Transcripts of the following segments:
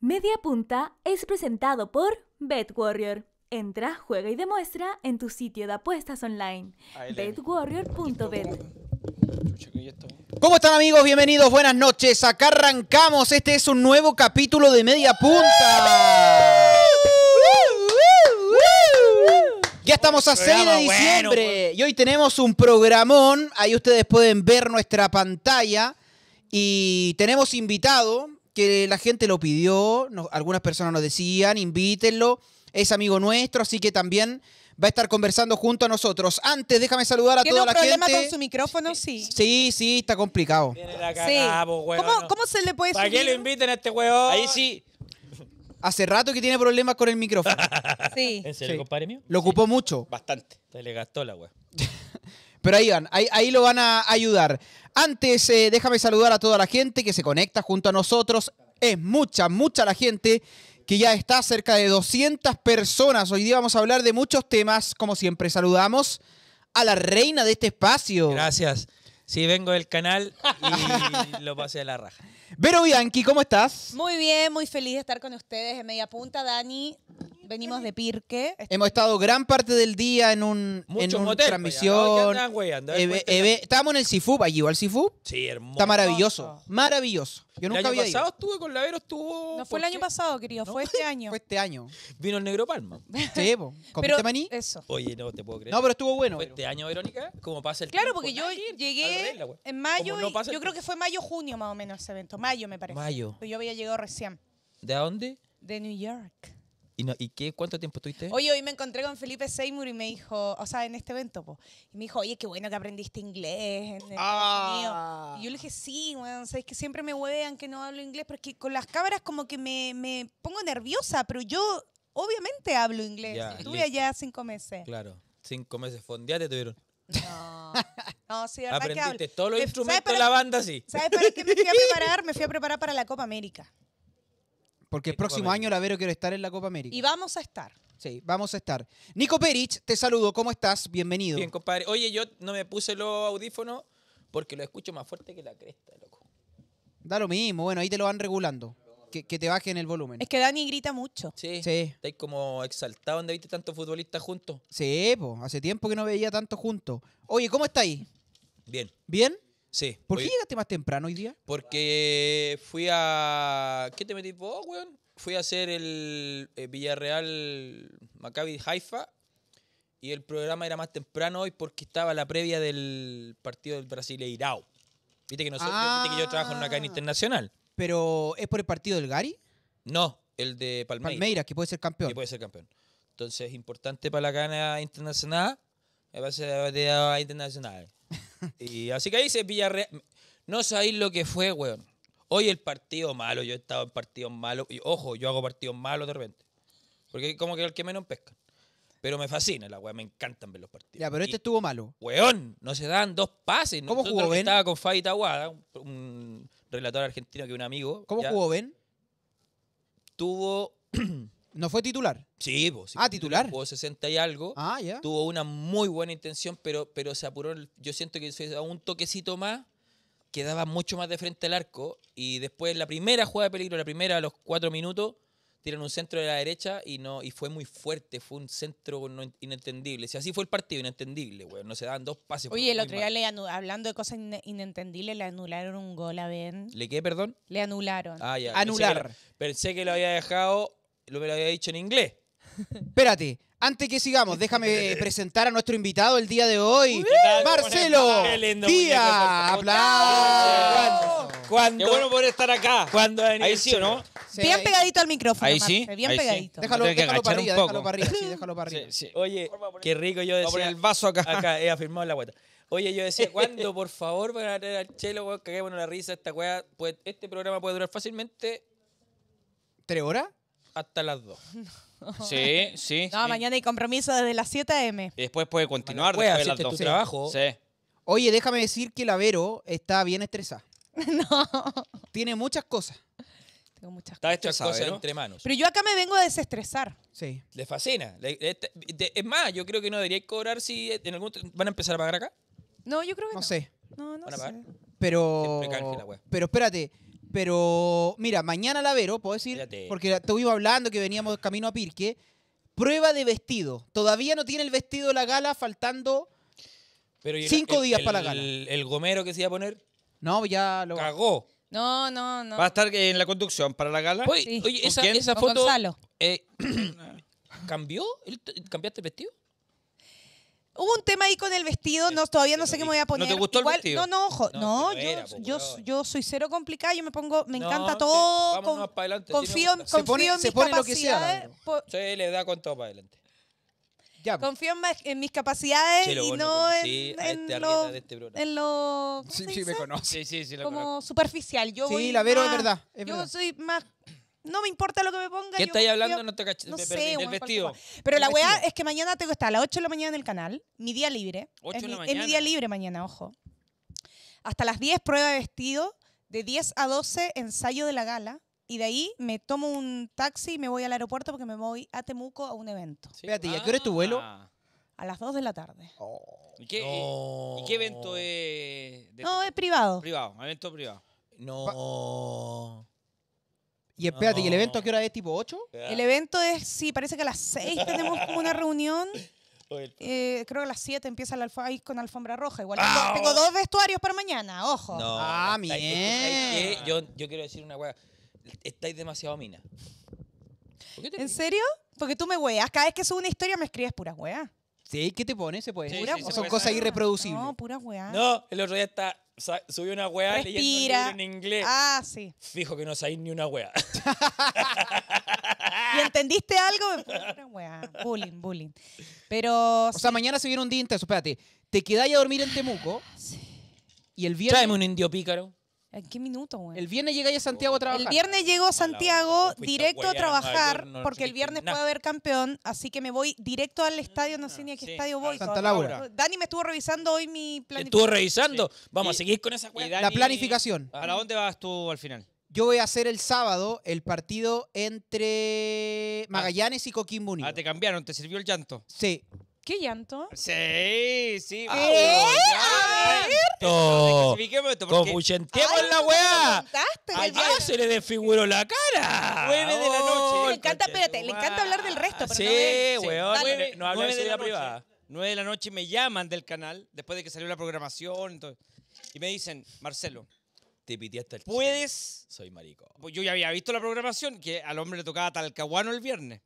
Media Punta es presentado por Warrior. Entra, juega y demuestra en tu sitio de apuestas online. BetWarrior.bet. ¿Cómo están amigos? Bienvenidos, buenas noches. Acá arrancamos. Este es un nuevo capítulo de Media Punta. Ya estamos a 6 de diciembre pues. y hoy tenemos un programón. Ahí ustedes pueden ver nuestra pantalla y tenemos invitado que la gente lo pidió. algunas personas nos decían, invítenlo. Es amigo nuestro, así que también va a estar conversando junto a nosotros. Antes, déjame saludar a toda la gente. ¿Tiene problema con su micrófono? Sí. Sí, sí, está complicado. Viene pues, ¿Cómo, se le puede ¿Para ¿Para qué lo inviten a este huevón? Ahí sí. Hace rato que tiene problemas con el micrófono. Sí. ¿En serio, compadre mío? Lo ocupó mucho. Bastante. Se le gastó la weá. Pero ahí van, ahí, lo van a ayudar. Antes, eh, déjame saludar a toda la gente que se conecta junto a nosotros. Es mucha, mucha la gente que ya está cerca de 200 personas. Hoy día vamos a hablar de muchos temas. Como siempre, saludamos a la reina de este espacio. Gracias. Sí, vengo del canal y lo pasé a la raja. Vero Bianchi, ¿cómo estás? Muy bien, muy feliz de estar con ustedes en Media Punta, Dani. Venimos de Pirque. Hemos estado gran parte del día en un en un pues, transmisión. estábamos en el Sifu, allí va el Sifu. Sí, hermoso. Está maravilloso, maravilloso. Yo nunca el año había pasado estuve con Lavero, estuvo. No fue el año pasado, querido, fue este año. Fue este año. Vino el Negro Palma. Sí, po. ¿Comiste maní? Oye, no te puedo creer. No, pero estuvo bueno. Fue este año, Verónica, ¿cómo pasa el tiempo Claro, porque yo llegué en mayo, yo creo que fue mayo, junio más o menos ese evento. Mayo, me parece. Mayo. Yo había llegado recién. ¿De dónde? De New York. ¿Y, no, ¿Y, qué, cuánto tiempo estuviste? Oye, hoy me encontré con Felipe Seymour y me dijo, o sea, en este evento, y me dijo, oye, qué bueno que aprendiste inglés ah. Y yo le dije, sí, weón, sabes que siempre me huevean que no hablo inglés, porque con las cámaras como que me, me pongo nerviosa, pero yo obviamente hablo inglés. Estuve allá cinco meses. Claro, cinco meses. fondiate tuvieron. No, no, sí, verdad que hablo. todos los instrumentos de la banda, sí. ¿Sabes para qué me fui a preparar? Me fui a preparar para la Copa América. Porque el próximo año la Vero quiere estar en la Copa América. Y vamos a estar. Sí, vamos a estar. Nico Perich, te saludo. ¿Cómo estás? Bienvenido. Bien, compadre. Oye, yo no me puse los audífonos porque lo escucho más fuerte que la cresta, loco. Da lo mismo. Bueno, ahí te lo van regulando. Que, te bajen el volumen. Es que Dani grita mucho. Sí. sí. Estáis como exaltado donde viste tantos futbolistas juntos. Sí, pues Hace tiempo que no veía tanto juntos. Oye, ¿cómo está ahí? Bien. ¿Bien? Sí. ¿Por qué llegaste más temprano hoy día? Porque fui a. ¿Qué te metís vos, weón? Fui a hacer el, eh, Villarreal Maccabi Haifa y el programa era más temprano hoy porque estaba la previa del partido del Brasil e Viste que, yo trabajo en una cadena ah. internacional. ¿Pero es por el partido del Gary? No, el de Palmeiras. Palmeiras, que puede ser campeón. Que puede ser campeón. Entonces importante para la cadena internacional. Me parece la internacional. Y así que ahí se Villarreal. No sabéis lo que fue, weón. Hoy el partido malo, yo he estado en partidos malos. Y ojo, yo hago partidos malos de repente. Porque como que el que menos pesca. Pero me fascina la weá, me encantan ver los partidos. Ya, pero este estuvo malo. Weón, no se dan dos pases. ¿Cómo jugó Ben? Estaba con Fabi Taguada, un, relator argentino que un amigo. ¿Cómo jugó Ben? Tuvo ¿No fue titular? Sí, vos ah, titular. tuvo 60 y algo. Ah, ya. Tuvo una muy buena intención, pero, pero se apuró. yo siento que se un toquecito más, quedaba mucho más de frente al arco. Y después, la primera jugada de peligro, la primera a los cuatro minutos, tiran un centro de la derecha y no y fue muy fuerte, fue un centro inentendible. Si así fue el partido, inentendible, güey. No se daban dos pases. Oye, el otro día hablando de cosas inentendibles, le anularon un gol a Ben. ¿Le qué, perdón? Le anularon. Ah, ya. Anular. pensé que lo había dejado lo me lo había dicho en inglés. Espérate, antes que sigamos, déjame eh, presentar a nuestro invitado el día de hoy, Marcelo Qué ¡Aplausos! Qué bueno poder estar acá. Cuando Ahí sí, ¿o no? Bien pegadito al micrófono. Ahí sí, Bien pegadito. Déjalo, para arriba, déjalo para arriba, Oye, qué rico yo Vamos a poner el vaso acá. Acá he afirmado en la vuelta. Oye, yo decía, ¿cuándo, por favor, van a al chelo, Que Caguémonos la risa, esta weá. Pues, este programa puede durar fácilmente ¿Tres horas? hasta las 2. Sí, sí. No, mañana hay compromiso desde las 7 a.m. Y después puede continuar Después de las 2. trabajo. Sí. Oye, déjame decir que la Vero está bien estresada. no. Tiene muchas cosas. Tengo muchas cosas. entre manos. Pero yo acá me vengo a desestresar. Sí. Le fascina. es más, yo creo que no debería cobrar si eh, en algún van a empezar a pagar acá. No, yo creo que no. No sé. No, no sé. Pero. pero espérate, pero mira, mañana la Vero, puedo decir, porque te estuvimos hablando que veníamos camino a Pirque. Prueba de vestido. Todavía no tiene el vestido de la gala, faltando Pero cinco días para la gala. El, gomero que se iba a poner No, ya lo. cagó. No, no, no. ¿Va a estar en la conducción para la gala? Oye, oye, esa, esa foto. Gonzalo. Eh, ¿Cambió? ¿Cambiaste el vestido? Hubo un tema ahí con el vestido, no, todavía no sé qué me voy a poner. ¿No te gustó Igual, el vestido? No, no, ojo, no, yo, yo, yo, soy cero complicada, yo me pongo, me encanta todo. Con, para adelante, confío, confío en mis capacidades. Sí, le da con todo para adelante. Ya. Confío en, en, mis capacidades y no en, este lo, de este en lo... Sí, sí, me conoce. Sí, sí, sí, Como superficial. Yo sí, la Vero es verdad. yo soy más no me importa lo que me ponga. ¿Qué estáis hablando? no te caché. No sé, del vestido. Pero la weá es que mañana tengo que estar a las 8 de la mañana en el canal. Mi día libre. 8 es, de la mañana. es mi día libre mañana, ojo. Hasta las 10 prueba de vestido. De 10 a 12 ensayo de la gala. Y de ahí me tomo un taxi y me voy al aeropuerto porque me voy a Temuco a un evento. Espérate, ¿y a qué hora es tu ah. vuelo? A las 2 de la tarde. Oh, ¿Y, qué, qué, evento es? no, es privado. Privado, evento privado. No. Y espérate, ¿y el evento a qué hora es? ¿Tipo 8? El evento es, sí, parece que a las 6 tenemos como una reunión. Eh, creo que a las 7 empieza el alf ahí con alfombra roja. Igual tengo, ¡Ah! dos vestuarios para mañana, ojo. ah, bien. yo, quiero decir una hueá. Estáis demasiado mina. ¿En serio? Porque tú me weas. Cada vez que subo una historia me escribes puras weá. Sí, ¿qué te pones? ¿Se puede? son cosas irreproducibles. No, puras weá. No, el otro día está subí una weá leyendo en inglés. Ah, sí. Dijo que no sabía ni una weá. ¿Y entendiste algo? Una weá. Bullying, bullying. Pero. O sea, mañana se viene un día Espérate. Te quedáis a dormir en Temuco. Sí. Y el viernes. un indio pícaro. ¿En qué minuto, güey? El viernes llegáis a Santiago a oh. trabajar. El viernes llegó a Santiago directo a trabajar, porque el viernes puede haber campeón, así que me voy directo al estadio, no sé ni a qué estadio ah, voy. Santa Laura. Dani me estuvo revisando hoy mi planificación. Estuvo revisando. Vamos a seguir con esa cualidad. La planificación. ¿A dónde vas tú al final? Yo voy a hacer el sábado el partido entre ah. Magallanes y Coquimbo Unido. Ah, te cambiaron, te sirvió el llanto. Sí, ¿Qué llanto? Sí, sí. ¿Qué? Esto. Copuchenteamos la weá. Allá se le desfiguró la cara. 9 de la noche. Le oh, encanta, espérate, le encanta hablar del resto. Pero sí, weón. No habla de la privada. 9 de la noche me llaman del canal después de que salió la programación y me dicen, Marcelo, te pité hasta el Puedes. Soy marico. Pues yo ya había visto la programación que al hombre le tocaba Talcahuano el viernes.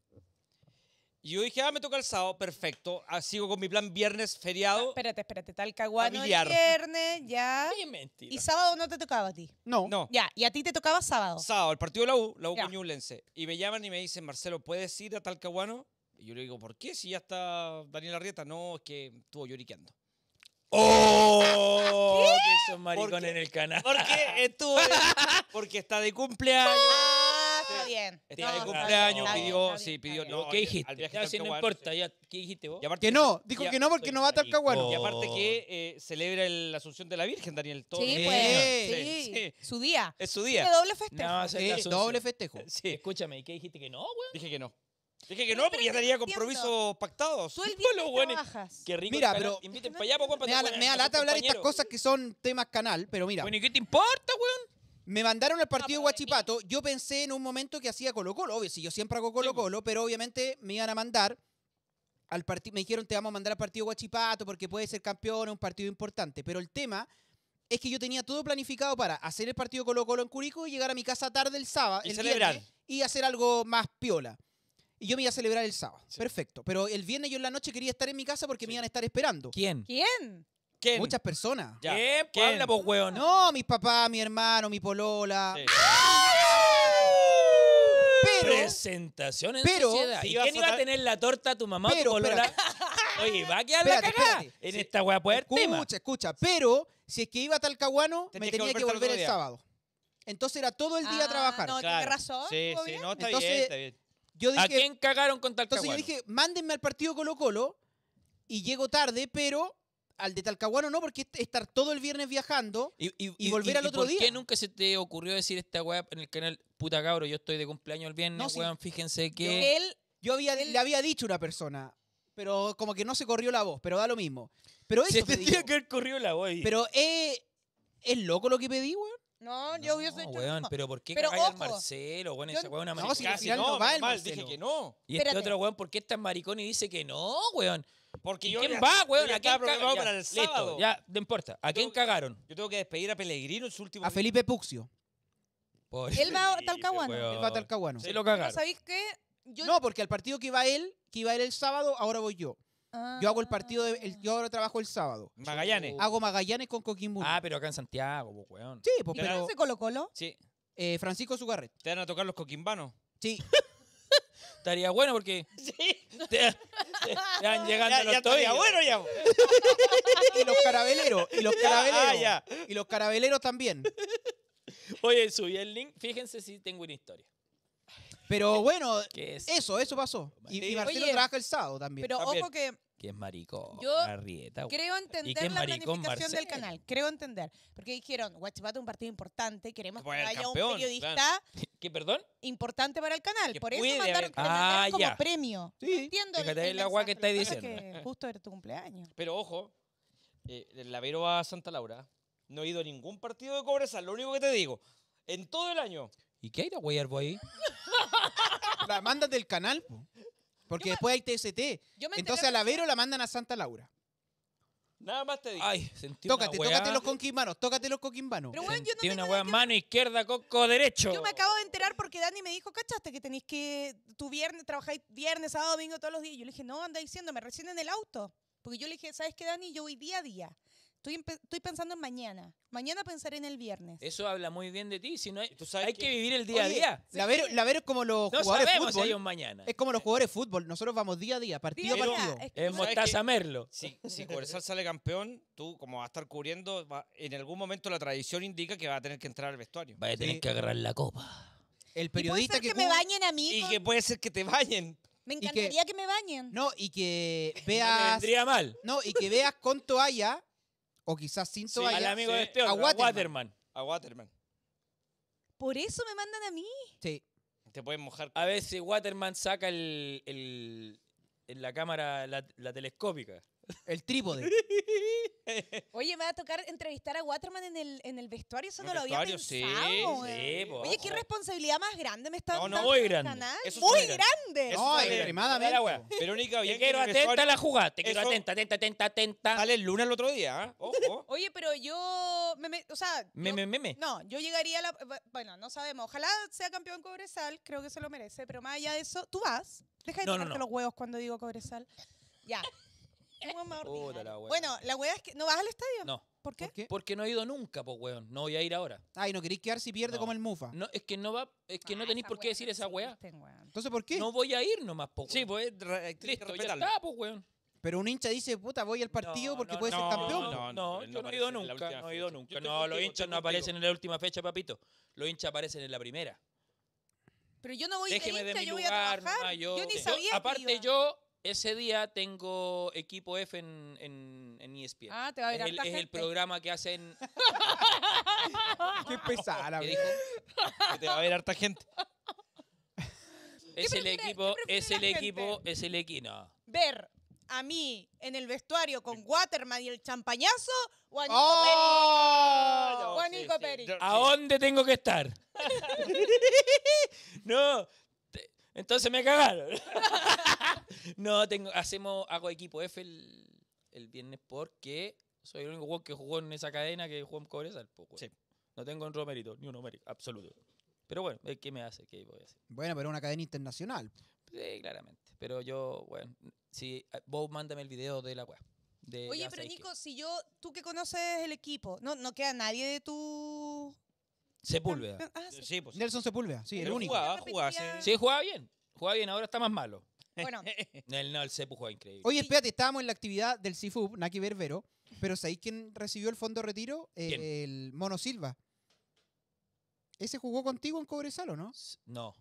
Y yo dije, ah, me toca el sábado, perfecto. Ah, sigo con mi plan viernes, feriado. Ah, espérate, espérate, talcahuano viernes, ya. mentira. Y sábado no te tocaba a ti. No. No, Ya, y a ti te tocaba sábado. sábado, el partido de la U, la U Y me llaman y me dicen, Marcelo, ¿puedes ir a Talcahuano? Y yo le digo, ¿por qué? Si ya está Daniel Arrieta. No, es que estuvo lloriqueando. ¡Oh! Que son maricones en el canal. Porque estuvo. porque está de cumpleaños está bien. de cumpleaños, pidió, sí, pidió. No, ¿Qué dijiste? Ya, si no importa, ¿qué dijiste vos? aparte que no, dijo que no porque no va a Talcahuano. Y aparte que oh. eh, celebra la Asunción de la Virgen, Daniel. Todo. Sí, pues, su día. Es su día. doble festejo. doble festejo. Escúchame, ¿y qué dijiste que no, güey? Dije que no. Dije que no, porque ya tenía compromisos pactados. Tú el trabajas. Qué rico. Mira, pero... Inviten para allá, Me da lata hablar estas cosas que son temas canal, pero mira. Bueno, ¿y qué te importa, weón? Me mandaron al ah, partido de pues, Huachipato. Yo pensé en un momento que hacía Colo Colo. Obvio, si yo siempre hago pues. Colo Colo, pero obviamente me iban a mandar al partido. Me dijeron, te vamos a mandar al partido de Huachipato porque puede ser campeón, es un partido importante. Pero el tema es que yo tenía todo planificado para hacer el partido Colo Colo en Curicó y llegar a mi casa tarde el sábado. Y el y hacer algo más piola. Y yo me iba a celebrar el sábado. Perfecto. Pero el viernes yo en la noche quería estar en mi casa porque me iban a estar esperando. ¿Quién? ¿Quién? ¿Quién? Muchas personas. ¿Quién? Habla, pues, hueón. No, mis papás, mi hermano, mi polola. ¡Ah! Pero. Presentación en sociedad. ¿Y quién iba a tener la torta? ¿Tu mamá tu polola? Oye, va a quedar la cagada en esta hueá poder Escucha, escucha. Pero, si es que iba a Talcahuano, me tenía que volver el sábado. Entonces era todo el día trabajando. Ah, trabajar. No, tiene razón. Sí, pues, sí, no, está bien, está Yo dije, ¿A quién cagaron con Talcahuano? Entonces yo dije, mándenme al partido Colo-Colo y llego tarde, pero al de Talcahuano no, porque estar todo el viernes viajando y, volver al otro día. ¿Por qué nunca se te ocurrió decir esta weá en el canal, puta cabro, yo estoy de cumpleaños el viernes, no, weón, fíjense que... Él, yo le había dicho a una persona, pero como que no se corrió la voz, pero da lo mismo. Pero se te que haber corrido la voz. Pero eh, es loco lo que pedí, weón. No, yo hubiese hecho. Weón, pero ¿por qué Marcelo, weón? esa weón una maricón. No, si casi no, mal, dije que no. Y este otro weón, ¿por qué está en maricón y dice que no, weón? Porque ¿Quién va, weón? ¿A quién cagaron ya, no importa. ¿A quién cagaron? Yo tengo que despedir a Pellegrino en su último. A Felipe Puxio. Él va a Talcahuano. Él va a Talcahuano. Sí, lo cagaron. ¿sabéis qué? No, porque al partido que iba él, que iba él el sábado, ahora voy yo. Yo hago el ah. partido, de- yo ahora trabajo el sábado. Magallanes. Hago Magallanes con Coquimbo. Ah, pero acá en Santiago, pues, weón. Sí, pues, pero Colo Sí. Eh, Francisco Sugarret. Te van a tocar los coquimbanos. Sí, Estaría bueno porque. Sí. Te, llegando ya, los ya Estaría bueno ah, ya. y los carabeleros. Y los carabeleros. y los carabeleros también. Oye, subí el link. Fíjense si tengo una historia. Pero bueno, eso, eso pasó. Y, Marcelo trabaja el sábado también. Pero ojo que que es maricón. Yo creo entender la planificación del canal. Creo entender. Porque dijeron, Guachipato es un partido importante, queremos que haya un periodista. ¿Qué, perdón? Importante para el canal. Por eso mandaron, ah, como premio. Sí, entiendo fíjate el, el agua que estáis diciendo. Que justo era tu cumpleaños. Pero ojo, eh, la Vero a Santa Laura. No he ido a ningún partido de Cobresal, lo único que te digo. En todo el año. ¿Y qué hay de Guayarbo ahí? la manda del canal. Porque después hay TST. Entonces a la Vero la mandan a Santa Laura. Nada más te digo. Ay, tócate, una tócate los coquimbanos, tócate los coquimbanos. Pero una hueá mano izquierda, coco derecho. Yo me acabo de enterar porque Dani me dijo, ¿cachaste que tenéis que tu viernes, trabajáis viernes, sábado, domingo, todos los días? Yo le dije, no, anda diciéndome, recién en el auto. Porque yo le dije, ¿sabes qué, Dani? Yo voy día a día. Estoy, pensando en mañana. Mañana pensaré en el viernes. Eso habla muy bien de ti. Si no hay, ¿Tú sabes que, vivir el día a día. La ver es como los jugadores de fútbol. hay un mañana. Es como los jugadores de fútbol. Nosotros vamos día a día, partido a partido. Es, Merlo. Si, si sale campeón, tú, como vas a estar cubriendo, en algún momento la tradición indica que va a tener que entrar al vestuario. Va a tener que agarrar la copa. El periodista ¿Y puede que, me bañen a mí. Y que puede ser que te bañen. Me encantaría que, me bañen. No, y que veas. No vendría mal. No, y que veas con toalla o quizás sin al amigo de este a, Waterman. A Waterman. Por eso me mandan a mí. Sí. Te pueden mojar. A veces Waterman saca el, el, la cámara, la telescópica. El trípode. Oye, me va a tocar entrevistar a Waterman en el, en el vestuario. Eso no, lo había pensado. Eh. Oye, qué responsabilidad más grande me está No, no, muy grande. muy grande. No, extremadamente. Pero Verónica, bien Te quiero atenta a la jugada. Te quiero atenta, atenta, atenta, atenta. Sale el luna el otro día, ¿ah? Ojo. Oye, pero yo. me o sea. me me me No, yo llegaría a la. Bueno, no sabemos. Ojalá sea campeón Cobresal. Creo que se lo merece. Pero más allá de eso, tú vas. Deja de No, los huevos cuando digo Cobresal. Ya. bueno, la weá es que. ¿No vas al estadio? No. ¿Por qué? Porque no he ido nunca, pues weón. No voy a ir ahora. Ay, no queréis quedar si pierde como el Mufa. No, es que no va, es que no ah, tenéis por qué decir esa weá. Entonces, ¿por qué? No voy a ir nomás, po. Sí, pues re- listo, ya está, pues weón. Pero un hincha dice, puta, voy al partido porque puede ser campeón. No, no, no, no yo no he ido nunca, no he ido nunca. No, los hinchas no aparecen en la última fecha, papito. Los hinchas aparecen en la primera. Pero yo no voy a ir yo voy a trabajar. Ah, yo, ni sabía aparte yo ese día tengo equipo F en, en, en ESPN. Ah, te va a ver es, el, es el programa que hacen. Qué pesada, la dijo? te va a ver harta gente. Es el equipo, es el equipo, es el equipo. Ver a mí en el vestuario con Waterman y el champañazo Juanico a oh, Peri. No, a Peri. ¿A dónde tengo que estar? no. entonces me cagaron. no, tengo, hacemos, hago equipo F el, viernes porque soy el único jugador que jugó en esa cadena que jugó en Cobresal. Pues, sí. No tengo otro mérito, ni un mérito, absoluto. Pero bueno, eh, ¿qué me hace? ¿Qué voy a Bueno, pero una cadena internacional. Sí, claramente. Pero yo, bueno, si ah, vos mándame el video de la web. Oye, pero Nico, si yo, tú que conoces el equipo, no, no queda nadie de tu. Sepúlveda. Ah, sí. Nelson Sepúlveda, sí, el único. Jugaba, jugaba, sí, jugaba bien. Jugaba bien, ahora está más malo el, no, el CEPU juega increíble. Oye, espérate, estábamos en la actividad del CIFUB, Naki Berbero, pero ¿sabéis quién recibió el fondo retiro? El Mono Silva. ¿Ese jugó contigo en Cobresal o no? No.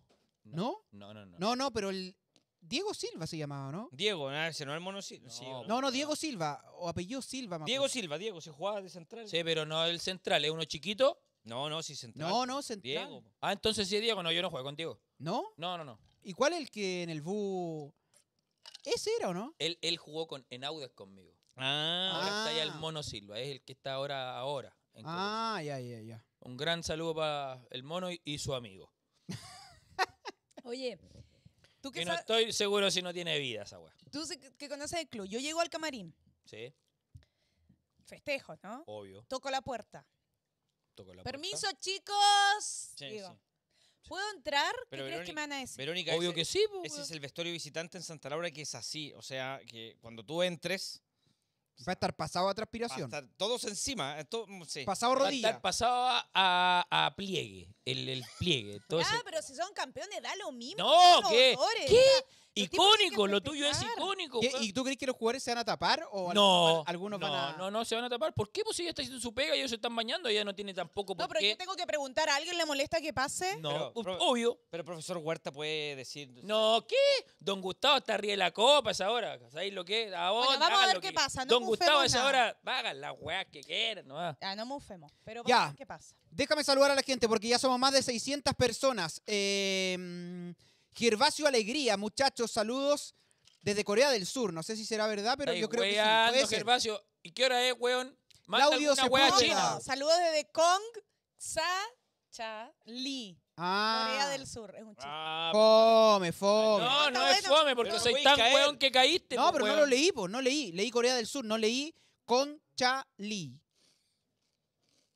¿No? No, no, no. No, no, pero el Diego Silva se llamaba, ¿no? Diego, no, ese no es el Mono Silva. No, no, Diego Silva, o apellido Silva. Diego Silva, Diego, se jugaba de central. Sí, pero no el central, es uno chiquito. No, no, sí, central. No, no, central. Ah, entonces sí, Diego, no, yo no juego contigo ¿No? No, no, no. ¿Y cuál es el que en el Bu. ¿Ese era o no? Él, él jugó con, en Audes conmigo. Ah. Ahora está ya el ah. Mono Silva, es el que está ahora, ahora. ah, ya, ya, ya. Un gran saludo para el Mono y, su amigo. Oye, tú que, que no estoy seguro si no tiene vida esa weá. Tú que conoces el club, yo llego al camarín. Sí. Festejo, ¿no? Obvio. Toco la puerta. Toco la puerta. Permiso, chicos. Sí, sí. ¿Puedo entrar? ¿Qué Pero crees que me van a decir? Verónica, Obvio ese, que sí, pues, ese es el vestuario visitante en Santa Laura que es así. O sea, que cuando tú entres, Va a estar pasado a va a transpiración. estar todos encima. Eh, todo, mm, Pasado Va a estar pasado a, pliegue, el, pliegue. ah, pero si son campeones, da lo mismo. No, ¿qué? ¿Qué? Icónico, lo tuyo es icónico. ¿Y, tú crees que los jugadores se van a tapar o no, No, no, no, se van a tapar. ¿Por qué? Pues ella está haciendo su pega y ellos se están bañando, ella no tiene tampoco por No, pero yo tengo que preguntar, ¿a alguien le molesta que pase? No, obvio. Pero profesor Huerta puede decir. No, ¿qué? Don Gustavo está arriba de la copa esa hora. ¿Sabéis lo que es? A vos, Bueno, vamos a ver qué pasa, Don Gustavo a esa hora, hagan las weas que quieran, ¿no? Ah, no mufemos. Pero Ya. ¿qué pasa? Déjame saludar a la gente porque ya somos más de 600 personas. Eh, Gervasio Alegría, muchachos, saludos desde Corea del Sur. No sé si será verdad, pero yo creo que sí. Gervasio. ¿Y qué hora es, weón? Claudio una china. Saludos desde Kong Sa Cha li Corea ah. del Sur, es un chiste. Ah, fome, fome. No, no es fome, porque soy tan weón que caíste. No, pues, pero no lo leí, pues, no leí. Leí Corea del Sur, no leí Kong Cha-Li.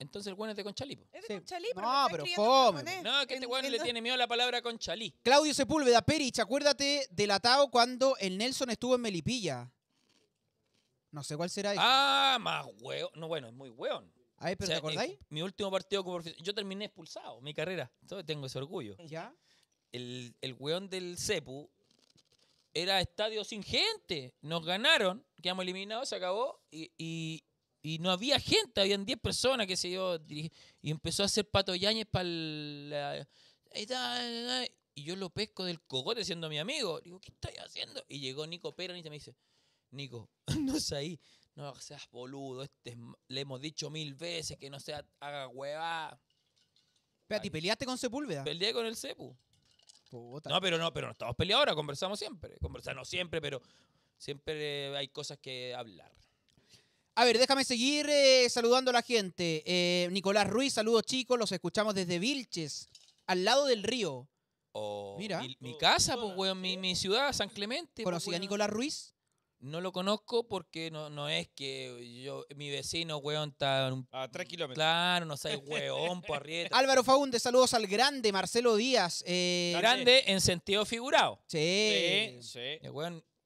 Entonces el bueno es de Conchalí. Es de No, pero fome, No, que este weón le tiene miedo a la palabra Conchalí. Claudio Sepúlveda Perich, acuérdate del atado cuando el Nelson estuvo en Melipilla. No sé cuál será. Ah, más weón. No, bueno, es muy weón. A pero ¿te acordáis? mi último partido como Yo terminé expulsado, mi carrera. Entonces tengo ese orgullo. Ya. El, el weón del CEPU era estadio sin gente. Nos ganaron, quedamos eliminados, se acabó. y- y no había gente, habían 10 personas, que se yo. Y empezó a hacer Pato para Y yo lo pesco del cogote siendo mi amigo. Digo, ¿qué estás haciendo? Y llegó Nico Pérez y me dice, Nico, no sé ahí. No seas boludo, este le hemos dicho mil veces que no se haga hueva Espérate, peleaste con Sepúlveda? Peleé con el Cepu. No, pero no, pero no estamos peleados ahora, conversamos siempre. Conversamos siempre, pero siempre hay cosas que hablar. A ver, déjame seguir eh, saludando a la gente. Eh, Nicolás Ruiz, saludos chicos, los escuchamos desde Vilches, al lado del río. Oh, Mira. Mi, casa, pues, weón, mi, ciudad, San Clemente. Pues, ¿Conocí a Nicolás Ruiz? No lo conozco porque no, no es que yo, mi vecino, weón, está... a tres kilómetros. Claro, no sé, weón, pues, arriba. Álvaro Faunde, saludos al grande Marcelo Díaz. Eh, grande en sentido figurado. Sí. Sí, sí.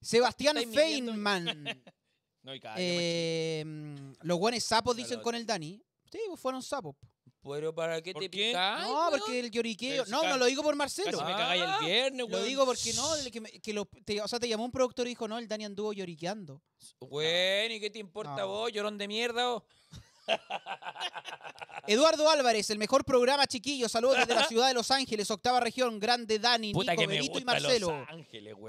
Sebastián Feynman. No, y em, los buenos sapos dicen con el Dani. Sí, pues, fueron sapos. Pero para qué te qué? no, porque el lloriqueo. No, no lo digo por Marcelo. Marcelo. me ah. cagáis el viernes, Lo digo porque no, que, te- o sea, te llamó un productor y dijo, no, el Dani anduvo lloriqueando. Bueno, ¿y qué te importa vos, llorón de mierda? Eduardo Álvarez, el mejor programa chiquillo. Saludos desde la ciudad de Los Ángeles, octava región, grande Dani, Puta y Ángeles,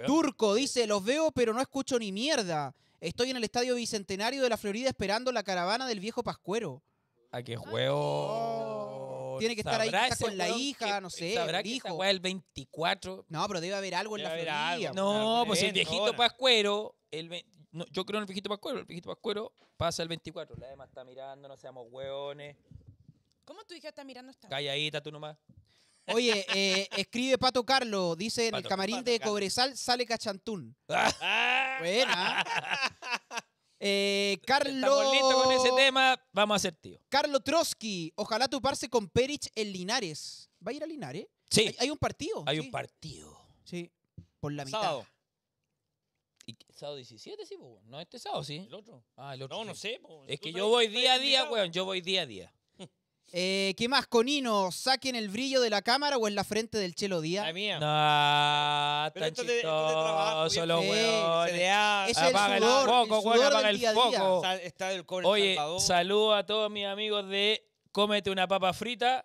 Turco dice, los veo pero no escucho ni mierda. Estoy en el estadio bicentenario de la Florida esperando la caravana del viejo Pascuero. ¿A qué juego? Oh, tiene que estar ahí con la hija, no sé. ¿Sabrá el que el 24? No, pero debe haber algo en la Florida. no, pues el viejito Pascuero, yo creo en el viejito Pascuero. El viejito Pascuero pasa el 24. La demás está mirando, no seamos hueones. ¿Cómo tu hija está mirando esta? Calladita tú nomás. Oye, eh, escribe Pato Carlos, dice en el camarín de Cobresal sale Cachantún. Ah. Buena. Eh, Carlos. Estamos listos con ese tema. Vamos a hacer tío. Carlos Trotsky, ojalá parse con Perich en Linares. ¿Va a ir a Linares? Sí. Hay, un partido. Hay un partido. Sí. Por la mitad. Sábado. ¿Y sábado 17, sí, po? No, este sábado, sí. El otro. Ah, el otro. No, no sé, po. Es que yo voy día a día, weón. Yo voy día a día. Eh, ¿Qué más, Conino? ¿Saquen el brillo de la cámara o en la frente del Chelo Díaz? La mía. No, ¡Están tan los Apaga el foco, huevo, apaga el foco. Está, del el cobre Oye, saludo a todos mis amigos de Cómete una papa frita,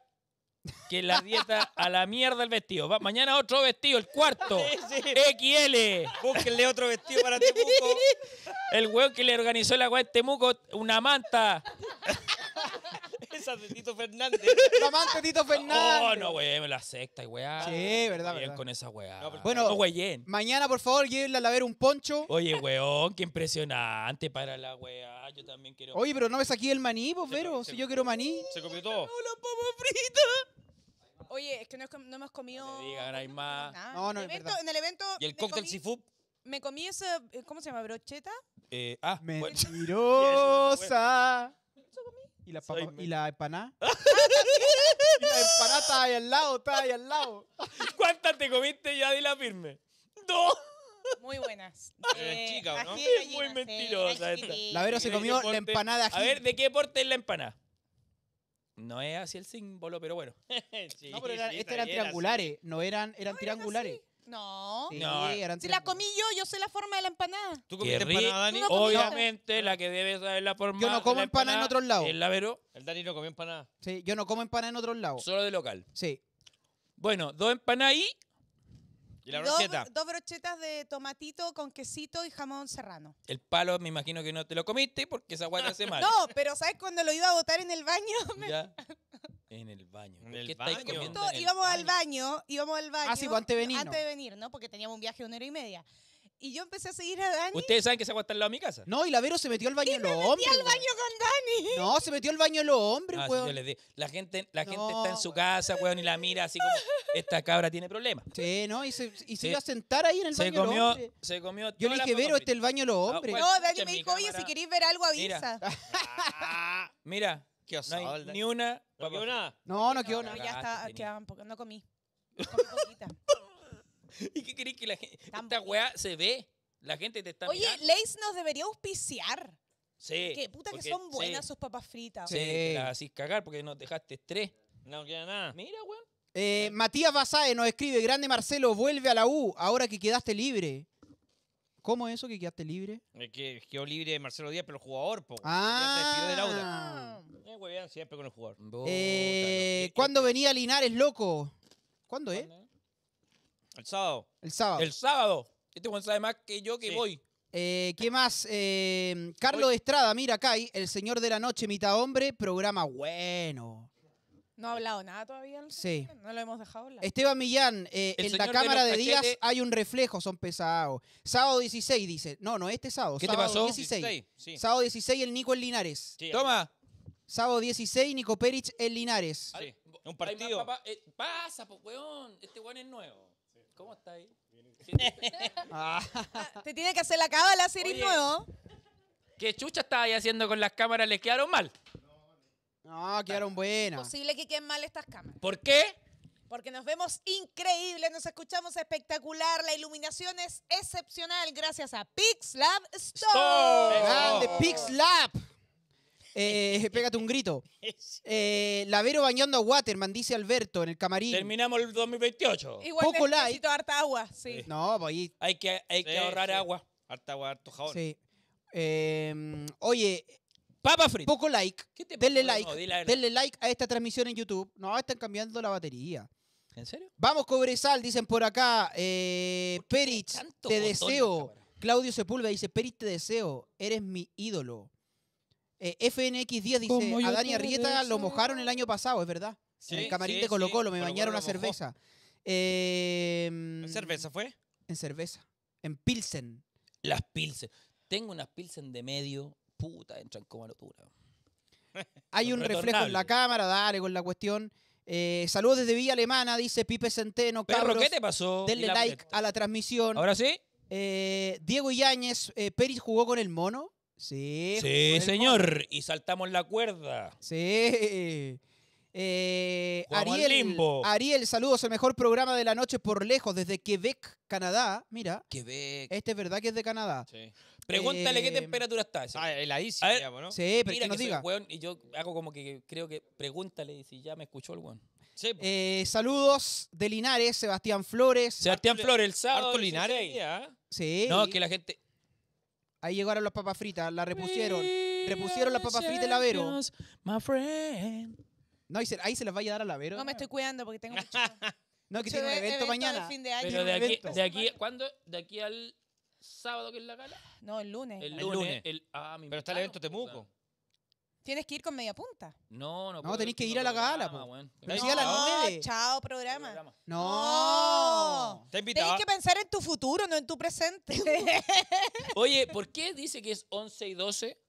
que la dieta a la mierda el vestido. mañana otro vestido, el cuarto. XL. Búsquenle otro vestido para Temuco. El huevo que le organizó el agua a este una manta esa de Tito Fernández. La amante Tito Fernández. Oh, no, güey, me la acepta, y weá. Sí, verdad, Bien con esa weá. Bueno, mañana, por favor, llévenla a ver un poncho. Oye, weón, qué impresionante para la güey, Yo también quiero. Oye, pero no ves aquí el maní, pues, pero Si yo quiero maní. Se comió todo. Oye, es que no, es no hemos comido. No hay más. No, no, En el evento. ¿Y el cóctel comí- Me comí esa. Eh, ¿Cómo se llama? ¿Brocheta? Eh, ah, Mentirosa. Y la, papa, ah, y la empanada y la está ahí al lado, está ahí al lado. ¿Cuántas te comiste ya de la firme? ¡Dos! Muy buenas. Eh, chica, ¿no? Es muy mentirosa esta. La Vero se comió la empanada ají. A ver, ¿de qué porte es la empanada? No es así el símbolo, pero bueno. estas no, pero eran, eran triangulares, no eran, eran triangulares. No. No. Si la comí yo, yo sé la forma de la empanada. ¿Tú comiste empanada, Dani? Obviamente, la que debe saber la forma. Yo no como empanada en otros lados. El lavero, El Dani no comió empanada. Sí, yo no como empanada en otros lados. solo de local. Sí. Bueno, dos empanadas y Y la brocheta. dos brochetas de tomatito con quesito y jamón serrano. el palo, me imagino que no te lo comiste porque esa guay hace mal. No, pero ¿sabes cuando lo iba a botar en el baño? ¿Ya? En el baño. ¿En el baño? Justo íbamos al baño, íbamos al baño. Ah, sí, pues, antes de venir. Antes de venir, ¿no? Porque teníamos un viaje de una hora y media. Y yo empecé a seguir a Dani. ¿Ustedes saben que se aguanta al lado de mi casa? No, y la Vero se metió al baño de los hombres. al baño con Dani! No, se metió al baño de los hombres, ah, La gente, la gente está en su casa, weón, y la mira así como, esta cabra tiene problemas. Sí, ¿no? Y se, y se iba a sentar ahí en el Se baño de comió, se comió Yo le dije, Vero, este es el baño de los ah, hombres. No, Dani me dijo, oye, si queréis ver algo, avisa. Mira, Qué ni una. ¿No No, no quedó nada. Ya ah, está, quedaban porque No comí. Comí ¿Y qué crees que la gente. Esta weá se ve. La gente te está Oye, Leis Lace nos debería auspiciar. Sí. Que puta que son buenas sus papas fritas. Sí, las así cagar porque nos dejaste tres. No queda nada. Mira, weón. Eh, Matías Basae nos escribe, grande Marcelo, vuelve a la U, ahora que quedaste libre. ¿Cómo eso que quedaste libre? Es eh, que quedó libre Marcelo Díaz, pero el jugador, po. Ah. se despidió del Auda. Ah. Eh, siempre con el jugador. Eh, ¿Cuándo venía Linares, loco? ¿Cuándo, es? Eh? eh? El sábado. El sábado. El sábado. Este Juan sabe más que yo que voy. Eh, ¿Qué más? Eh, Carlos de Estrada, mira acá, El Señor de la Noche, mitad hombre, programa bueno. No ha eh, hablado nada todavía. sí. No lo hemos dejado hablar. Esteban Millán, eh, en la cámara de, Díaz hay un reflejo, son pesados. Sábado 16, dice. No, no, este sábado. ¿Qué te pasó? 16. 16 Sábado 16, el Nico el Linares. Toma. Sábado 16, Nico Perich el Linares. Sí. Un partido. Eh, pasa, pues, weón. Este weón es nuevo. ¿Cómo está ahí? Ah. Ah, te tiene que hacer la la Siri nuevo. ¿Qué chucha estaba ahí haciendo con las cámaras? ¿Le quedaron mal? No, quedaron buenas. Posible que queden mal estas cámaras. ¿Por qué? Porque nos vemos increíbles, nos escuchamos espectacular, la iluminación es excepcional gracias a PixLab Store. Store. Grande, oh. PixLab. Lab. Eh, pégate un grito. Eh, Lavero bañando a Waterman, dice Alberto en el camarín. Terminamos el 2028. Igual necesito harta agua, sí. No, pues ahí. Hay que, ahorrar agua. Harta agua, harto jabón. Sí. Em, oye, Papa Poco like. denle like. like a esta transmisión en YouTube. No, están cambiando la batería. ¿En serio? Vamos, Cobresal, dicen por acá. Eh, Perich, te deseo. Claudio Sepúlveda dice, Perich, te deseo. Eres mi ídolo. Eh, FNX10 dice, a Dani Arrieta lo mojaron el año pasado, es verdad. en el camarín de Colo Colo, me bañaron la cerveza. ¿En cerveza fue? Em, en cerveza. En Pilsen. Las Pilsen. Tengo unas Pilsen de medio puta, entran como a Hay un reflejo en la cámara, dale con la cuestión. Eh, saludos desde Villa Alemana, dice Pipe Centeno. Carro, ¿qué te pasó? Denle like a la transmisión. ¿Ahora sí? Eh, Diego Yáñez, Pérez eh, Peris jugó con el mono. Sí. Sí, señor. Y saltamos la cuerda. Sí. Ariel, Ariel, saludos. El mejor programa de la noche por lejos desde Quebec, Canadá. Mira. Quebec. Este es verdad que es de Canadá. Sí. Pregúntale qué eh, temperatura está. Ah, heladísimo, digamos, ¿no? Sí, pero Mira que, no diga. y yo hago como que creo que pregúntale si ya me escuchó el weón. Sí, eh, saludos de Linares, Sebastián Flores. Sebastián Flores, el sábado. Arturo Linares. ¿ah? Sí, No, que la gente. Ahí llegaron las papas fritas, las repusieron. repusieron las papas fritas el avero. My friend. No, ahí se, las va a llevar al avero. No, me estoy cuidando porque tengo no, que tiene un evento, mañana. Pero aquí, de aquí, ¿cuándo? De aquí al sábado que es la gala? No, el lunes. El lunes. ah, Pero está el evento Temuco. Tienes que ir con media punta. No, no. No, tenés que ir a la gala, po. a las no, chao, programa. No. Te Tenés que pensar en tu futuro, no en tu presente. Oye, ¿por qué dice que es 11 y 12?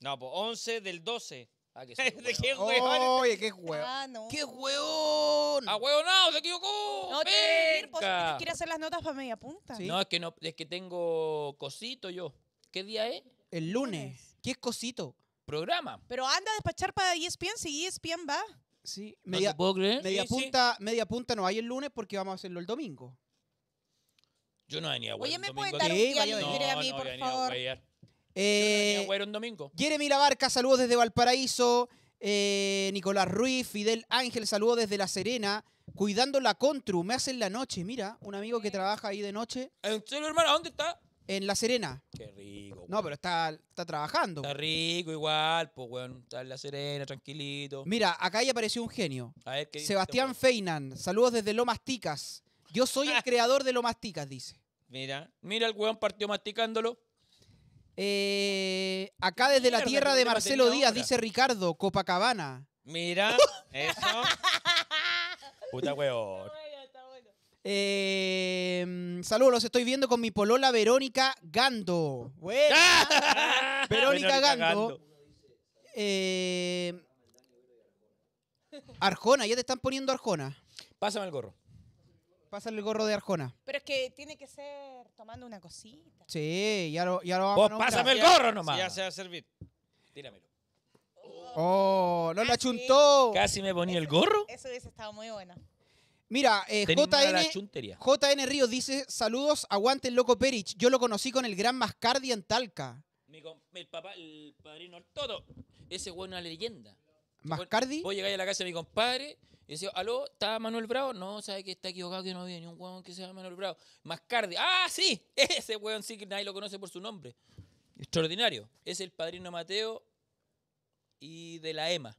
No, pues 11 del 12. Ah, ¡Qué huevón! ¡Oye, qué ah, huevón! Ah, ¡Qué huevón! huevonado! ¡Se equivocó! No, te quiere pues, hacer las notas para media punta. No, es que no, es que tengo cosito yo. ¿Qué día es? El lunes. ¿Qué es cosito? Programa. Pero anda a despachar para ESPN si ESPN va. Sí. Media, ¿No te puedo creer? Media, punta, media punta no hay el lunes porque vamos a hacerlo el domingo. Yo no venía a Oye, ¿me pueden dar un día libre a mí, por favor? Eh, un domingo. Jeremy Labarca, saludos desde Valparaíso. Eh, Nicolás Ruiz, Fidel Ángel, saludos desde La Serena. Cuidando la Contru, me hacen la noche. Mira, un amigo que trabaja ahí de noche. ¿En serio, hermano? ¿Dónde está? En La Serena. Qué rico. No, pero está, está trabajando. Está rico igual, pues, weón. Está en La Serena, tranquilito. Mira, acá ahí apareció un genio. Este Sebastián Feinan, saludos desde Lo Masticas Yo soy el creador de Lomas Ticas, dice. Mira, mira el weón partió masticándolo. Eh, acá desde la tierra de Marcelo Díaz, dice Ricardo, Copacabana. Mira, eso. Puta huevo. Em, saludos, los estoy viendo con mi polola Verónica Gando. Verónica, Gando. Em, Arjona, ya te están poniendo Arjona. Pásame el gorro. Pásale el gorro de Arjona. Pero es que tiene que ser tomando una cosita. Sí, ya lo, ya lo vamos a nombrar. pásame el gorro nomás. ya se va a servir. Tíramelo. Oh, no ah, la chuntó. Casi me ponía el gorro. Eso hubiese estado muy bueno. Mira, JN, JN Ríos dice, saludos, aguante el loco Perich. Yo lo conocí con el gran Mascardi en Talca. Mi, el papá, el padrino, todo. Ese hueón es una leyenda. Mascardi. Vos llegar a la casa de mi compadre y decís, aló, ¿está Manuel Bravo? No, sabe que está equivocado, que no había ni un huevón que se llama Manuel Bravo. Mascardi. ¡Ah, sí! Ese huevón sí que nadie lo conoce por su nombre. Extraordinario. Es el padrino Mateo y de la EMA.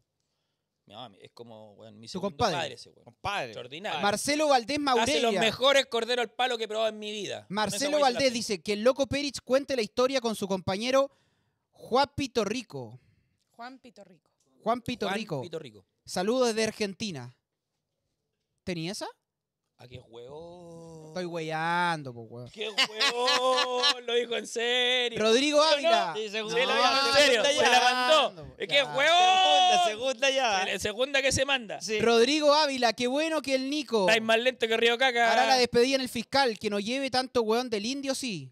Mi es como mi segundo compadre, Extraordinario. Marcelo Valdés Maurelia. Hace los mejores corderos al palo que he probado en mi vida. Marcelo Valdés dice que el loco Perich cuente la historia con su compañero Juan Pitorrico. Juan Pitorrico. Juan Pito Rico. Pito Rico. Saludos desde Argentina. ¿Tenía esa? ¿A qué juego? Estoy weyando, pues, weón. ¿Qué juego? lo dijo en serio. Rodrigo Ávila. en la mandó. ¿Qué juego? Segunda, segunda ya. La segunda que se manda. Rodrigo Ávila, qué bueno que el Nico. Está más lento que Río Caca. Ahora la despedida en el fiscal, que no lleve tanto weón del indio, sí.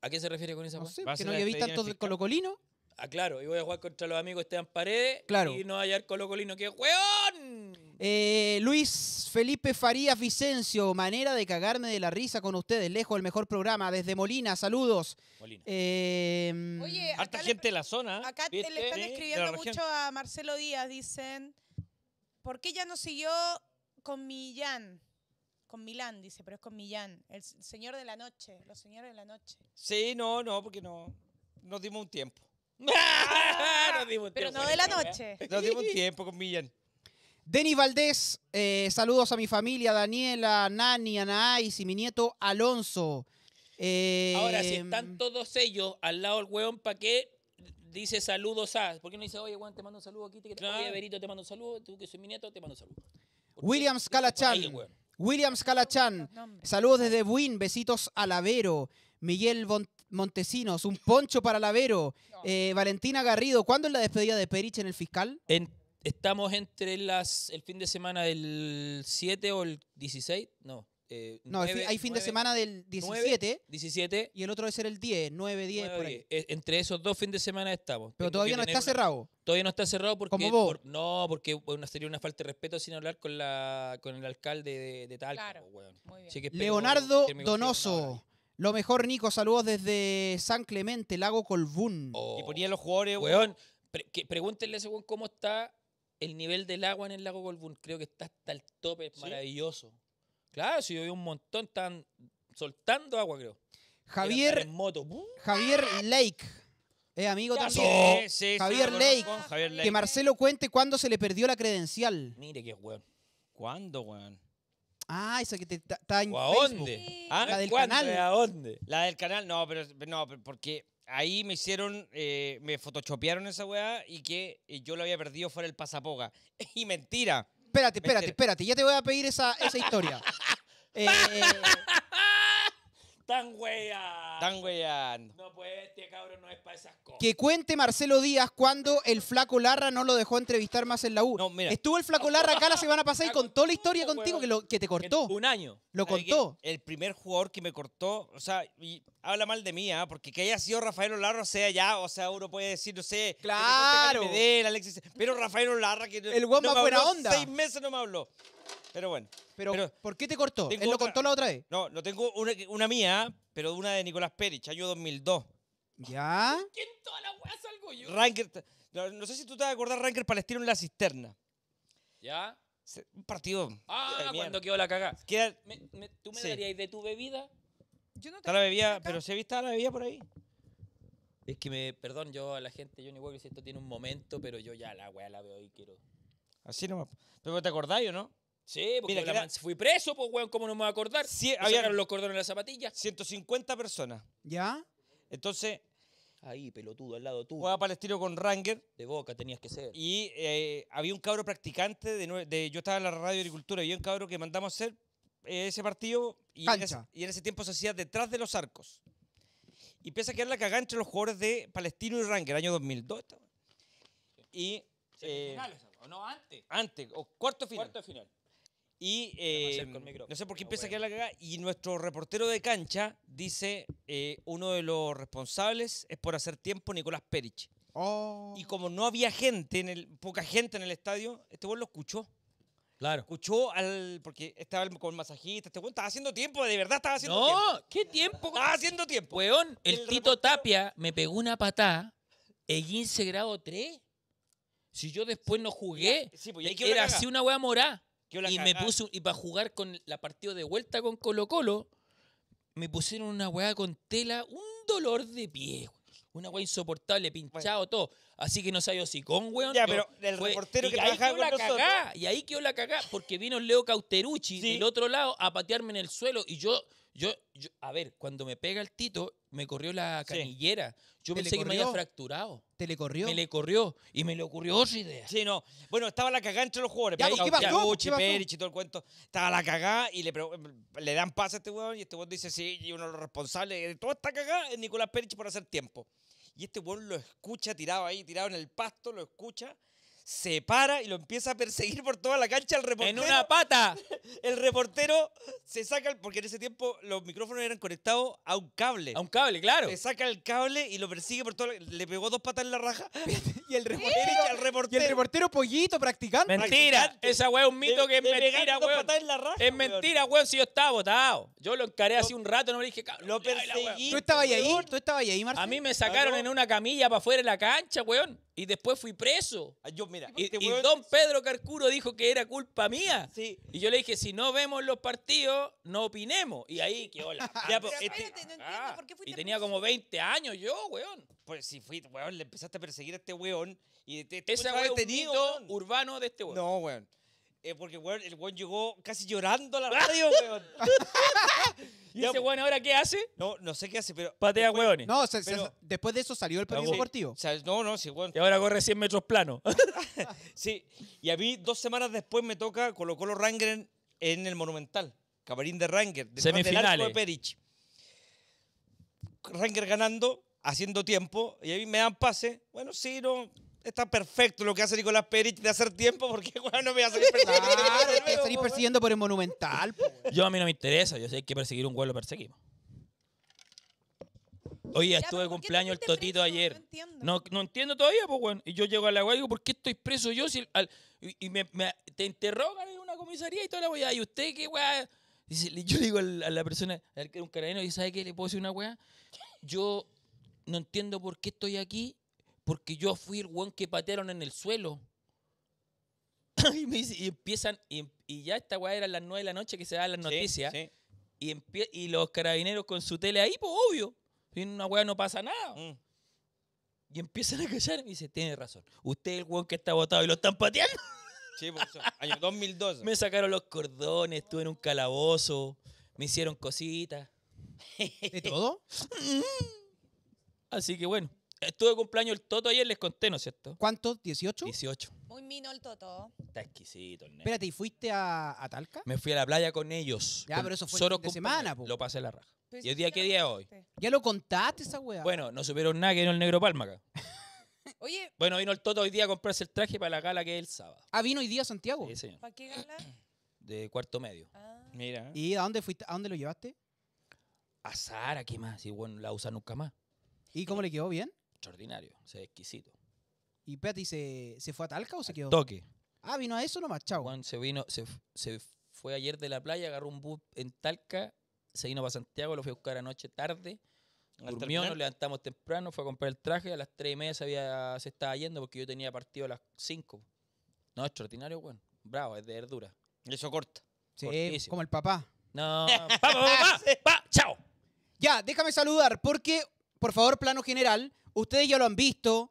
¿A qué se refiere con esa no sé, Que no lleve tanto colocolino. Ah, claro, y voy a jugar contra los amigos Esteban Paredes. Claro. Y no va a hallar Colo Colino, que ¡Hueón! Eh, Luis Felipe Farías Vicencio, manera de cagarme de la risa con ustedes. Lejos el mejor programa. Desde Molina, saludos. Molina. Em, Oye, harta gente de la zona. Acá le están escribiendo mucho a Marcelo Díaz, dicen. ¿Por qué ya no siguió con Millán? Con Milán, dice, pero es con Millán. El señor de la noche, los señores de la noche. Sí, no, no, porque no. Nos dimos un tiempo. Pero no de la noche. Nos dimos un tiempo con Millán. Denis Valdés, eh, saludos a mi familia, Daniela, Nani, Anaís y mi nieto Alonso. Eh, Ahora, si están todos ellos al lado del hueón, ¿para qué dice saludos a? ¿Por qué no dice, oye, Juan, te mando un saludo aquí? Te, Berito, te mando un saludo. Tú que soy mi nieto, te mando un saludo. Williams Scalachan Williams Scalachan Saludos desde Buin. Besitos a Lavero. Miguel Bont Montesinos, un poncho para Lavero, eh, Valentina Garrido. ¿Cuándo es la despedida de Perich en el fiscal? estamos entre las, el fin de semana del 7 o el 16, no. Eh, hay fin de semana del 17, 17 y el otro debe ser el 10, 9, 10, por ahí. Eh, entre esos dos fines de semana estamos. Pero todavía no está cerrado. Todavía no está cerrado porque no, porque sería una falta de respeto sin hablar con la con el alcalde de, Talca. Leonardo Donoso. Lo mejor, Nico, saludos desde San Clemente, Lago Colbún. Y oh. ponía los jugadores, weón. que pregúntenle, según cómo está el nivel del agua en el Lago Colbún. Creo que está hasta el tope, es maravilloso. Claro, si yo un montón, están soltando agua, creo. Javier, moto. Javier Lake. Es eh, amigo también. Javier, Lake, Javier Que Marcelo cuente cuándo se le perdió la credencial. Mire qué weón. ¿Cuándo, weón? Ah, esa que te está en ¿A dónde? Ah, La del canal. ¿A dónde? La del canal, no, pero no, porque ahí me hicieron, eh, me photoshopearon esa weá y que eh, yo lo había perdido fuera el pasapoga. y mentira. Espérate, espérate, espérate, ya te voy a pedir esa, esa historia. eh, Tan weyando. Tan weyando. No, pues este cabrón no es para esas cosas. Que cuente Marcelo Díaz cuando el Flaco Larra no lo dejó entrevistar más en la U. Estuvo el Flaco Larra acá la semana pasada y contó la historia contigo que, te cortó. Un año. Lo contó. El primer jugador que me cortó, o sea, habla mal de mí, ¿ah? porque que haya sido Rafael Olarra, o sea, ya, o sea, uno puede decir, no sé, claro. Alexis, pero Rafael Olarra, que el no, fuera me onda. seis meses no me habló. Pero bueno. Pero, ¿por qué te cortó? Él lo contó la otra vez. No, no tengo una, una mía, pero una de Nicolás Perich, año 2002. ¿Ya? ¿Quién toda la weá salgo yo? Ranker, no, sé si tú te vas a acordar, Ranker Palestino en la cisterna. ¿Ya? Un partido. Ah, cuando quedó la cagada. ¿Tú me darías de tu bebida? ¿Pero se ha la a pero la bebida por ahí. Es que me, perdón, yo a la gente, yo Johnny Walker, si esto tiene un momento, pero yo ya la weá la veo y quiero. Así nomás. Pero te acordáis o no? Sí, porque Mira, fui preso, pues weón, ¿cómo no me voy a acordar? Sí, los cordones de las zapatillas. 150 personas. ¿Ya? Entonces, Ahí, pelotudo, al lado tú. el estilo con Ranger De boca tenías que ser. y eh, había un cabro practicante de, Yo estaba en la radio de agricultura, había un cabro que mandamos a hacer eh, ese partido y en ese, y en, ese, tiempo se hacía detrás de los arcos. Y empieza a quedar la cagada entre los jugadores de Palestino y el año 2002. Y. Eh, o no, antes. Antes, o cuarto final. Cuarto final. Y eh, no sé por qué empieza a quedar la cagada. Y nuestro reportero de cancha dice: uno de los responsables es por hacer tiempo Nicolás Perich. Oh. Y como no había gente, en el, poca gente en el estadio, este gol lo escuchó. Claro. Escuchó al. Porque estaba con el masajista. Este estaba haciendo tiempo, de verdad estaba haciendo tiempo. No, ¿qué tiempo? Estaba haciendo tiempo. el, Tito Tapia me pegó una patada en 15 grado 3. Si yo después no jugué, pues, era así una weá morada. Y me puso. Y para jugar con la partida de vuelta con Colo-Colo, me pusieron una weá con tela, un dolor de pie, una hueá insoportable, pinchado, todo. Así que no sabía con weón. Ya, pero el reportero que con la nosotros. Y ahí quedó la cagá, porque vino Leo Cauterucci del otro lado a patearme en el suelo. Y yo, yo, a ver, cuando me pega el tito, me corrió la canillera. Yo pensé que me había fracturado. ¿Te le corrió? Me le corrió y me le ocurrió otra idea. Sí, no. Bueno, estaba la cagá entre los jugadores. Ya, Perich y todo el cuento. Estaba la cagá y le, le dan pase a este weón y este weón dice, sí, y uno de los responsables de toda esta cagá es Nicolás Perich por hacer tiempo. Y este weón lo escucha tirado ahí, tirado en el pasto, lo escucha se para y lo empieza a perseguir por toda la cancha el reportero. ¡En una pata! El reportero se saca, porque en ese tiempo los micrófonos eran conectados a un cable. A un cable, claro. Se saca el cable y lo persigue por todo. Le pegó dos patas en la raja y el reportero. Y el reportero, pollito practicando. Mentira. Esa weón es un mito que es mentira, weón. En la raja, es mentira, weón. Si yo estaba botado. Yo lo encaré hace un rato, no me dije, Lo perseguí. ¿Tú estabas ahí? ¿Tú estabas ahí, A mí me sacaron en una camilla para afuera de la cancha, weón. Y después fui preso. Ah, yo, y, don Pedro Carcuro dijo que era culpa mía. Sí. Y yo le dije, si no vemos los partidos, no opinemos. Y ahí qué hola. y tenía como 20 años yo, weón. Pues si fui, weón, le empezaste a perseguir a este weón. Y te, te Ese weón tenido urbano de este weón. No, weón. Eh, porque el weón llegó casi llorando a la radio, weón. ¿Y ese ahora qué hace? No, no sé qué hace, pero. Patea después, No, después de eso salió el primer deportivo. no, no, sí, weón. Y ahora corre 100 metros plano. Sí, y a mí dos semanas después me toca colocó los Ranger en, el Monumental, Cabarín de Ranger, Semifinales. de Ranger ganando, haciendo tiempo, y mí me dan pase. Bueno, sí, no, Está perfecto lo que hace Nicolás Perich de hacer tiempo porque, weón, no me voy a salir persiguiendo. por el monumental. Pues. Yo a mí no me interesa, yo sé que perseguir un huevo lo perseguimos. Oye, estuve de cumpleaños el Totito ayer. No, no entiendo todavía, pues, weón. Y yo llego a la weá y digo, ¿por qué estoy preso yo? Si al- y me, te interrogan en una comisaría y toda la weá. ¿Y usted qué weá? Dice, yo le digo a la persona, ver que era un carabinero, y ¿sabe qué? Le puedo decir una weá. Yo no entiendo por qué estoy aquí porque yo fui el weón que patearon en el suelo. y, empiezan, em, y, ya esta weá era a las 9 de la noche que se daban las noticias. Y, y los carabineros con su tele ahí, pues obvio. En una weá no pasa nada. Mm. Y empiezan a callar y me dice, tiene razón. Usted es el weón que está votado y lo están pateando. Sí, pues, eso. año 2012. Me sacaron los cordones, estuve en un calabozo, me hicieron cositas. ¿De todo? Así que bueno, Estuve de cumpleaños el Toto ayer, les conté, ¿no es cierto? ¿Cuántos? ¿18? 18. Muy mino el Toto. Está exquisito el negro. Espérate, ¿y fuiste a, Talca? Me fui a la playa con ellos. Ya, pero eso fue el de semana, Lo pasé la raja. ¿Y el día qué día hoy? Ya lo contaste esa weá. Bueno, no supieron nada que vino el negro palma acá. Oye. Bueno, vino el Toto hoy día a comprarse el traje para la gala que es el sábado. Ah, vino hoy día a Santiago. Sí, señor. ¿Para qué gala? De cuarto medio. Ah. Mira. ¿Y a dónde fuiste? dónde lo llevaste? A Sara, ¿qué más? Y bueno, la usa nunca más. ¿Y cómo le quedó bien? extraordinario, se exquisito. ¿Y Pati se, se fue a Talca o se quedó? Toque. Ah, vino a eso nomás, chao. Juan se vino, se, fue ayer de la playa, agarró un bus en Talca, se vino para Santiago, lo fui a buscar anoche tarde. Durmió, nos levantamos temprano, fue a comprar el traje, a las tres y media se, se estaba yendo porque yo tenía partido a las cinco. No, extraordinario, bueno. Bravo, es de verdura. Eso corta. Sí, como el papá. No, papá, chao. Ya, déjame saludar porque, por favor, plano general, Ustedes ya lo han visto.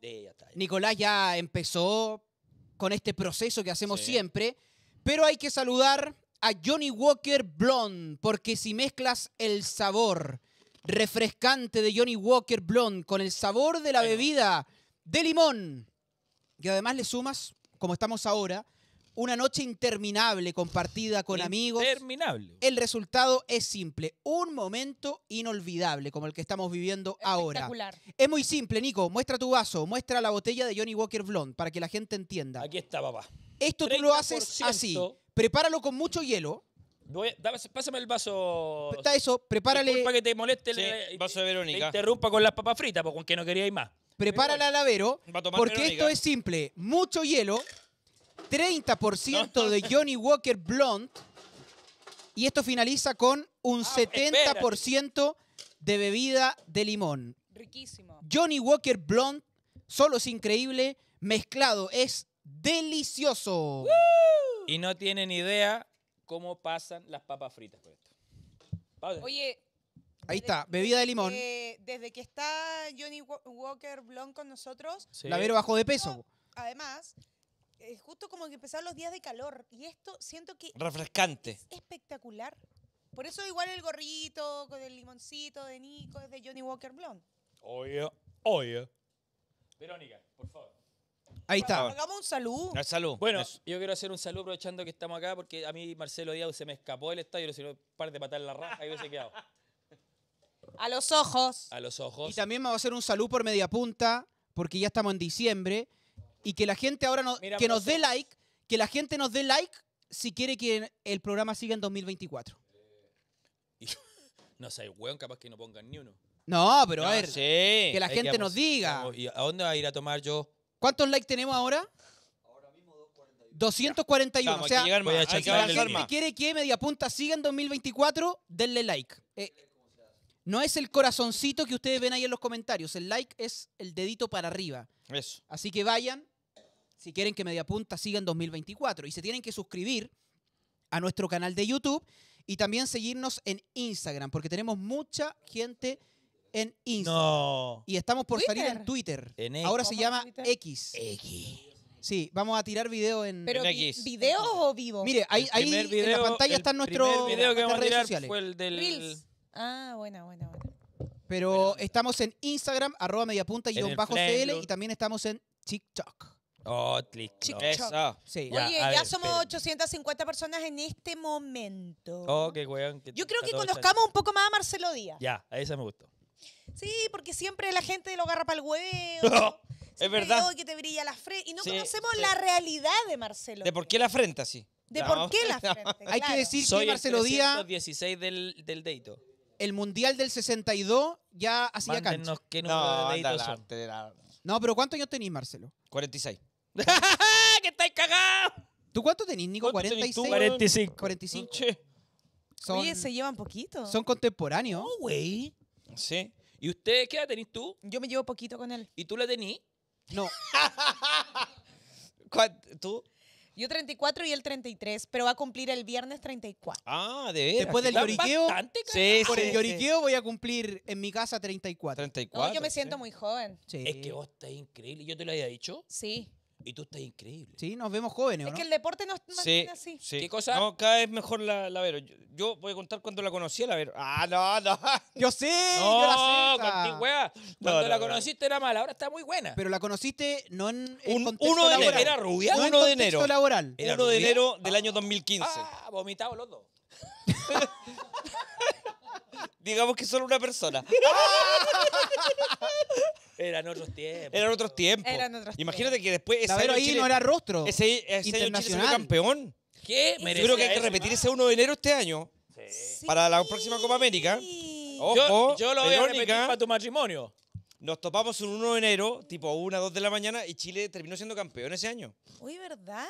Nicolás ya empezó con este proceso que hacemos siempre. Pero hay que saludar a Johnny Walker Blonde, porque si mezclas el sabor refrescante de Johnny Walker Blonde con el sabor de la bebida de limón, y además le sumas, como estamos ahora, una noche interminable compartida con amigos. Interminable. El resultado es simple, un momento inolvidable como el que estamos viviendo ahora. Es muy simple, Nico, muestra tu vaso, muestra la botella de Johnny Walker Blonde para que la gente entienda. Aquí está, papá. Esto tú lo haces así. Prepáralo con mucho hielo. pásame el vaso. Está eso, prepárale. Disculpa que te moleste vaso de Verónica. Te interrumpa con las papas fritas, porque no quería ir más. Prepárala al lavero porque esto es simple. Mucho hielo. 30% de Johnny Walker Blonde. Y esto finaliza con un 70% ah, de bebida de limón. Riquísimo. Johnny Walker Blonde, solo es increíble, mezclado, es delicioso. Y no tienen idea cómo pasan las papas fritas con esto. Oye. Ahí está, bebida de limón. Desde, que está Johnny Walker Blonde con nosotros. La Vero bajó de peso. Además, es eh, justo como que empezaron los días de calor. Y esto siento que. Refrescante. espectacular. Por eso, igual el gorrito con el limoncito de Nico es de Johnny Walker Blonde. Oye, oye. Verónica, por favor. Ahí está. Hagamos un saludo. Un salud. Bueno, yo quiero hacer un saludo aprovechando que estamos acá porque a mí Marcelo Díaz se me escapó del estadio, si no, un par de en la raja y hubiese quedado. A los ojos. A los ojos. Y también me va a hacer un saludo por media punta porque ya estamos en diciembre y que la gente ahora no, que nos dé like, que la gente nos dé like si quiere que el programa siga en 2024. No sé, weón, capaz que no pongan ni uno. No, pero a ver, que la gente nos diga. ¿Y a dónde va a ir a tomar yo? ¿Cuántos likes tenemos ahora? 241. O sea, si quiere que Media Punta siga en 2024, denle like. Eh, no es el corazoncito que ustedes ven ahí en los comentarios. El like es el dedito para arriba. Eso. Así que vayan, si quieren que Media Punta siga en 2024. Y se tienen que suscribir a nuestro canal de YouTube y también seguirnos en Instagram, porque tenemos mucha gente en Instagram. No. Y estamos por salir en Twitter. Ahora se llama X. X. Sí, vamos a tirar video en, Pero o vivo? Mire, ahí, en la pantalla nuestro el video que vamos a tirar Fue el del... Ah, buena, buena, buena. Pero estamos en Instagram, arroba mediapunta y bajo CL y también estamos en TikTok. Oh, TikTok. Oye, ya somos 850 personas en este momento. Oh, qué weón. Yo creo que conozcamos un poco más a Marcelo Díaz. Ya, a esa me gustó. Sí, porque siempre la gente lo agarra para el huevo. es verdad. Y no conocemos la realidad de Marcelo. ¿De por qué la frente así? De por qué la frente. Hay que decir que Soy Marcelo Díaz 16 del, del deito el Mundial del 62 ya hacía Mándenos no, de la- No, pero ¿cuántos años tenís, Marcelo? 46. ¡Que estáis cagados! ¿Tú cuánto tenís, Nico? tú, 45. 45. Son, Oye, se llevan poquito. son contemporáneos. No, güey. Sí. ¿Y usted qué edad tenés tú? Yo me llevo poquito con él. ¿Y tú la tenís? No. ¿Tú? Yo 34 y él 33, pero va a cumplir el viernes 34. Ah, de veras. Después del lloriqueo, sí, por el lloriqueo voy a cumplir en mi casa 34. 34. yo me siento muy joven. Es que vos estás increíble. ¿Yo te lo había dicho? Sí. Y tú estás increíble. Sí, nos vemos jóvenes. Es que el deporte no es así. Sí. ¿Qué cosa? No, cada vez mejor la, la Vero. Yo, voy a contar cuando la conocí a la Vero. Ah, no, no. Yo sí, no, yo la sé. Cuando la conociste era mala, ahora está muy buena. Pero la conociste no en, Un- contexto uno de enero. ¿Era rubia? No en Uno de enero. laboral. ¿Era 1 de enero del ah, año 2015. Ah, vomitado los dos. digamos que solo una persona. Eran otros tiempos. Eran otros tiempos. Eran otros Imagínate que después ese año no era rostro. Ese, ese campeón. ¿Qué? Yo creo que hay que repetir ese 1 de enero este año sí. para la próxima Copa América. Ojo, yo, lo voy para tu matrimonio. Nos topamos un 1 de enero, tipo 1, 2 de la mañana, y Chile terminó siendo campeón ese año. Uy, ¿verdad?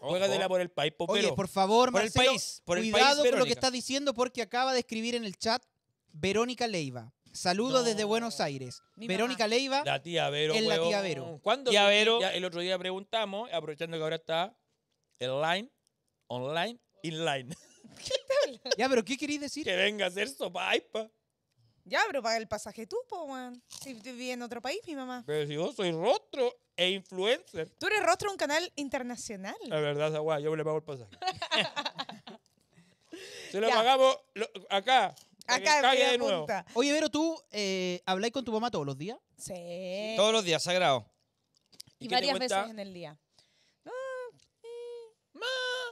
la por el país, popero. Oye, por favor, por el país, por el cuidado con lo que estás diciendo porque acaba de escribir en el chat Verónica Leiva. Saludos desde Buenos Aires. Verónica Leiva. La tía Vero. Es la tía Vero. ¿Cuándo? Tía El otro día preguntamos, aprovechando que ahora está online, online, inline. ¿Qué tal? Ya, pero ¿qué queréis decir? Que venga a hacer sopaipa. Ya, pero paga el pasaje tú, po, weón. Si viví en otro país, mi mamá. Pero si yo soy rostro e influencer. Tú eres rostro de un canal internacional. La verdad, esa guay, yo le pago el pasaje. Se lo pagamos acá. Acá en de nuevo. Punta. Oye, pero ¿tú eh, habláis con tu mamá todos los días? Sí. Todos los días, sagrado. ¿Y, varias veces en el día. Eh,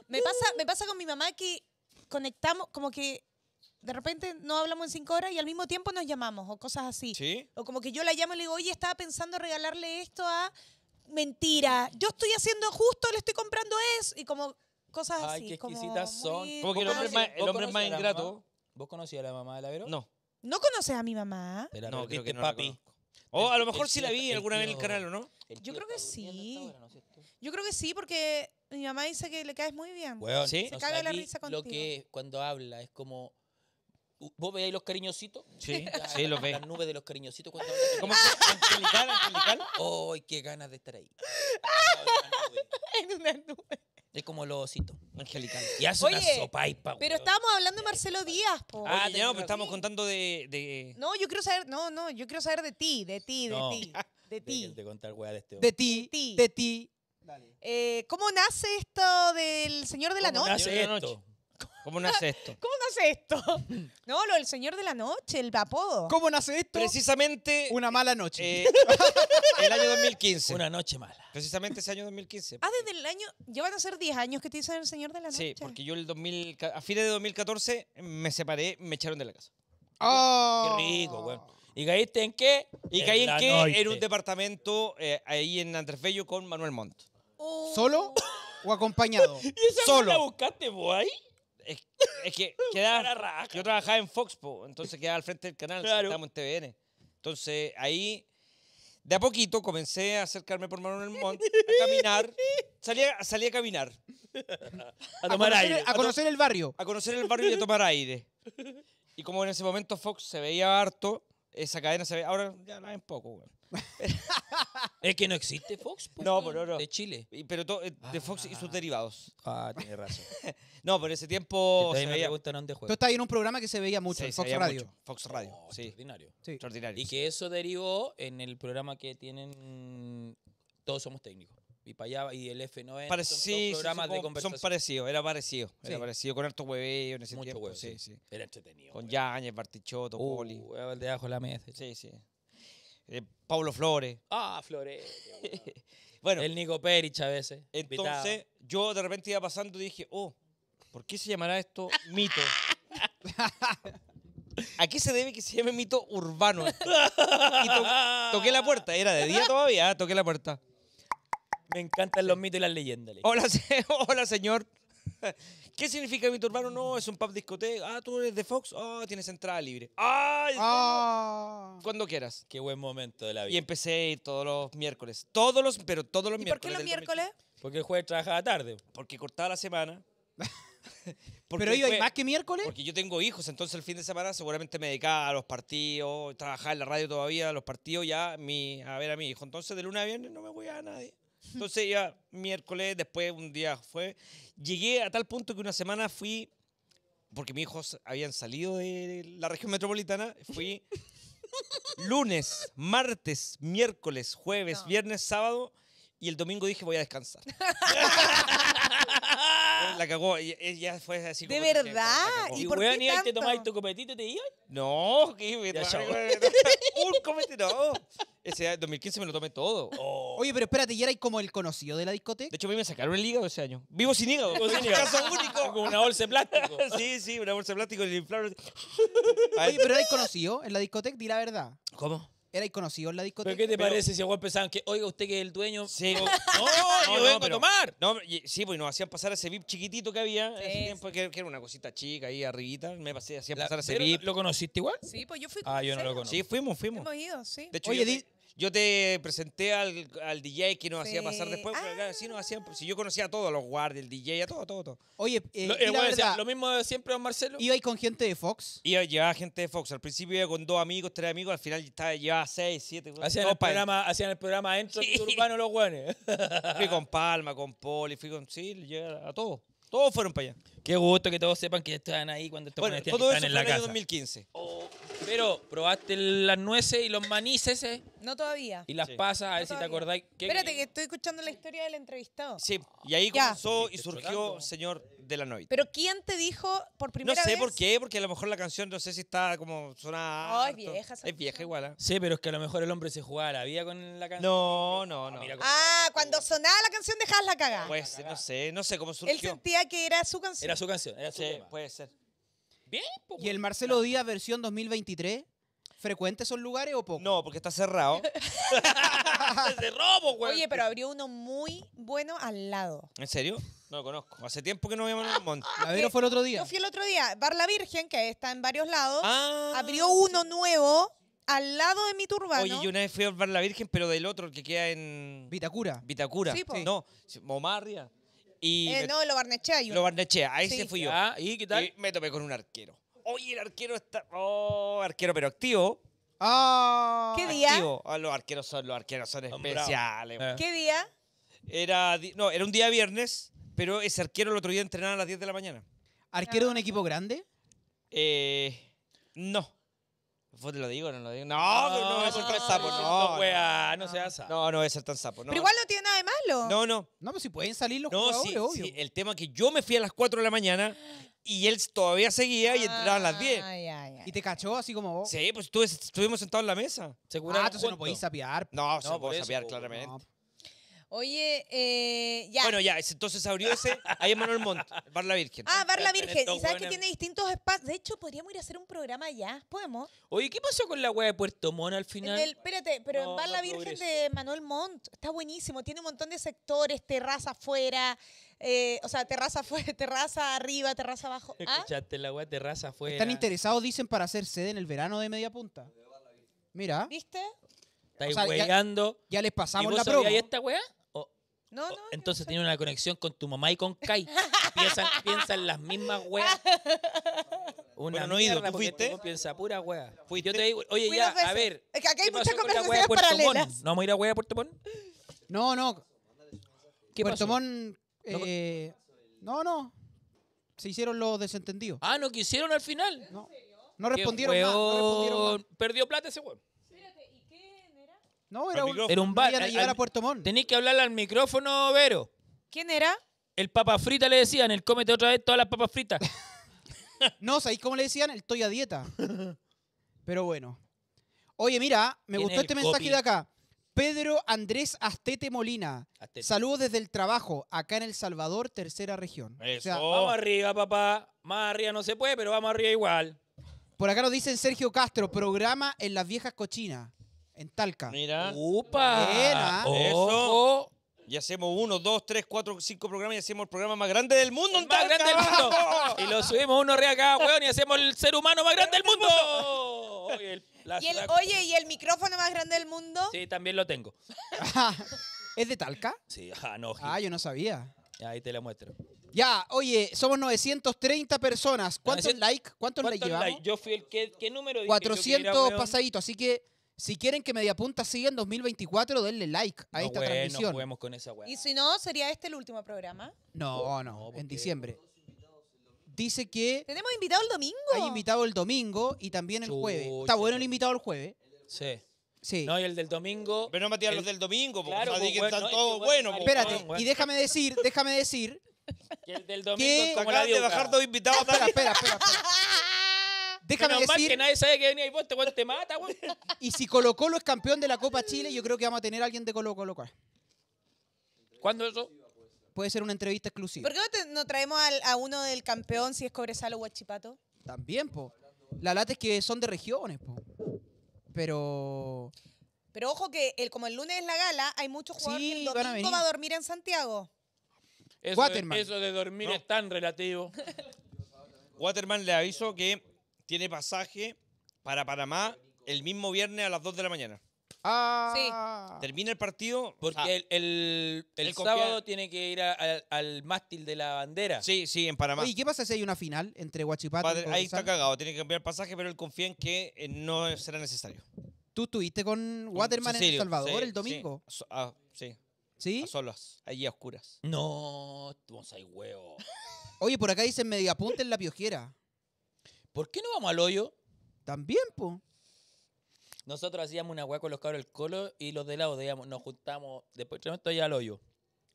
me pasa, me pasa con mi mamá que conectamos, como que de repente no hablamos en cinco horas y al mismo tiempo nos llamamos o cosas así. ¿Sí? O como que yo la llamo y le digo, oye, estaba pensando regalarle esto a mentira. Yo estoy haciendo justo, le estoy comprando eso. Y como cosas así. Ay, qué exquisitas son. Como que el hombre, más, más ingrato. ¿Vos conocías a la mamá de la Vero? No. ¿No conoces a mi mamá? Pero no, creo que no papi. O a lo mejor sí la vi alguna vez en el canal, ¿o no? Yo creo que sí. Yo creo que sí, porque mi mamá dice que le caes muy bien. Bueno, ¿Sí? Se caga la risa contigo. Lo que cuando habla es como ¿Vos veis los cariñositos? Sí, sí, los ve. Las nubes de los cariñositos cuando ¿Cómo se Angelical, angelical. ¡Ay, qué ganas de estar ahí! En una nube. Es como los ositos. Angelical. Y hace una y Pero estábamos hablando de Marcelo Díaz, po. Ah, no, pero estamos contando de. de- No, yo quiero saber, no, no, yo quiero saber de ti, de ti, de este ti, de ti. de contar de este De ti, de ti. Eh, ¿Cómo nace esto del Señor de la Noche? nace Señor de la esto? noche. ¿Cómo nace esto? ¿Cómo nace esto? No, lo del señor de la noche, el apodo. ¿Cómo nace esto? Precisamente. Una mala noche. Eh, el año 2015. Una noche mala. Precisamente ese año 2015. Ah, desde el año. Ya van a ser 10 años que te dicen el señor de la noche. Sí, porque yo el 2000, a fines de 2014 me separé, me echaron de la casa. Ah. Qué rico, güey. ¿Y caíste en qué? ¿Y caí en, qué? En un departamento eh, ahí en Andrefello con Manuel Montt. Oh. ¿Solo o acompañado? ¿Y esa Solo. la buscaste vos ahí? Es, que yo trabajaba en Foxpo, entonces quedaba al frente del canal, claro. en TVN. Entonces ahí, de a poquito, comencé a acercarme por Manuel Montt, a caminar. Salía, a caminar. a tomar conocer, aire. A conocer el barrio. A conocer el barrio y a tomar aire. Y como en ese momento Fox se veía harto, esa cadena se ve. Ahora ya la un poco, güey. es que no existe Fox, pues, no, no, no. de Chile. Y- Pero eh, de Fox y sus ah. derivados. Ah, tiene razón. No, pero ese tiempo se me gustaron de juego Tú estabas en un programa que se veía mucho, en Fox Radio. Fox oh, Radio, Extraordinario. Sí. Extraordinario. Y que eso derivó en el programa que tienen Todos Somos Técnicos. Y para allá, y el f 9 Parecidos, son sí, de conversación. son parecidos, era parecido, era parecido con harto hueveo en ese Mucho tiempo, sí, sí. Era entretenido. Con Yañez, Bartichotto, uh, Poli. Huevo, el de abajo de la mesa. Sí, sí. Eh, Pablo Flores. Ah, Flores. bueno. El Nico Perich a veces. Entonces, yo de repente iba pasando y dije, oh, ¿por qué se llamará esto mito? ¿A qué se debe que se llame mito urbano? toqué la puerta, era de día todavía, ah, toqué la puerta. Me encantan los mitos y las leyendas. Hola, hola señor. ¿Qué significa mi urbano? No, es un pub discoteca. Ah, tú eres de Fox. Ah, tienes entrada libre. ¡Ay! Ah, ah. Cuando quieras. Qué buen momento de la vida. Y empecé todos los miércoles. Todos los, pero todos los miércoles. ¿Por qué los miércoles? Porque el jueves trabajaba tarde. Porque cortaba la semana. ¿Pero iba más que miércoles? Porque yo tengo hijos, entonces el fin de semana seguramente me dedicaba a los partidos, trabajaba en la radio todavía, a los partidos ya, a ver a mi hijo. Entonces de lunes a viernes no me voy a nadie. Entonces ya miércoles, después un día fue. Llegué a tal punto que una semana fui, porque mis hijos habían salido de la región metropolitana, fui lunes, martes, miércoles, jueves, viernes, sábado y el domingo dije, voy a descansar. la cagó. ya fue así. ¿De verdad? ¿Y, por qué tanto? te tomáis tu copetito y te ibas? No, que Un cometito. no. Ese 2015 me lo tomé todo. Oh. Oye, pero espérate, ¿y era como el conocido de la discoteca? De hecho, a mí me sacaron el hígado ese año. Vivo sin hígado. Vivo Caso único. Con una bolsa de plástico. sí, sí, una bolsa de plástico y el Oye, pero ¿era conocido en la discoteca? Di la verdad. ¿Cómo? era conocido en la discoteca. ¿Pero qué te parece si igual pensaban que, oiga, usted que es el dueño? Sí. no, yo vengo a tomar. No, sí, pues nos hacían pasar a ese VIP chiquitito que había en ese tiempo, que, era una cosita chica ahí arribita. Me pasé, hacían pasar a ese VIP. ¿Lo conociste igual? Sí, pues yo fui. Ah, yo no lo conocí. Sí, fuimos, fuimos. Hemos ido, sí. De hecho, Oye, di, yo te presenté al, DJ que nos hacía pasar después. Sí, nos hacían. Si yo conocía a todos, los guardias, el DJ, a todo, todo, todo. Oye, eh, lo, lo mismo siempre, don Marcelo. ¿Iba ahí con gente de Fox? Iba, llevaba gente de Fox. Al principio iba con dos amigos, tres amigos. Al final estaba, llevaba seis, siete. Hacían, el programa, hacían el programa urbano los guanes. fui con Palma, con Poli, fui con. Sí, a, todos. Todos fueron para allá. Qué gusto que todos sepan que están ahí cuando bueno, todo eso en el año 2015. Pero, ¿probaste las nueces y los manices, ¿eh? No todavía. Y las pasas, a ver si te acordáis. Espérate, que estoy escuchando la historia del entrevistado. Sí, y ahí comenzó y surgió Señor de la Noite. Pero ¿quién te dijo por primera vez? No sé por qué, porque a lo mejor la canción no sé si está como sonada. Ay, vieja Es vieja igual. ¿eh? Sí, pero es que a lo mejor el hombre se jugaba la vida con la canción. No, no, no. Ah, ah cuando sonaba la canción dejabas la cagada. Pues, no sé, no sé cómo surgió. Él sentía que era su canción. Era su canción, era puede ser. ¿Y el Marcelo Díaz versión 2023? ¿Frecuentes son lugares o poco? No, porque está cerrado. robo, güey. Oye, pero abrió uno muy bueno al lado. ¿En serio? No lo conozco. Hace tiempo que no habíamos a Manuel La fue el otro día. Yo fui el otro día. Bar La Virgen, que está en varios lados, ah, abrió uno nuevo al lado de mi turbano. Oye, yo una vez fui a Bar La Virgen, pero del otro, el que queda en... Vitacura. Vitacura. Sí, No, Momarria. Y eh, no, lo barnechea. Yo. Lo barnechea, ahí se fui yo. Ah, ¿Y qué tal? Y me topé con un arquero. Oye, el arquero está. Oh, arquero, pero activo. oh, ¿Qué día? Ah, los arqueros son, los arqueros son ah, especiales. ¿Qué día? Era, no, era un día viernes, pero ese arquero el otro día entrenaba a las 10 de la mañana. ¿Arquero de un equipo grande? Eh, no. ¿Te pues, lo digo o no lo digo? No, no, es voy a ser tan sapo, no. No, no seas sapo. No, no voy a ser tan sapo, no. Pero igual no tiene nada de malo. No, no. No, pero si pueden salir los no, jugadores, sí, obvio. el tema es que yo me fui a las 4 de la mañana y él todavía seguía y entraba a las 10. Ay, ay, ay. ¿Y te cachó así como vos? Sí, pues estuvimos sentados en la mesa. Ah, entonces no podéis sapear. No, se no puede sapear, claramente. Oye, eh, ya. Bueno, ya, entonces abrió ese, ahí en Manuel Montt, Bar La Virgen. Ah, Bar La Virgen. Y sabes que tiene distintos espacios. De hecho, podríamos ir a hacer un programa allá, podemos. Oye, ¿qué pasó con la wea de Puerto Montt al final? espérate, pero en Bar La Virgen de Manuel Montt está buenísimo, tiene un montón de sectores, terraza afuera. Eh, o sea, terraza afuera, terraza arriba, terraza abajo. ¿Ah? Escuchaste la hueá, terraza afuera. Están interesados, dicen, para hacer sede en el verano de media punta. Mira. ¿Viste? Está o ya, les pasamos la prueba. ¿Y esta hueá? Entonces tiene una conexión con tu mamá y con Kai. piensan, las mismas weas. Una bueno, no ido, fuiste? piensa pura wea. Fuiste. Yo te digo, oye, ya, a ver. Es que acá hay muchas conversaciones con paralelas. ¿No vamos a ir a wea a Puerto Montt? No, no. que Puerto Montt. Eh, no, no. Se hicieron los desentendidos. Ah, no quisieron al final. No, no respondieron, más. respondieron Perdió plata ese weón. No, era un, era bar. Puerto Tenéis que hablarle al micrófono, Vero. ¿Quién era? El papa frita le decían, el cómete otra vez todas las papas fritas. no, ¿sabéis cómo le decían? El estoy a dieta. Pero bueno. Oye, mira, me gustó este mensaje de acá. Pedro Andrés Astete Molina. Saludos desde el trabajo, acá en El Salvador, tercera región. vamos arriba, papá. Más arriba no se puede, pero vamos arriba igual. Por acá nos dicen Sergio Castro, programa en las viejas cochinas en Talca. Mira. ¡Upa! Eso. Y hacemos uno, dos, tres, cuatro, cinco programas y hacemos el programa más grande del mundo. grande del mundo. y lo subimos uno re acá, weón, y hacemos el ser humano más grande del mundo. Oye, ¿Y el, micrófono más grande del mundo? Sí, también lo tengo. ¿Es de Talca? Sí, ah, no. Ah, yo no sabía. Ahí te lo muestro. Ya, oye, somos 930 personas. ¿Cuántos likes? ¿Cuántos, llevamos? Yo fui el que, ¿qué número 400 pasaditos, así que si quieren que Mediapunta siga en 2024, denle like a esta transmisión. No podemos con esa Y si no, ¿sería este el último programa? No, no, en diciembre. Dice que... ¿Tenemos invitado el domingo? Hay invitado el domingo y también el jueves. Está bueno el invitado el jueves. Sí. Sí. No, y el del domingo. Pero no Matías, los del domingo, porque claro, pues, que están todos buenos. Espérate, y déjame decir, déjame decir. Que el del domingo que... como la de bajar dos invitados. Ah, espera, espera, espera. Déjame decir. que nadie sabe que venía y vos, te, este te mata, güey. Y si Colo Colo es campeón de la Copa Chile, yo creo que vamos a tener a alguien de Colo Colo ¿Cuándo eso? Puede ser una entrevista exclusiva. ¿Por qué no, traemos a uno del campeón si es Cobresal o Huachipato? También, po. La lata es que son de regiones, po. Pero. Pero ojo que el, como el lunes es la gala, hay muchos jugadores que va a dormir en Santiago. Eso, de, eso de dormir es tan relativo. Waterman le aviso que tiene pasaje para Panamá el mismo viernes a las 2 de la mañana. Ah, sí. Termina el partido. Porque ah, el, el, sábado tiene que ir al mástil de la bandera. Sí, sí, en Panamá. ¿Y qué pasa si hay una final entre Guachipato y Ahí está cagado, tiene que cambiar el pasaje, pero él confía en que eh, no será necesario. ¿Tú estuviste con Waterman en El Salvador el domingo? Sí. Ah, sí. ¿Sí? A solas, allí a oscuras. No, tú no huevo. Oye, por acá dicen media en la piojera. ¿Por qué no vamos al hoyo? También, po. Nosotros hacíamos una hueá con los cabros del colo y los de lado, digamos, nos juntamos, después de esto allá al hoyo,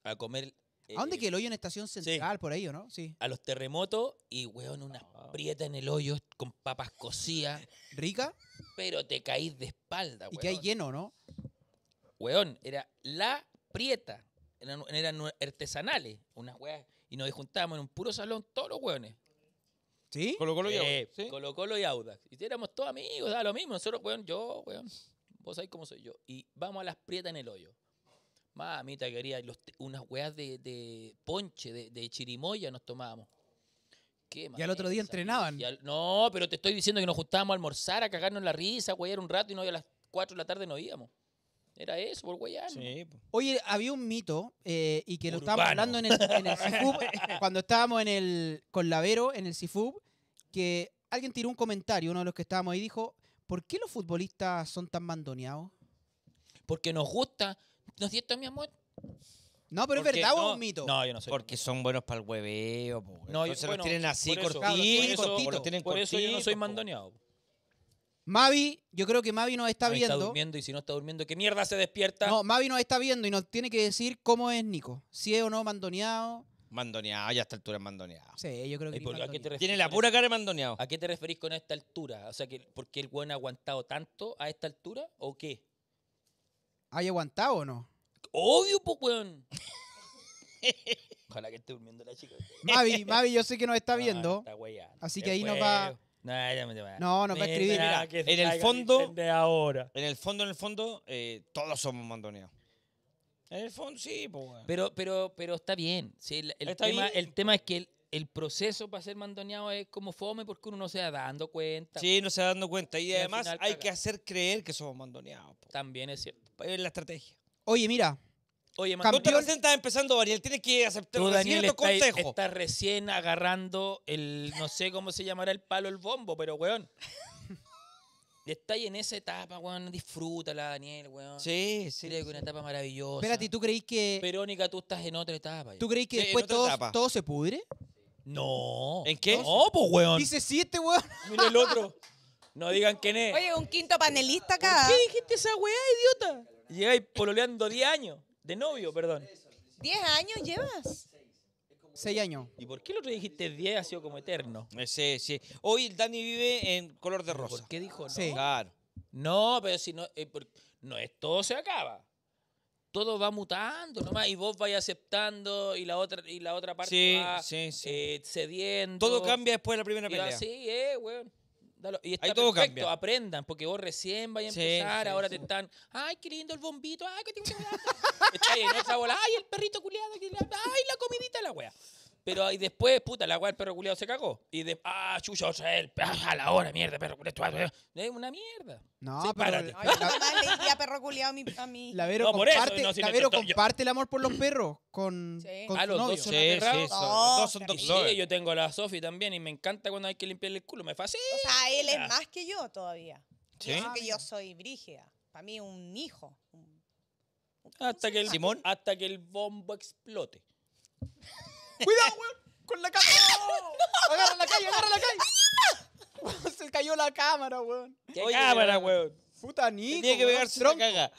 a comer. Eh, ¿A dónde eh, que el hoyo en estación central, por ahí, no? Sí. A los terremotos y, weón, una ah. prietas prieta en el hoyo con papas cocidas. ¿Rica? Pero te caís de espalda, weón. Y que hay lleno, ¿no? Weón, era la prieta. Eran, artesanales, unas weas. Y nos juntábamos en un puro salón todos los hueones. ¿Sí? Colo Colo y eh, Audax. y éramos todos amigos, da lo mismo. Nosotros, weón, yo, weón, vos sabés cómo soy yo. Y vamos a las prietas en el hoyo. Mamita quería unas weas de, ponche, de, chirimoya nos tomábamos. ¿Qué y al otro día entrenaban. no, pero te estoy diciendo que nos gustábamos a almorzar, a cagarnos la risa, a un rato y no a las 4 de la tarde nos íbamos. Era eso, por guayano. Oye, había un mito eh, y que lo estábamos hablando en el, CIFUB, cuando estábamos en el, con Lavero en el CIFUB, que alguien tiró un comentario, uno de los que estábamos ahí, dijo, ¿por qué los futbolistas son tan mandoneados? Porque nos gusta, ¿no es cierto, mi amor? No, pero es verdad o es un mito. No, yo no sé. Porque son buenos para el hueveo. No, los tienen así yo no soy mandoneado. Mavi, yo creo que Mavi nos está viendo. Está durmiendo y si no está durmiendo, ¿qué mierda se despierta? No, Mavi nos está viendo y nos tiene que decir cómo es Nico. Si es o no mandoneado. Mandoneado, ya a esta altura es mandoneado. Sí, yo creo que. Tiene la pura cara de mandoneado. ¿A qué te referís con esta altura? O sea, que ¿por qué el weón ha aguantado tanto a esta altura o qué? ¿Hay aguantado o no? Obvio, pues, weón. Ojalá que esté durmiendo la chica. Mavi, Mavi, yo sé que nos está viendo. así que ahí nos va. No, No, va a escribir. en el fondo. ahora. En el fondo, en el fondo, eh, todos somos mandoneados. En el fondo sí, pues. Pero, pero, pero está bien. el, tema, es que el, proceso para ser mandoneado es como fome porque uno no se va dando cuenta. Sí, no se va dando cuenta. Y, además hay que hacer creer que somos mandoneados. También es cierto. Pues, es la estrategia. Oye, mira, Oye, te lo estás empezando, Daniel. Tienes que aceptar un cierto está, consejo. Estás recién agarrando el, no sé cómo se llamará el palo, el bombo, pero weón. Estáis en esa etapa, weón. Disfrútala, Daniel, weón. Sí, sí. Creo que una etapa maravillosa. Espérate, tú creís que. Verónica, tú estás en otra etapa. ¿Tú creís que después todo, se pudre? No. ¿En qué? No, pues, weón. Dice siete, weón. Mira el otro. No digan quién es. Oye, un quinto panelista acá. qué dijiste esa weá, idiota? Llegáis pololeando 10 años. De novio, perdón. 10 años llevas? Seis años. ¿Y por qué el otro dijiste 10? Ha sido como eterno. Eh, sí, sí. Hoy el Dani vive en color de rosa. ¿Por qué dijo no? Sí. Claro. No, pero si no, eh, no es todo se acaba. Todo va mutando nomás y vos vais aceptando y la otra y la otra parte va eh, cediendo. Todo cambia después de la primera pelea. así, eh, weón. Y está todo perfecto, aprendan, porque vos recién vais a empezar, ahora te están, ay, qué lindo el bombito, ay, que tengo Está ahí en bola, ay, el perrito culiado, ay, la comidita, la wea. Pero ahí después, puta, la guay el perro culiado se cagó. Y de, ah, chucho, o sea, a ah, la hora, mierda, perro culiado. Es una mierda. No, sí, pero, Ay, la, le perro culiado a mí. comparte, eso, comparte el amor por los perros con, sí. con los Dos, sí, sí, son, dos son Sí, yo tengo a la Sofi también y me encanta cuando hay que limpiarle el culo. Me fascina. O sea, él es más que yo todavía. ¿Sí? Ah, yo que yo soy brígida. Para mí un hijo. Hasta que el Simón, hasta que el bombo explote. ¡Cuidado, weón! ¡Con la cámara! ¡Oh! ¡Agarra la calle, agarra la calle! Se cayó la cámara, weón. ¿Qué cámara, weón? Puta Nico. Tiene que pegar una caga.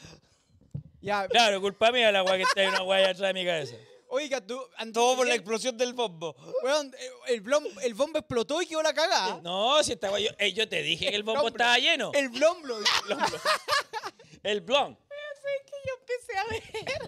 Ya. Claro, culpa mía la weá que está ahí una weá atrás de mi cabeza. Oiga, tú. Todo por la eh, explosión del bombo. Weón, eh, el, el bombo explotó y quedó la cagada. ¿ah? No, si estaba yo. Eh, yo te dije que el bombo estaba lleno. El blom, El blom. El blom. Yo sé que yo empecé a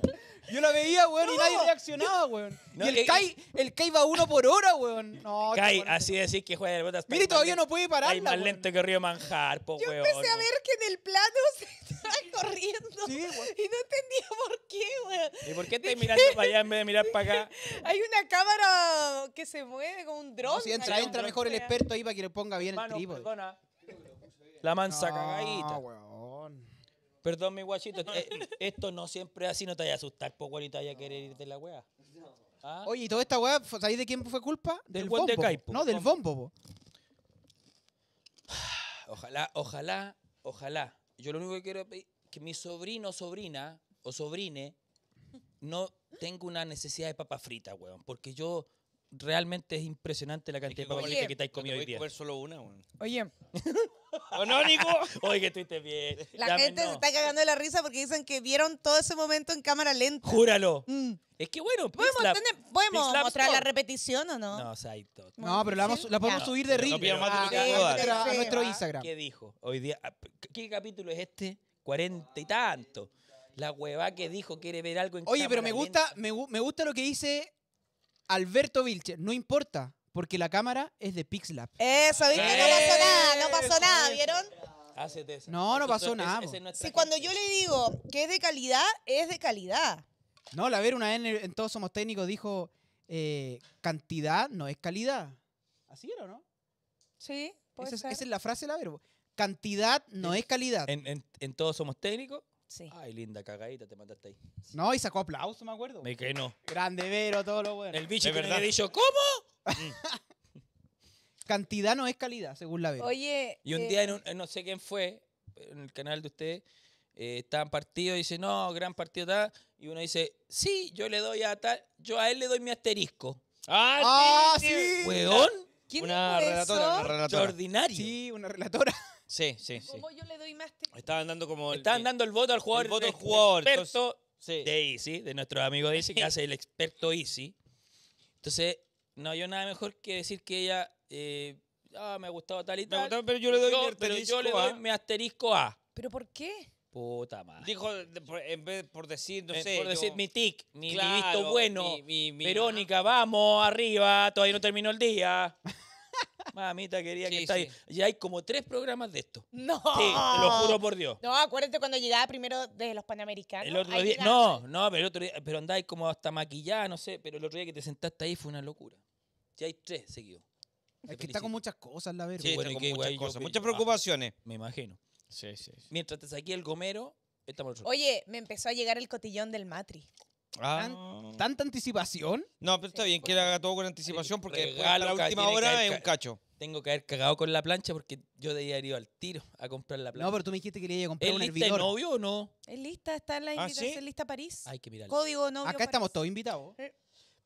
ver. Yo la veía, weón, y nadie reaccionaba, weón. y el eh, Kai, eh. el Kai va uno por hora, weón. No, Kai, así así decir que juega de botas. mire todavía no puede parar. Hay más lento que Río Manjar, po, Yo Yo empecé a ver que en el plano se está corriendo. Sí, y no entendía por qué, weón. ¿Y por qué estás mirando para allá en vez de mirar para acá? Hay una cámara que se mueve con un dron. entra, entra mejor el experto ahí para que le ponga bien el trípode. La mansa cagadita. Perdón, mi guachito, eh, esto no siempre es así, no te vayas a asustar, porque ahorita ya a querer irte la wea. ¿Ah? Oye, y toda esta weá, ¿sabéis de quién fue culpa? Del, del bombo. De Caipo. No, del bombo. Ojalá, ojalá, ojalá. Yo lo único que quiero es que mi sobrino, sobrina o sobrine no tenga una necesidad de papa frita, weón. Porque yo realmente es impresionante la cantidad de papeles que estáis comiendo hoy día. solo una, Oye. ¿O Oye, que estuviste bien. La gente se está cagando de la risa porque dicen que vieron todo ese momento en cámara lenta. Júralo. Mm. Es que bueno, ¿podemos, ¿podemos mostrar la repetición o no? No, No, pero la, podemos subir de ritmo. Ah, a, nuestro Instagram. ¿Qué dijo? Hoy día, ah, ¿qué capítulo es este? Cuarenta y tanto. La hueva que dijo quiere ver algo en Oye, pero me gusta, me, me gusta lo que dice Alberto Vilche, no importa, porque la cámara es de Pixlab. Eso, ¿viste? No pasó nada, no pasó nada, ¿vieron? Ah, no, no pasó nada. Si cuando yo le digo que es de calidad, es de calidad. No, la ver una en, Todos Somos Técnicos dijo, eh, cantidad no es calidad. ¿Así era o no? Sí, Esa es, la frase de la verbo. Cantidad no es calidad. en todos somos técnicos. Ay, linda cagadita, te mandaste ahí. No, y sacó aplauso, me acuerdo. Me que no. Grande Vero, todo lo bueno. El bicho que Y dicho, ¿cómo? Cantidad no es calidad, según la Vero. Oye. Y un día, eh, no sé quién fue, en el canal de usted, eh, estaban partidos, dice, no, gran partido tal. Y uno dice, sí, yo le doy a tal, yo a él le doy mi asterisco. ¡Ah, sí! una, relatora, una relatora, una Sí, una relatora. Sí, sí, sí. yo le doy más Estaban dando como. el- Estaban dando el voto al jugador. el voto al jugador. experto Sí. de Easy, de nuestro amigo Easy, que hace el experto Easy. Entonces, no hay nada mejor que decir que ella. Eh, ah, me ha gustado tal y Me tal. pero yo le doy mi yo le doy a- asterisco A. ¿Pero por qué? Puta madre. Dijo, en vez por decir, no eh, sé. por decir mi tic, mi, visto bueno, Verónica, vamos arriba, todavía no terminó el día. Mamita quería que estáis. ahí. Ya hay como tres programas de esto. No. lo juro por Dios. No, acuérdate cuando llegaba primero de los Panamericanos. El otro día. No, no, pero el otro día. Pero andáis como hasta maquillada, no sé. Pero el otro día que te sentaste ahí fue una locura. Ya hay tres seguidos. Es que está con muchas cosas, la verdad. Sí, bueno, muchas ah, preocupaciones. me imagino. Sí, sí, Mientras te saqué el gomero, estamos Oye, me empezó a llegar el cotillón del Matri. Ah. tanta anticipación. No, pero está bien que pues, la haga todo con anticipación porque a la última hora es un cacho. Tengo que haber cagado con la plancha porque yo debía haber ido al tiro a comprar la plancha. No, pero tú me dijiste que quería ir a comprar ¿Es un lista el hervidor. novio o no? Es lista, está en la ah, invitación, lista París. Hay que mirar. Código novio. Acá estamos todos invitados. Eh,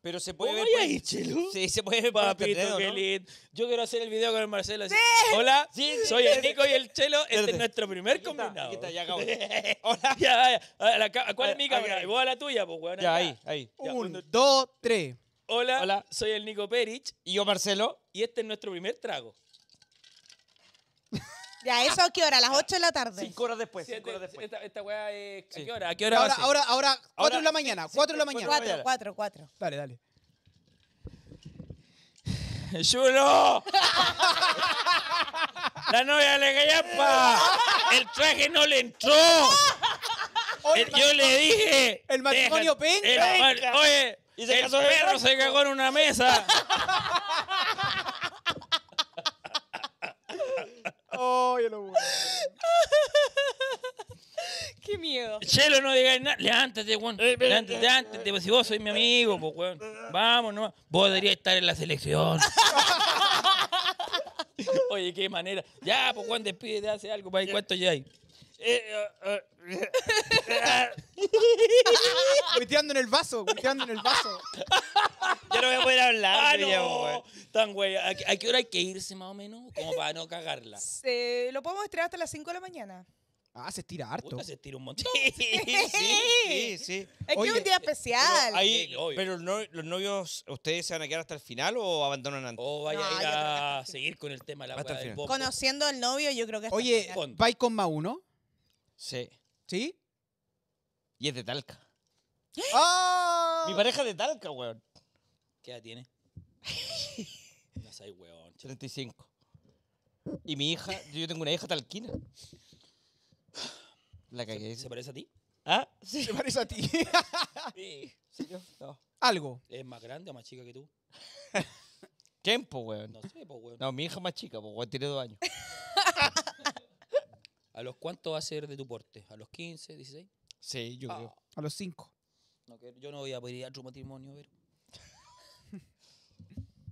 pero se puede ver. ahí, Chelo? Sí, se puede ver Papito, qué Yo quiero hacer el video con el Marcelo. Así. Hola, soy el Nico y el Chelo. Este es nuestro primer combinado. está, ya acabo. Hola. Ya, ya. ¿Cuál es mi cámara? ¿Y Vos a la tuya, pues, weón. Ya, ahí, ahí. Un, dos, tres. Hola, Hola, soy el Nico Perich. Y yo, Marcelo. Y este es nuestro primer trago. Ya, ¿eso a qué hora? ¿A las 8 ah, de la tarde? 5 horas después. 5 horas después. Esta, esta weá es. ¿A qué hora? ¿A qué hora ahora, va ahora, ahora, ahora, 4 de la mañana. 4 de la mañana. 4, 4, 4. Dale, dale. ¡Chulo! ¡La novia le gallapa! ¡El traje no le entró! yo le dije. El matrimonio penca. oye, y se el perro se cagó en una mesa. Oh, ya lo voy. Qué miedo. Chelo, no digas nada. Levántate, weón. Eh, levántate, levántate. Pues si vos sois mi amigo, pues, weón. Vamos, no. Vos deberías estar en la selección. Oye, qué manera. Ya, pues, Juan, despídete, hace algo. ¿Para cuánto ya hay? Cuiteando eh, eh, eh, en el vaso, cuiteando en el vaso. Ya no voy a poder hablar. Ah, Tan güey. ¿A, qué hora hay que irse más o menos? Como para no cagarla. lo podemos estrear hasta las 5 de la mañana. Ah, se estira harto. se estira un montón. Sí, sí, Es que es un día especial. Pero, los novios, ¿ustedes se van a quedar hasta el final o abandonan antes? O vaya a ir a seguir con el tema la Conociendo al novio, yo creo que Oye, ¿vais con más uno? Sí. ¿Sí? Y es de Talca. ¡Ah! Mi pareja es de Talca, weón. ¿Qué edad tiene? no sé, weón. 35. Y mi hija, yo tengo una hija talquina. La ¿Se, parece a ti? ¿Ah? Sí. ¿Se parece a ti? sí. sí yo, no. Algo. ¿Es más grande o más chica que tú? ¿Quién, po, weón? No sé, po, weón. No, mi hija es más chica, po, weón, tiene dos años. ¿A los cuántos va a ser de tu porte? ¿A los 15, 16? Sí, yo ah. creo. A los 5. No, yo no voy a pedir a tu matrimonio, pero.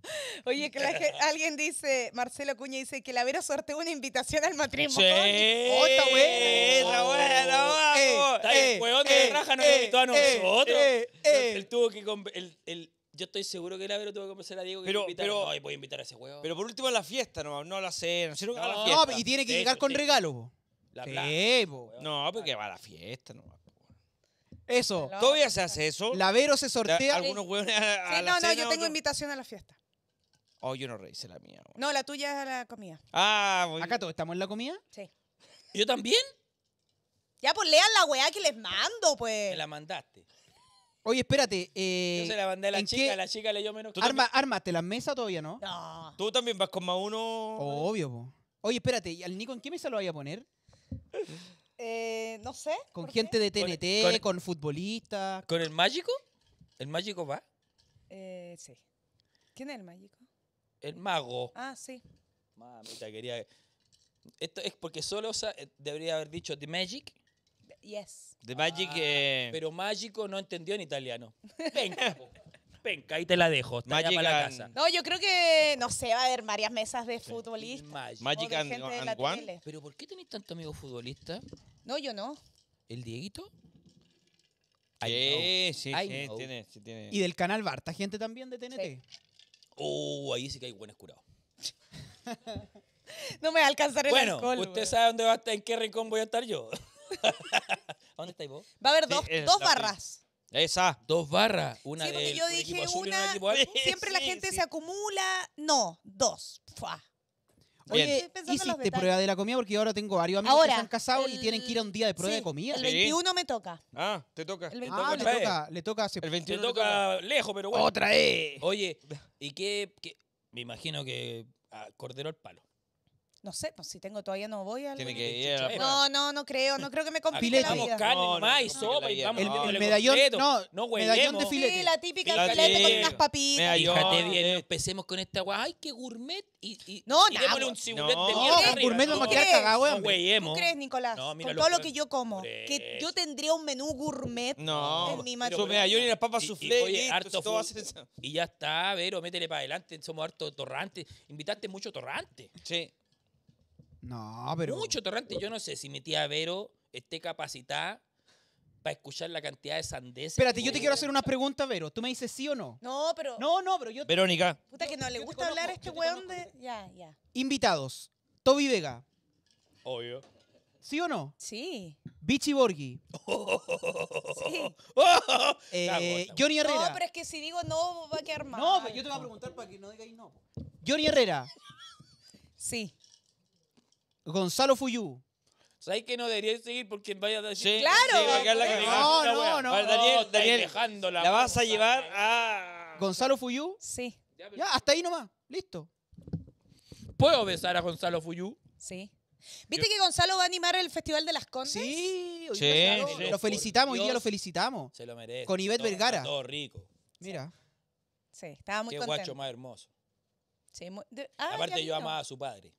Oye, que alguien dice, Marcelo Cuña dice que la Vero sorteó una invitación al matrimonio. Sí. Oh, está la Oh, oh, está eh, huevón eh, eh, eh, raja nos eh, invitó a nosotros. tuvo que el, el, yo estoy seguro que la Vero tuvo que convencer a Diego que pero, invitar. Pero, voy a invitar a ese huevón. Pero por último a la fiesta, no, no a la cena. No, la y tiene que llegar con regalo. No, porque va a la fiesta. No. Eso. Todavía se hace eso. Lavero se sortea. Algunos hueones a, Sí, no, no, yo tengo invitación a la fiesta. Oh, yo no reíse la mía. No, la tuya es a la comida. Ah, voy Acá todos estamos en la comida. Sí. ¿Yo también? Ya, pues lean la weá que les mando, pues. Me la mandaste. Oye, espérate. Eh, yo se la mandé a la chica, la chica leyó menos. que- Arma, ¿Armaste las mesas todavía, no? No. Tú también vas con más uno. Obvio, po. Oye, espérate, ¿y al Nico en qué mesa lo voy a poner? Eh, no sé. ¿Con gente de TNT, con, con, futbolistas? ¿Con el mágico? ¿El mágico va? Eh, sí. ¿Quién es el mágico? El mago. Ah, sí. Mamita, quería. Esto es porque solo eh, debería haber dicho The Magic. Yes. The Magic. Ah. Pero mágico no entendió en italiano. Venga. penca, ahí te la dejo. Está para la casa. No, yo creo que, no sé, va a haber varias mesas de futbolistas. Magic. and, One. Pero ¿por qué tenéis tanto amigo futbolista? No, yo no. ¿El Dieguito? Sí, sí, sí, tiene, sí, tiene. Y del canal Barta, gente también de TNT. Oh, uh, ahí sí que hay buenos curados. No me va a alcanzar el Bueno, usted sabe dónde va a estar, en qué rincón voy a estar yo. dónde estáis vos? Va a haber dos, barras. Esa. Dos barras. Una yo dije una, Siempre la gente se acumula. No, dos. Oye, ¿hiciste prueba de la comida? Porque yo ahora tengo varios amigos que están casados y tienen que ir a un día de prueba de comida. El 21 me toca. Ah, te toca. El 21 Ah, le toca, le toca El 21 te toca lejos, pero bueno. ¡Otra vez! Oye, ¿y qué, Me imagino que ah, Cordero al palo. No sé, pues si tengo todavía no voy al. a No, no, no creo. No creo que me complique la vida. carne, no, no, y sopa y vamos. El, el medallón, no, no medallón de filete. Sí, la típica filete con unas papitas. Fíjate bien, empecemos con esta guay. Ay, qué gourmet. Y, y, no, y nada. un cibulet de mierda. No, gourmet no me queda cagado, güey. ¿Tú crees, Nicolás? con todo lo que yo como, que yo tendría un menú gourmet en mi matrimonio. Su medallón y las papas soufflé. Y ya está, Vero, métele para adelante. Somos harto torrantes. Invitaste mucho torrante. Sí. No, pero. Mucho torrente. Yo no sé si mi tía Vero esté capacitada para escuchar la cantidad de sandeces. Espérate, yo te quiero hacer una pregunta Vero. ¿Tú me dices sí o no? No, pero. No, no, pero yo. Verónica. Puta que no le gusta hablar a este weón de. Ya, ya. Invitados. Toby Vega. Obvio. ¿Sí o no? Sí. Bichi Borghi. sí. Eh, Johnny Herrera. No, pero es que si digo no, va a quedar mal. No, pues pero yo te voy a preguntar para que no digáis no. Johnny Herrera. sí. Gonzalo Fuyú. ¿Sabes que no debería seguir porque vaya a decir? Sí, ¡Claro! no, no, no, Daniel, Daniel la vas a llevar a... ¿Gonzalo Fuyú? Sí. Ya, hasta ahí nomás. Listo. ¿Puedo besar a Gonzalo Fuyú? Sí. ¿Viste que Gonzalo va a animar el Festival de las Condes? Sí. Hoy sí lo felicitamos, y hoy día lo felicitamos. Se lo merece. Con Ivette Vergara. Todo rico. Mira. Sí, estaba muy contento. Qué guacho más hermoso. Sí, Aparte yo amaba a su padre.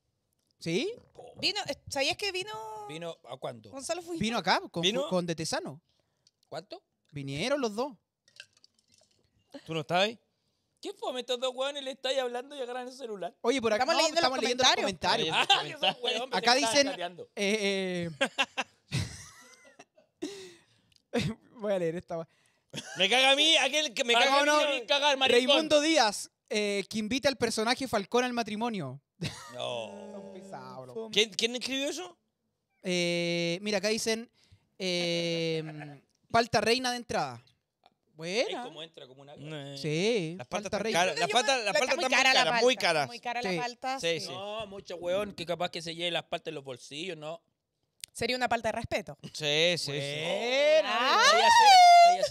¿Sí? Vino, eh, ¿Sabías que vino? ¿Vino a cuánto? Gonzalo Fujita? Vino acá con, ¿Vino? con De Tesano. ¿Cuánto? Vinieron los dos. ¿Tú no estás ahí? ¿Qué fue? estos dos hueones le estáis hablando y agarran el celular? Oye, por acá estamos, leyendo, los comentarios. Ah, acá dicen. Eh, eh, voy a leer esta. Me caga a mí, aquel que me caga a mí, Raimundo Díaz, que invita al personaje Falcón al matrimonio. No. ¿Quién, escribió eso? Eh, mira, acá dicen em, falta reina de entrada. Buena. ¿Cómo entra? Como una... Sí. Las paltas están la muy caras. Muy caras. Muy cara la falta. Sí, No, mucho weón que capaz que se lleve las partes en los bolsillos, ¿no? Sería una falta de respeto. Sí, sí. Buena.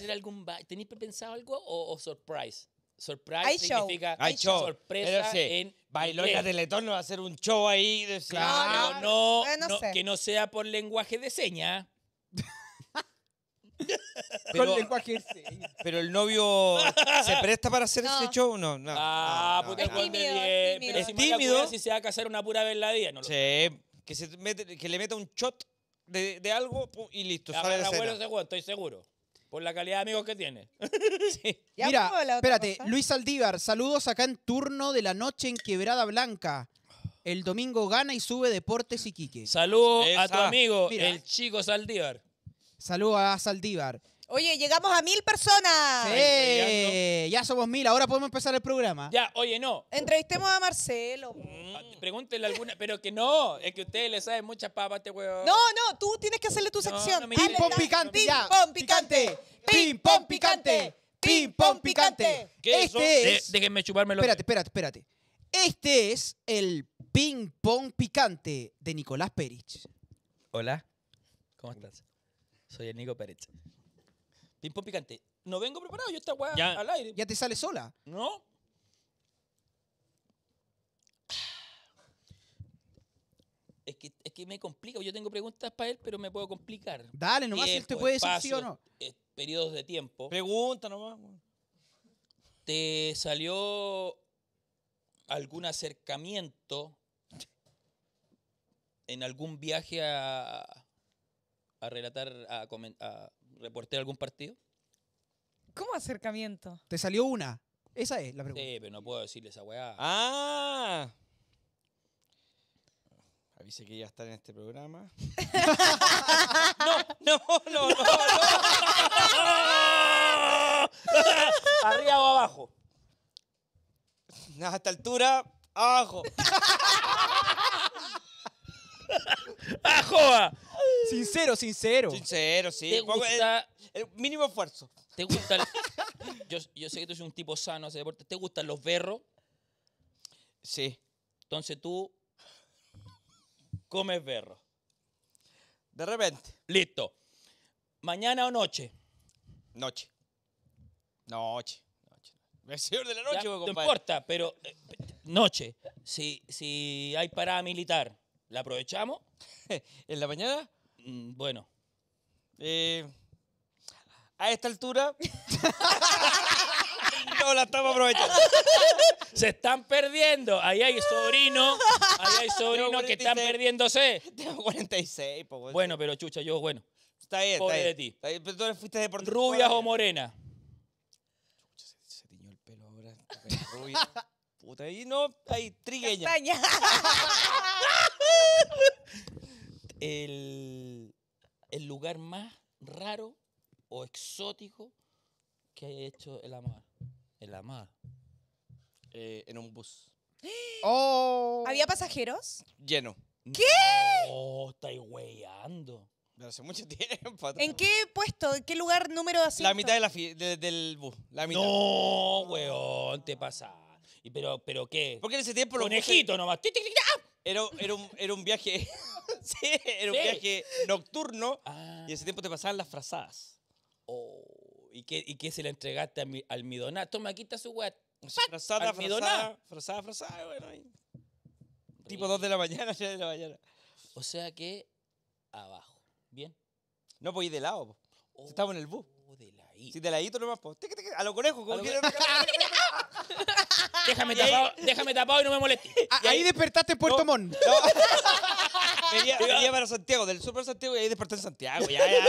¿Voy a algún... ¿Tenéis pensado algo o, o surprise? Surprise significa sorpresa en Bailó en la Teletón, va a hacer un show ahí. claro, No, que no sea por lenguaje de seña. Pero, Con lenguaje de seña. Pero el novio se presta para hacer ese show, no, no. Ah, ah puta, es tímido, es tímido. Si se va a casar una pura vez no Sí, que, se mete, que le meta un shot de, de algo y listo. de abuelo seguro, estoy seguro por la calidad de amigos que tiene. Mira, espérate, Luis Saldívar, saludos acá en turno de la noche en Quebrada Blanca. El domingo gana y sube Deportes Iquique. Saludos a tu amigo, el chico Saldívar. Saludos a Saldívar. Oye, llegamos a mil personas. Sí, pues, ya somos mil, ahora podemos empezar el programa. Ya, oye, no. Entrevistemos a Marcelo. Mm, ah, Pregúntenle alguna, pero que no, es que ustedes le saben muchas papas este huevo. No, no, tú tienes que hacerle tu sección. Pimpon picante, pim picante, pim pom picante, pim picante. ¿Qué este es... déjenme chupármelo. Espérate, espérate, espérate. Este es el ping picante de Nicolás Perich. Hola, ¿cómo estás? Soy el Nico Perich. Ping picante. No vengo preparado, yo esta weá al aire. Ya te sale sola. ¿No? Es que, es que me complica. Yo tengo preguntas para él, pero me puedo complicar. Dale, nomás él te puede decir sí o no. Eh, periodos de tiempo. Pregunta nomás. ¿Te salió algún acercamiento en algún viaje a, relatar, a, comentar? ¿Reporté algún partido? ¿Cómo acercamiento? Te salió una. Esa es la pregunta. Sí, pero no puedo decirle esa weá. ¡Ah! Avise que ya está en este programa. no, no, no, no, no. Arriba o abajo. A altura, abajo. ¡Ajoa! Sincero, sincero. Sincero, sí. ¿Te el mínimo esfuerzo. te gusta yo, sé que tú eres un tipo sano, hace deporte. ¿Te gustan los berros? Sí. Entonces tú comes berro. De repente. Listo. Mañana o noche. Noche. Noche. Noche. de la noche, pues, no importa, pero eh, noche. Si, si hay parada militar, ¿la aprovechamos? ¿En la mañana? Mm, bueno. Eh, a esta altura. no la estamos aprovechando. Se están perdiendo. Ahí hay sobrinos. Ahí hay sobrinos que están perdiéndose. Tengo 46, pues, Bueno, pero chucha, yo, bueno. Está bien, está de ti. Pero tú fuiste deportista. ¿Rubias o morenas? Se, tiñó el pelo ahora. Puta, ahí no, ahí trigueña. el, lugar más raro o exótico que haya hecho el amar. El amar. Eh, en un bus. ¡Oh! ¿Había pasajeros? Lleno. ¿Qué? Oh, estáis weyando. hace mucho tiempo. ¿En qué puesto? ¿En qué lugar número así La mitad de del bus. La No, weón, te pasa. ¿Y pero, pero qué? Porque en ese tiempo lo. Conejito nomás. ¡ah! Era, era, un, era un viaje. sí, era un viaje nocturno ah. y ese tiempo te pasaban las frazadas. Oh, ¿y, qué, ¿Y qué se le entregaste al Midoná? Toma, aquí está su weá. Frazada, frazada, frazada, frazada, bueno, ahí. Tipo 2 de la mañana, 6 de la mañana. O sea que abajo. Bien. No, pues ir de lado. po. Oh, estamos en el bus. Oh, de la hito. Sí, de ladito nomás, pues. A los conejos, como quiero. Déjame tapado, déjame tapado y no me molestes. Y ahí despertaste en Puerto Montt me iba, Santiago, del sur para Santiago y ahí desperté en Santiago. Ya, ya,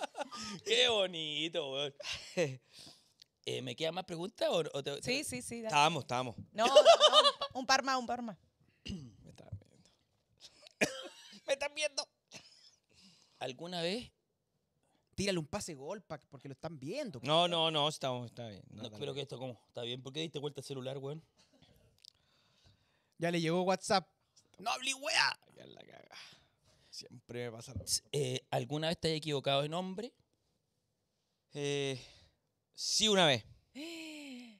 Qué bonito, weón. Eh, ¿Me quedan más preguntas? O, te, sí, sí, sí. Estamos, estamos. No, no, un par más, un par más. me están viendo. me están viendo. ¿Alguna vez? Tírale un pase gol porque lo están viendo. No, no, no, estamos, está bien. No, espero que esto, ¿cómo? ¿Está bien? ¿Por qué diste vuelta el celular, weón? Ya le llegó WhatsApp. No hablé weá. la caga. Siempre me pasa eh, ¿Alguna vez te has equivocado de nombre? Eh, sí, una vez.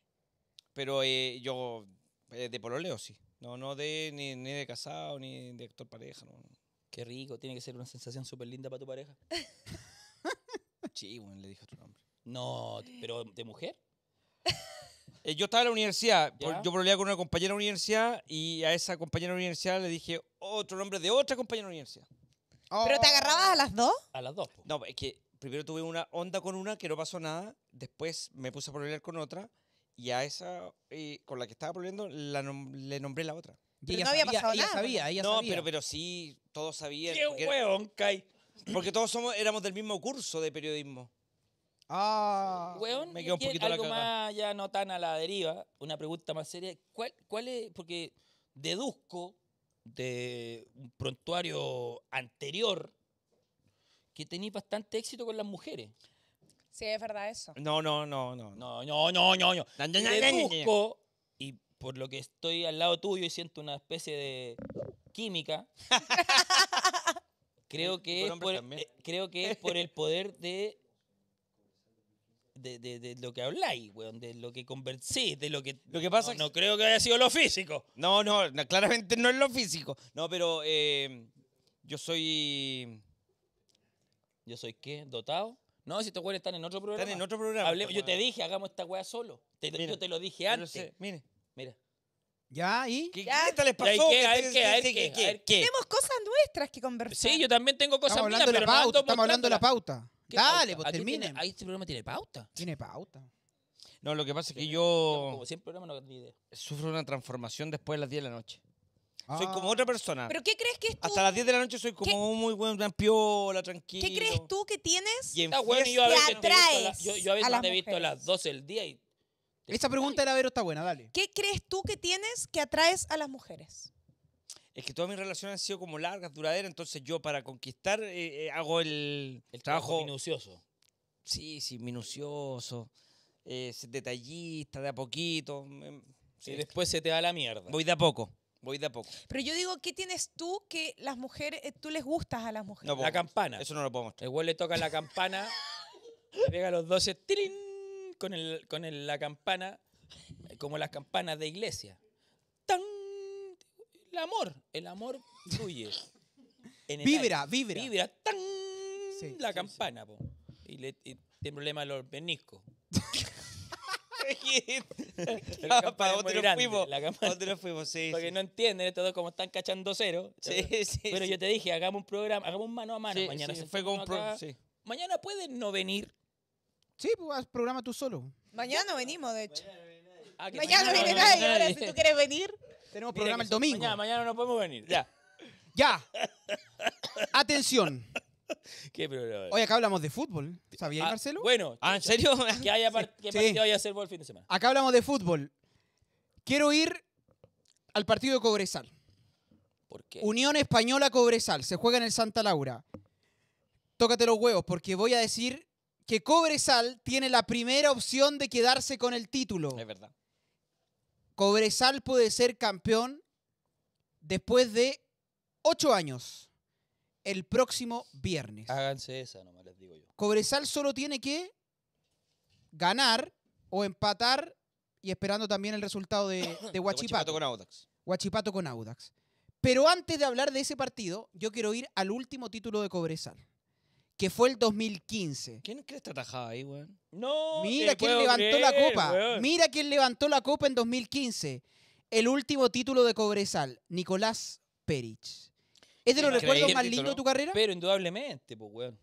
Pero eh, yo eh, de pololeo, sí. No, no de ni, de casado, ni de actor pareja. Qué rico, tiene que ser una sensación súper linda para tu pareja. sí, bueno, le dije tu nombre. No, pero ¿de mujer? Eh, yo estaba en la universidad, yo problemé con una compañera de la universidad y a esa compañera de la universidad le dije otro nombre de otra compañera de la universidad. ¿Pero te agarrabas a las dos? A las dos. No, es que primero tuve una onda con una que no pasó nada, después me puse a problemar con otra y a esa eh, con la que estaba problemando le nombré la otra. Pero no había pasado ella nada. Sabía, ella no, Pero, pero sí, todos sabían. ¡Qué hueón, Kai! Porque todos somos, éramos del mismo curso de periodismo. Ah, me un poquito algo más ya no tan a la deriva, una pregunta más seria. ¿Cuál, ¿Cuál es? Porque deduzco de un prontuario anterior que tenéis bastante éxito con las mujeres. Sí, es verdad eso. No, no, no, no. No, no, no, no. no. deduzco, y por lo que estoy al lado tuyo y siento una especie de química, creo que, eh, creo que es por el poder de de, de, de lo que habláis, weón, de lo que conversé, de lo que... Lo que pasa no, es no creo que haya sido lo físico. No, no, claramente no es lo físico. No, pero em, yo soy. Yo soy qué, dotado. No, si te acuerdas, están en otro programa. Están en otro programa. Pues, yo te dije, hagamos esta weá solo. yo te lo dije antes. Mire. Mira. ¿Ya? ¿Y? ¿Qué, Ya. tal les pasó? qué? A ver, ¿qué? ver, ¿qué? ¿qué? Tenemos cosas nuestras que conversar. Sí, yo también tengo cosas ¿Qué? mías, pero la estamos hablando de la pauta. Dale, pues termine. ahí este programa tiene pauta. Tiene pauta. No, lo que pasa es que yo pues, Como siempre sufro una transformación después de las 10 de la noche. Soy ah. como otra persona. ¿Pero qué crees que es tú? Hasta las 10 de la noche soy como muy buen una piola, tranquilo. ¿Qué crees tú que tienes? que yo a veces yo, a veces las te he visto a las 12 del día y esta pregunta era la Vero está buena, dale. ¿Qué crees tú que tienes que atraes a las mujeres? es que todas mis relaciones han sido como largas, duraderas, entonces yo para conquistar eh, eh, hago el, el trabajo, minucioso. Sí, sí, minucioso, eh, detallista, de a poquito. y em, después se te va la mierda. Voy de a poco. Voy de a poco. Pero yo digo, ¿qué tienes tú que las mujeres, tú les gustas a las mujeres? la campana. Eso no lo puedo mostrar. Igual le toca la campana, pega los 12, trin, con, la campana, como las campanas de iglesia amor. El amor fluye. vibra, vibra. Vibra, ¡tan! la campana, po. Y, le, y tiene problema los meniscos. ah, para otro fuimos. Otro fuimos, sí. Porque no entienden estos cómo como están cachando cero. Sí, pero, sí, yo te dije, hagamos un programa, hagamos mano a mano. Mañana se fue con Sí. Mañana puedes no venir. Sí, pues programa tú solo. Mañana venimos, de hecho. Mañana, ah, viene nadie. si tú quieres venir. Tenemos programa el domingo. Mañana, mañana no podemos venir. Ya. Ya. Atención. ¿Qué problema? Hoy acá hablamos de fútbol. ¿Sabías, ah, Marcelo? Bueno, ah, ¿en serio? que haya partido vaya a hacer el fin de semana. Acá hablamos de fútbol. Quiero ir al partido de Cobresal. ¿Por qué? Unión Española Cobresal. Se juega en el Santa Laura. Tócate los huevos porque voy a decir que Cobresal tiene la primera opción de quedarse con el título. Es verdad. Cobresal puede ser campeón después de ocho años. El próximo viernes. Háganse esa, nomás les digo yo. Cobresal solo tiene que ganar o empatar y esperando también el resultado de, de Huachipato. con Audax. Huachipato con Audax. Pero antes de hablar de ese partido, yo quiero ir al último título de Cobresal que fue el 2015. ¿Quién crees que atajaba ahí, weón? No, Mira eh, quién levantó la copa. Mira quién levantó la copa en 2015. El último título de Cobresal, Nicolás Perich. ¿Es de los recuerdos más lindos de tu carrera? Pero indudablemente, pues, weón.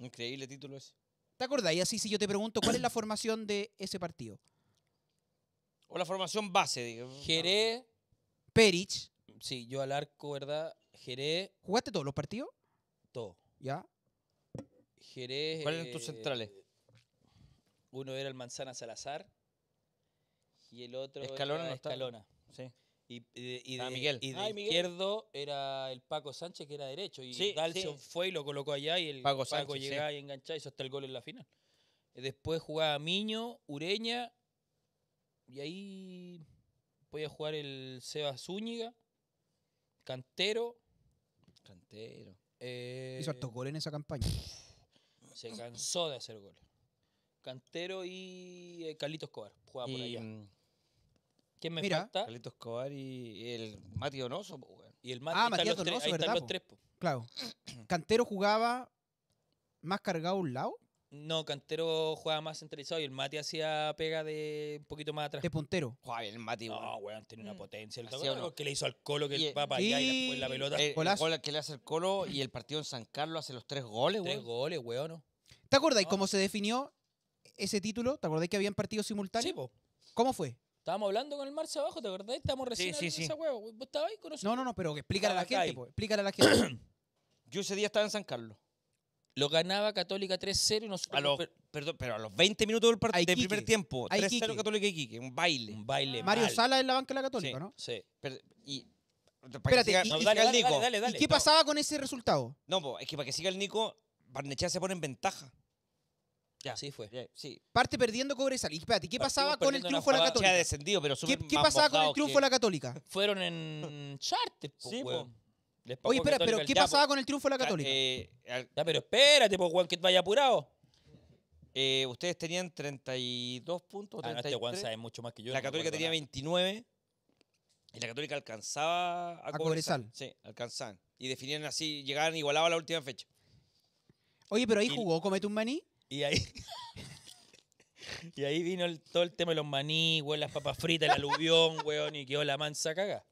Increíble título ese. ¿Te Y Así, si yo te pregunto, ¿cuál es la formación de ese partido? O la formación base, digamos. Jerez. Ah, Perich. Sí, yo al arco, ¿verdad? Jerez. ¿Jugaste todos los partidos? Todo. ¿Ya? Jerez. ¿Cuáles eran tus eh, centrales? Uno era el Manzana Salazar y el otro Escalona era Escalona. Y, de, ah, izquierdo era el Paco Sánchez, que era derecho. Y Dalson fue y lo colocó allá. Y el Paco, llegaba y enganchaba y hizo hasta el gol en la final. Después jugaba Miño, Ureña. Y ahí podía jugar el Seba Zúñiga, Cantero. Cantero. Eh, hizo gol en esa campaña. Se cansó de hacer goles. Cantero y eh, Carlitos Escobar. Jugaba por allá. Mm, ¿Quién me falta? Carlitos Escobar y el Mati Donoso, Y el Mati. Ah, Donoso, ¿verdad, Claro. Cantero jugaba más cargado a un lado. No, Cantero jugaba más centralizado y el Mati hacía pega de un poquito más atrás. De puntero. Joder, el Mati, No, weón, tiene una mm. potencia. El que le hizo al Colo que el eh, Papa y... y la pelota. El, que le hace el Colo y el partido en San Carlos hace los tres goles, Tres goles, weón. ¿no? ¿Te acuerdas cómo se definió ese título? ¿Te acordáis que habían partidos Sí, simultáneos? ¿Cómo fue? Estábamos hablando con el Marce abajo, ¿te acordás? Estábamos recién en esa hueá. ¿Vos estabas ahí con No, no, no, pero explícale a la gente, explícale a la gente. Yo ese día estaba en San Carlos. Lo ganaba Católica 3-0 y nosotros... perdón, pero a los 20 minutos del, partido, del primer tiempo, 3-0 Católica Iquique, un baile. Un baile Mario Sala en la banca de la Católica, ¿no? Sí, pero, y... Espérate, siga, y, qué pasaba con ese resultado? No, es que para que siga el Nico, Barnechea se pone en ventaja. Ya. Sí, fue. sí. Parte perdiendo Cobresal. Y espérate, ¿qué pasaba con el triunfo de la Católica? Se ha descendido, pero ¿Qué, ¿qué pasaba con el triunfo de la Católica? Fueron en chartes, pues, sí, po. Oye, espera, pero ¿qué pasaba con el triunfo de la Católica? Eh, ya, pero espérate, pues, Juan, que vaya apurado. Eh, ustedes tenían 32 puntos. Ah, este mucho más que yo. La Católica tenía 29. Y la Católica alcanzaba a, Sí, alcanzaban. Y definían así, llegaban igualados a la última fecha. Oye, pero ahí jugó Comete un maní. Y ahí. y ahí vino todo el tema de los maní, las papas fritas, el aluvión, weón, y quedó la mansa caga.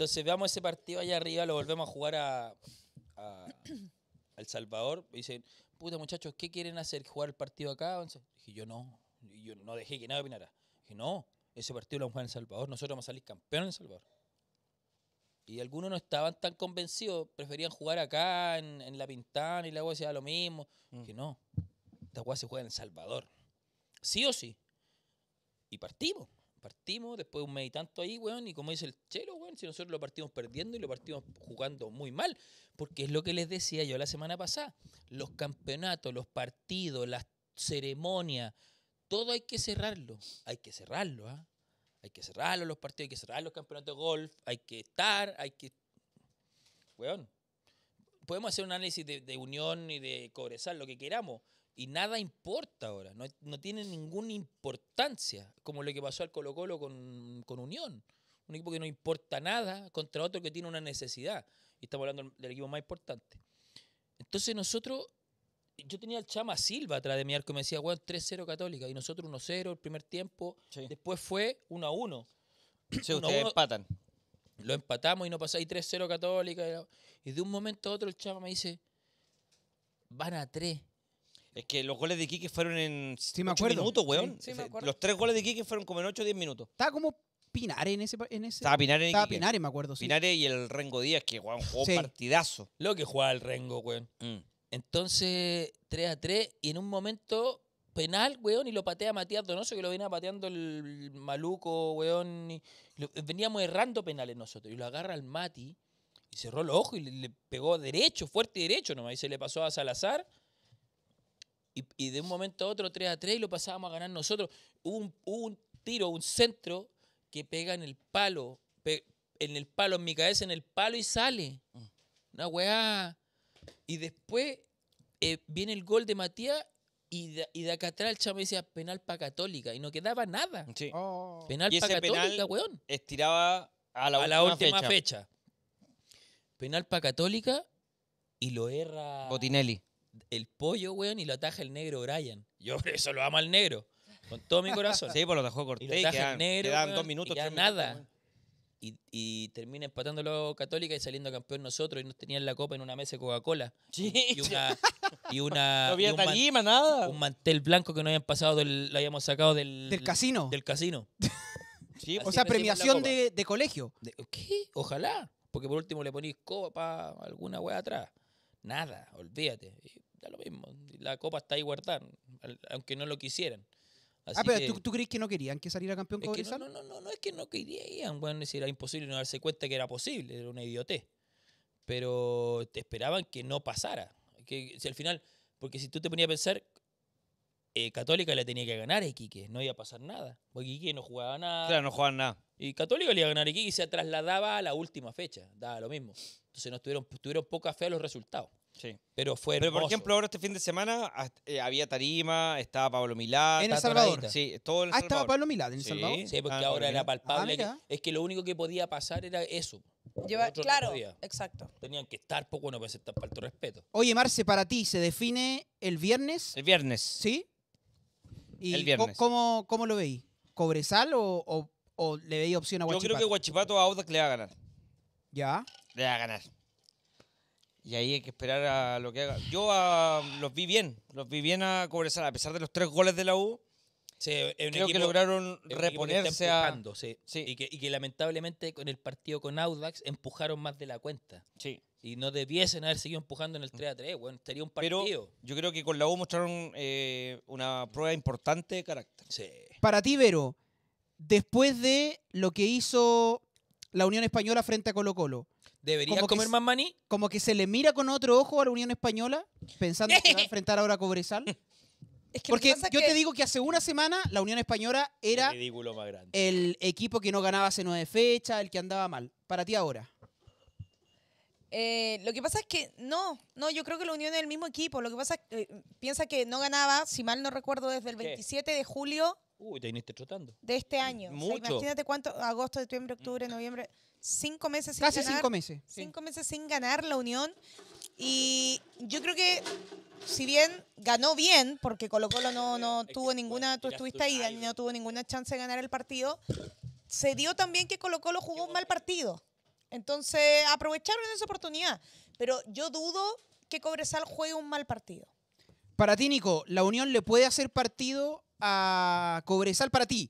Entonces veamos ese partido allá arriba, lo volvemos a jugar a, El Salvador. dicen, puta muchachos, ¿qué quieren hacer? ¿Jugar el partido acá? dije, yo no. yo no dejé que nadie opinara. Dije, no, ese partido lo vamos a jugar en El Salvador. Nosotros vamos a salir campeón en El Salvador. Y algunos no estaban tan convencidos, preferían jugar acá, en, La Pintana, y la luego decía lo mismo. Mm. Dije, no, esta agua se juega en El Salvador. Sí o sí. Y partimos partimos, después de un mes y tanto ahí, weón, y como dice el chelo, weón, si nosotros lo partimos perdiendo y lo partimos jugando muy mal, porque es lo que les decía yo la semana pasada, los campeonatos, los partidos, las ceremonias, todo hay que cerrarlo, hay que cerrarlo, ¿ah? Hay que cerrarlo los partidos, hay que cerrar los campeonatos de golf, hay que estar, hay que... Weón, podemos hacer un análisis de, unión y de cobrezar lo que queramos, y nada importa ahora, no, tiene ninguna importancia, como lo que pasó al Colo Colo con, Unión. Un equipo que no importa nada contra otro que tiene una necesidad. Y estamos hablando del equipo más importante. Entonces nosotros, yo tenía al Chama Silva atrás de mi arco me decía, weón, 3-0 Católica. Y nosotros 1-0 el primer tiempo. Después fue 1-1. ustedes empatan. Lo empatamos y no pasa Y 3-0 Católica. Y de un momento a otro el Chama me dice, van a 3 es que los goles de Quique fueron en ocho minutos, weón. Los tres goles de Quique fueron como en 8 o 10 minutos. Estaba como Pinares en ese. En ese estaba Pinares Estaba me acuerdo. Sí. Pinares y el Rengo Díaz, que jugó partidazo. Lo que jugaba el Rengo, weón. Mm. Entonces, 3 a 3, y en un momento penal, weón, y lo patea Matías Donoso, que lo venía pateando el maluco, weón. veníamos errando penales nosotros, y lo agarra el Mati, y cerró los ojos, y le, le pegó derecho, fuerte y derecho nomás, y se le pasó a Salazar, y, de un momento a otro, 3 a 3, y lo pasábamos a ganar nosotros. Hubo un, tiro, un centro que pega en el palo, en el palo, en mi cabeza, en el palo y sale. Una weá. Y después eh, viene el gol de Matías y de, y acá atrás el chamo decía penal para Católica y no quedaba nada. Oh. Penal para Católica, weón. Estiraba a la, última, fecha. Penal para Católica y lo erra. Botinelli el pollo, weón, y lo ataja el negro Brian. Yo eso lo amo al negro, con todo mi corazón. sí, pues lo atajó Cortés. Y lo ataja el negro. dos minutos, y nada. Y, termina empatándolo Católica y saliendo campeón nosotros y nos tenían la copa en una mesa de Coca-Cola. Sí. Y una, y una no había nada. un mantel blanco que no habían pasado, lo habíamos sacado del, del casino. Del casino. sí, pues o sea, premiación de, colegio. ¿Qué? Ojalá. Porque por último le ponís copa para alguna weá atrás. Nada, olvídate da lo mismo. La copa está ahí guardada, aunque no lo quisieran. ah, pero ¿tú, crees que no querían que saliera campeón Cobresal? No, no, no, no, es que no querían, bueno, si era imposible no darse cuenta que era posible, era una idiotez. Pero te esperaban que no pasara. Que si al final, porque si tú te ponías a pensar, eh, Católica le tenía que ganar a Iquique, no iba a pasar nada. Porque Iquique no jugaba nada. Claro, no jugaban nada. Y Católica le iba a ganar a Iquique y se trasladaba a la última fecha, daba lo mismo. Entonces no tuvieron, tuvieron poca fe a los resultados. Pero fue Pero por ejemplo, ahora este fin de semana eh, había tarima, estaba Pablo Milad En El Salvador. Sí, todo ah, estaba Pablo Milad en El Salvador. Sí, porque ah, ahora era palpable. Ah, es que lo único que podía pasar era eso. claro, exacto. Tenían que estar, poco pues, bueno, pues estar para tu respeto. Oye, Marce, para ti, ¿se define el viernes? El viernes. ¿Sí? ¿Y el viernes. ¿cómo, cómo lo veí? ¿Cobresal o, o, le veí opción a Guachipato? Yo creo que Guachipato a Audax le va a ganar. ¿Ya? Le va a ganar. Y ahí hay que esperar a lo que haga. Yo los vi bien, los vi bien a Cobresal, a pesar de los tres goles de la U. Eh, creo que lograron eh, reponerse Y, que, lamentablemente con el partido con Audax empujaron más de la cuenta. Sí. Y no debiesen haber seguido empujando en el 3 a 3. Bueno, estaría un partido. yo creo que con la U mostraron eh, una prueba importante de carácter. Para ti, Vero, después de lo que hizo la Unión Española frente a Colo-Colo, ¿Debería comer más maní? Como que se le mira con otro ojo a la Unión Española, pensando que va a enfrentar ahora a Cobresal. Porque yo te digo que hace una semana la Unión Española era el equipo que no ganaba hace nueve fechas, el que andaba mal. Para ti ahora. Eh, lo que pasa es que no, no, yo creo que la Unión es el mismo equipo. Lo que pasa es eh, que piensa que no ganaba, si mal no recuerdo, desde el 27 de julio. Uy, te trotando. De este año. imagínate cuánto, agosto, septiembre, octubre, noviembre cinco meses sin ganar, cinco meses. Cinco meses sin ganar la Unión. Y yo creo que, si bien ganó bien, porque Colo Colo no, no tuvo ninguna, tú estuviste ahí, no tuvo ninguna chance de ganar el partido, se dio también que Colo Colo jugó un mal partido. Entonces aprovecharon esa oportunidad. Pero yo dudo que Cobresal juegue un mal partido. Para ti, Nico, ¿la Unión le puede hacer partido a Cobresal para ti?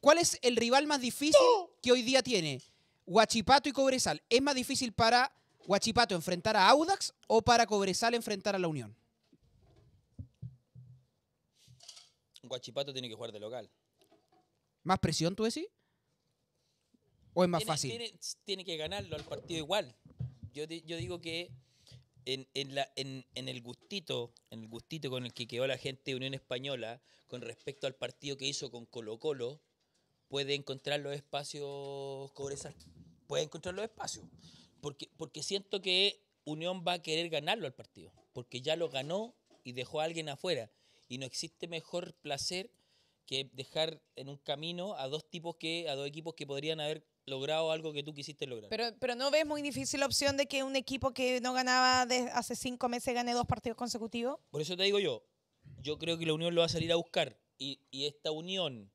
¿Cuál es el rival más difícil que hoy día tiene? ¿Guachipato y Cobresal. ¿Es más difícil para Guachipato enfrentar a Audax o para Cobresal enfrentar a la Unión? Guachipato tiene que jugar de local. ¿Más presión, tú decís? ¿O es más fácil? Tiene, que ganarlo al partido igual. Yo, digo que en, la, en, el gustito, en el gustito con el que quedó la gente de Unión Española con respecto al partido que hizo con Colo Colo, puede encontrar los espacios Cobresal puede encontrar los espacios. Porque, porque siento que Unión va a querer ganarlo al partido, porque ya lo ganó y dejó a alguien afuera. Y no existe mejor placer que dejar en un camino a dos tipos que, a dos equipos que podrían haber logrado algo que tú quisiste lograr. Pero, pero no ves muy difícil la opción de que un equipo que no ganaba desde hace cinco meses gane dos partidos consecutivos. Por eso te digo yo, yo creo que la Unión lo va a salir a buscar. Y, y esta Unión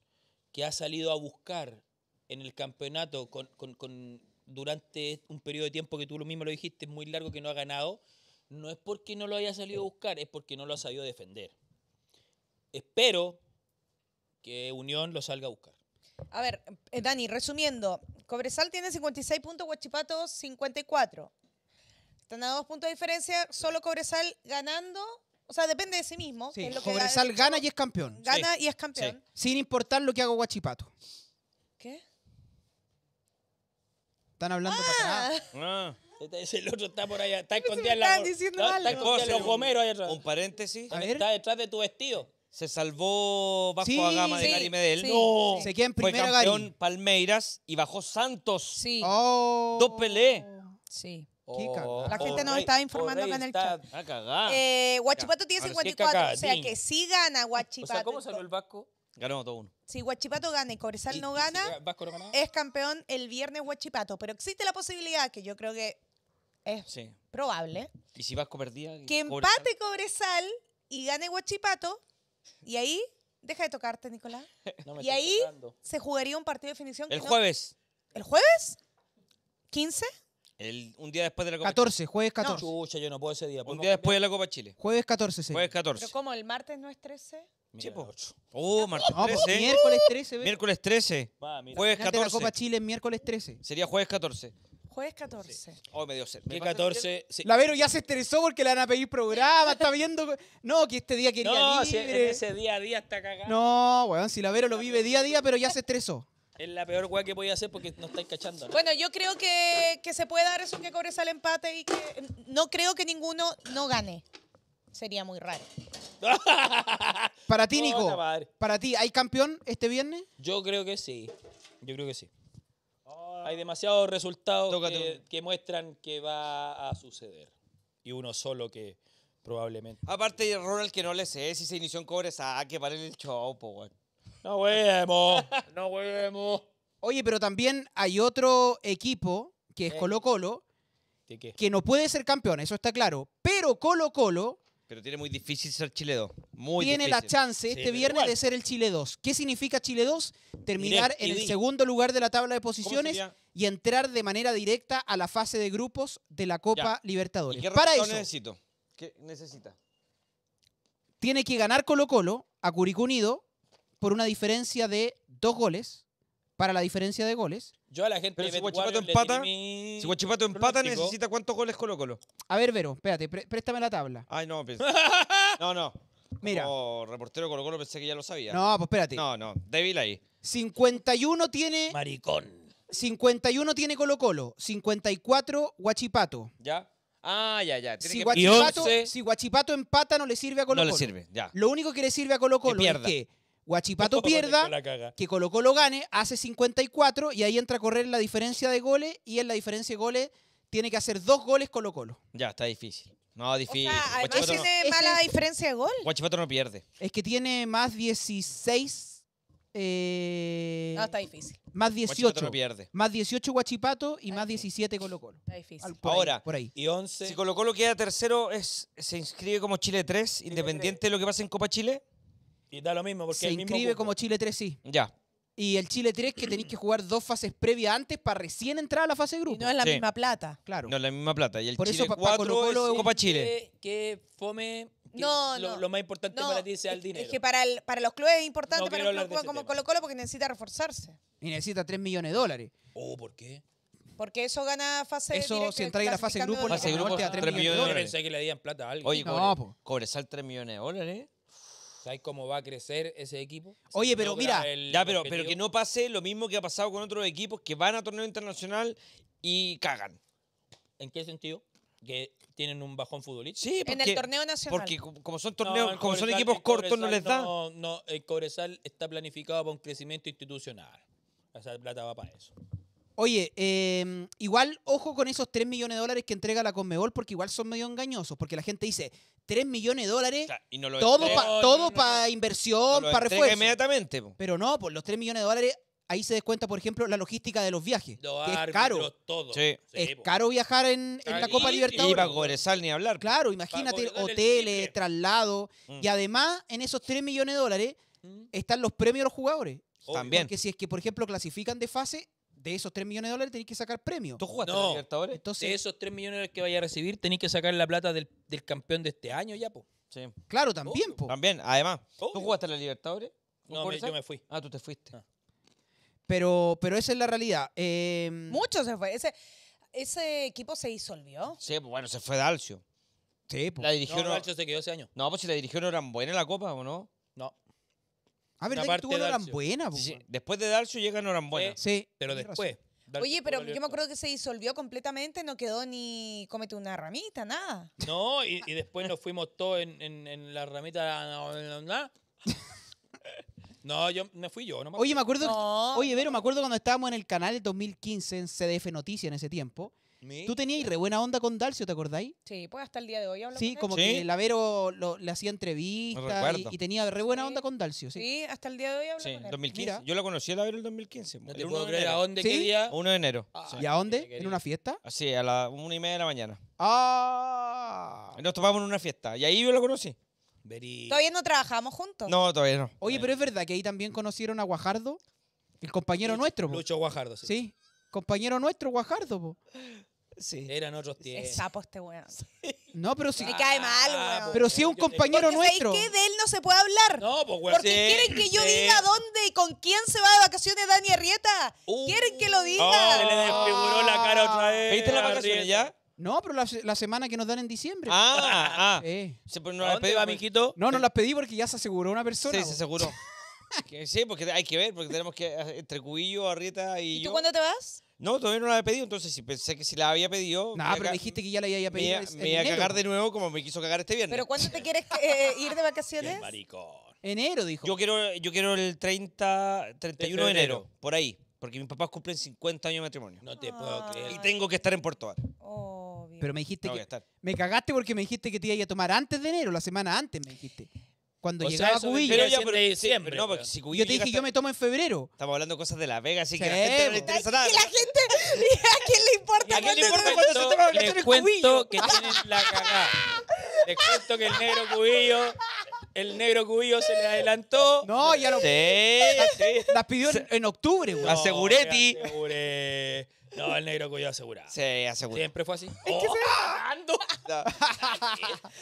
que ha salido a buscar en el campeonato con, durante un periodo de tiempo que tú lo mismo lo dijiste, muy largo que no ha ganado, no es porque no lo haya salido a buscar, es porque no lo ha sabido defender. Espero que Unión lo salga a buscar. A ver, eh, Dani, resumiendo, Cobresal tiene 56 puntos, Huachipato 54. Están a dos puntos de diferencia, solo Cobresal ganando o sea, depende de sí mismo. Cobresal gana y es campeón. Gana y es campeón. Sin importar lo que haga Guachipato. ¿Qué? Están hablando para nada. Ah. ah. Este el otro está por allá, está escondido en la. Están está, está algo. los gomeros allá atrás. Un paréntesis. Está detrás de tu vestido. Se salvó Vasco Agama a de sí, Gary Medel. sí. No. Se queda en Fue primero, Gary. Palmeiras y bajó Santos. Sí, Oh. Dos Pelé. sí. Kika. Oh. La gente nos estaba informando acá en el chat. Está ah, Eh, Guachipato tiene 54, o sea que sí gana o ¿cómo salió el Vasco? Ganamos todo Si Huachipato gana y Cobresal no gana, es campeón el viernes Huachipato. Pero existe la posibilidad, que yo creo que es probable, ¿Y si Vasco perdía? que empate Cobresal y gane Huachipato. Y ahí, deja de tocarte, Nicolás. y ahí se jugaría un partido de definición. El jueves. ¿El jueves? ¿15? un día después de la Copa 14, jueves 14. yo no puedo ese día. Un día después de la Copa Chile. Jueves 14, pues sí. Jueves 14. Pero como el martes no es 13. Oh, martes pues, miércoles 13, Miércoles 13. Jueves Chile miércoles 13. Sería jueves 14. Jueves 14. Oh, me dio sed. 14. La ya se estresó porque le van a pedir programa, está viendo... No, que este día quería No, ese día a día está cagado. No, weón, si la Vero lo vive día a día, pero ya se estresó. Es la peor weá que podía hacer porque no está cachando. Bueno, yo creo que, que se puede dar eso que al empate y que no creo que ninguno no gane sería muy raro. para ti, Nico. Para ti, ¿hay campeón este viernes? Yo creo que sí. Yo creo que sí. Hay demasiados resultados que, muestran que va a suceder. Y uno solo que probablemente. Aparte, Ronald, que no le sé si se inició en cobre que para el chopo No huevemos, no huevemos. Oye, pero también hay otro equipo que es Colo Colo, que no puede ser campeón, eso está claro. Pero Colo Colo pero tiene muy difícil ser Chile 2. tiene la chance este viernes de ser el Chile 2. ¿Qué significa Chile 2? Terminar en el segundo lugar de la tabla de posiciones y entrar de manera directa a la fase de grupos de la Copa Libertadores. qué Para eso ¿Qué necesita? Tiene que ganar Colo Colo a Curicó por una diferencia de dos goles para la diferencia de goles. Yo a la gente. si Guachipato empata, si Guachipato empata necesita cuántos goles Colo Colo. A ver, Vero, espérate, préstame la tabla. Ay, no, pues. No, no. Mira. Como reportero Colo Colo pensé que ya lo sabía. No, pues espérate. no, no, débil ahí. 51 tiene Maricón. 51 tiene Colo Colo, 54 Guachipato. ¿Ya? Ah, ya, ya. Si Guachipato, empata no le sirve a Colo colo no le sirve, ya. Lo único que le sirve a Colo Colo es que Guachipato pierda, que Colo Colo gane, hace 54 y ahí entra a correr la diferencia de goles y en la diferencia de goles tiene que hacer dos goles Colo Colo. Ya, está difícil. No, difícil. O sea, además tiene mala diferencia de gol. Guachipato no pierde. Es que tiene más 16. Eh, no, está difícil. Más 18. No pierde. Más 18 Guachipato y más 17 Colo Colo. Está difícil. Ahora, por ahí. Y 11. Si Colo Colo queda tercero, es, se inscribe como Chile 3, independiente de lo que pasa en Copa Chile. Y da lo mismo, porque. Se inscribe como Chile 3 sí. Ya. Y el Chile 3 que tenéis que jugar dos fases previas antes para recién entrar a la fase de grupo. no es la misma plata. Claro. No es la misma plata. Y el Chile eso es Copa Chile. Que, fome. No, lo, no. lo más importante para ti sea el dinero. Es que para, para los clubes es importante para los un club como Colo Colo porque necesita reforzarse. Y necesita 3 millones de dólares. Oh, ¿por qué? Porque eso gana fase Eso, si entra a la fase de grupo, grupo, Fase grupo, te da 3 millones de dólares. pensé que le plata a Oye, No, Cobresal 3 millones de dólares. ¿Sabes cómo va a crecer ese equipo? Oye, pero mira, ya, pero, pero que no pase lo mismo que ha pasado con otros equipos que van a torneo internacional y cagan. ¿En qué sentido? Que tienen un bajón futbolístico. Sí, porque, en el torneo nacional. Porque como son torneos, como son equipos cortos, no les da. No, no, el Cobresal está planificado para un crecimiento institucional. O plata va para eso. Oye, em, igual ojo con esos 3 millones de dólares que entrega la Conmebol, porque igual son medio engañosos, porque la gente dice 3 millones de dólares, y no todo para inversión, para refuerzo. inmediatamente. Pero no, por pues los 3 millones de dólares, ahí se descuenta, por ejemplo, la logística de los viajes. es caro. Es caro viajar en, la Copa Libertadores. Y para ni hablar. Claro, imagínate, hoteles, traslados. Mm. Y además, en esos 3 millones de dólares mm. están los premios de los jugadores. También. Porque si es que, por ejemplo, clasifican de fase, de esos 3 millones de dólares tenés que sacar premio. ¿Tú jugaste a la Libertadores? Entonces, de esos 3 millones de dólares que vaya a recibir, tenés que sacar la plata del, del, campeón de este año ya, po. Sí. Claro, también, po. También, además. ¿Tú jugaste a la Libertadores? No, me, yo me fui. Ah, tú te fuiste. Ah. Pero, pero esa es la realidad. Eh, Mucho se fue. Ese, ese equipo se disolvió. Sí, pues, bueno, se fue Dalcio. Sí, po. La dirigió. No, Dalcio se quedó ese año. No, pues si la dirigieron eran buenas la copa, ¿o no? A ah, ver, que tuvo Norambuena? buena. después de Darcio llega Norambuena, Sí. Pero después. Oye, pero yo me acuerdo que se disolvió completamente, no quedó ni cómete una ramita, nada. No, y, después nos fuimos todos en, la ramita. No, yo me fui yo, no me Oye, me acuerdo. Oye, Vero, me acuerdo cuando estábamos en el canal de 2015 en CDF Noticias en ese tiempo. Tú tenías re buena onda con Dalcio, ¿te acordáis? Sí, pues hasta el día de hoy hablamos. Sí, como que lo, le hacía entrevistas y, tenía re buena onda con Dalcio. Sí. sí. hasta el día de hoy hablamos. con él. 2015. Yo lo conocí a Lavero el 2015. No te el puedo ah, ¿A dónde? ¿Qué día? 1 de enero. ¿Y a dónde? ¿En una fiesta? sí, a las 1 y media de la mañana. ¡Ah! Nos tomamos en una fiesta y ahí yo lo conocí. ¿Todavía no trabajamos juntos? No, todavía no. Oye, pero es verdad que ahí también conocieron a Guajardo, el compañero nuestro. mucho Lucho Guajardo, sí. Sí, compañero nuestro, Guajardo. Po. Sí. Eran otros tiempos. Es sapo este weón. No, pero si. Me cae mal, ah, weón. Pero si es un compañero nuestro. ¿Por qué? de él no se puede hablar. No, pues weón. Porque quieren que yo diga dónde y con quién se va de vacaciones Dani Arrieta. Uh. quieren que lo oh, diga. se le desfiguró la cara otra vez. ¿Viste las vacaciones ya? No, pero la, semana que nos dan en diciembre. Ah, ah. ¿No las pedí, No, no las pedí porque ya se aseguró una persona. Sí, se aseguró. sí, porque hay que ver, porque tenemos que eh, entre Cubillo, Arrieta y. ¿Y tú cuándo te vas? No, todavía no la había pedido, entonces si pensé que si la había pedido. No, pero dijiste que ya la había pedido. Me, me a cagar de nuevo como me quiso cagar este viernes. ¿Pero cuándo te quieres eh, ir de vacaciones? maricón. Enero, dijo. Yo quiero, yo quiero el 30, 31 de enero, por ahí. Porque mis papás cumplen 50 años de matrimonio. No te puedo ah. creer. Y tengo que estar en Puerto Varas. Obvio. Pero me dijiste que. Me cagaste porque me dijiste que te iba a tomar antes de enero, la semana antes me dijiste. Cuando llegaba Cubillo, Pero ya, pero, diciembre, no, porque si Cubillo yo te dije, que yo me tomo en febrero. Estamos hablando cosas de La Vega, así que la gente no le interesa nada. Y la gente, ¿A quién le importa, ¿A quién le importa cuando se toma Les cuento que tienen la cagada. Les cuento que el negro Cubillo el negro cubillo se le adelantó. No, ya lo. No, sí, Las pidió en, octubre, güey. No, ti. Aseguré. No, el negro cubillo asegura. Sí, asegura. Siempre fue así. Es que oh, se...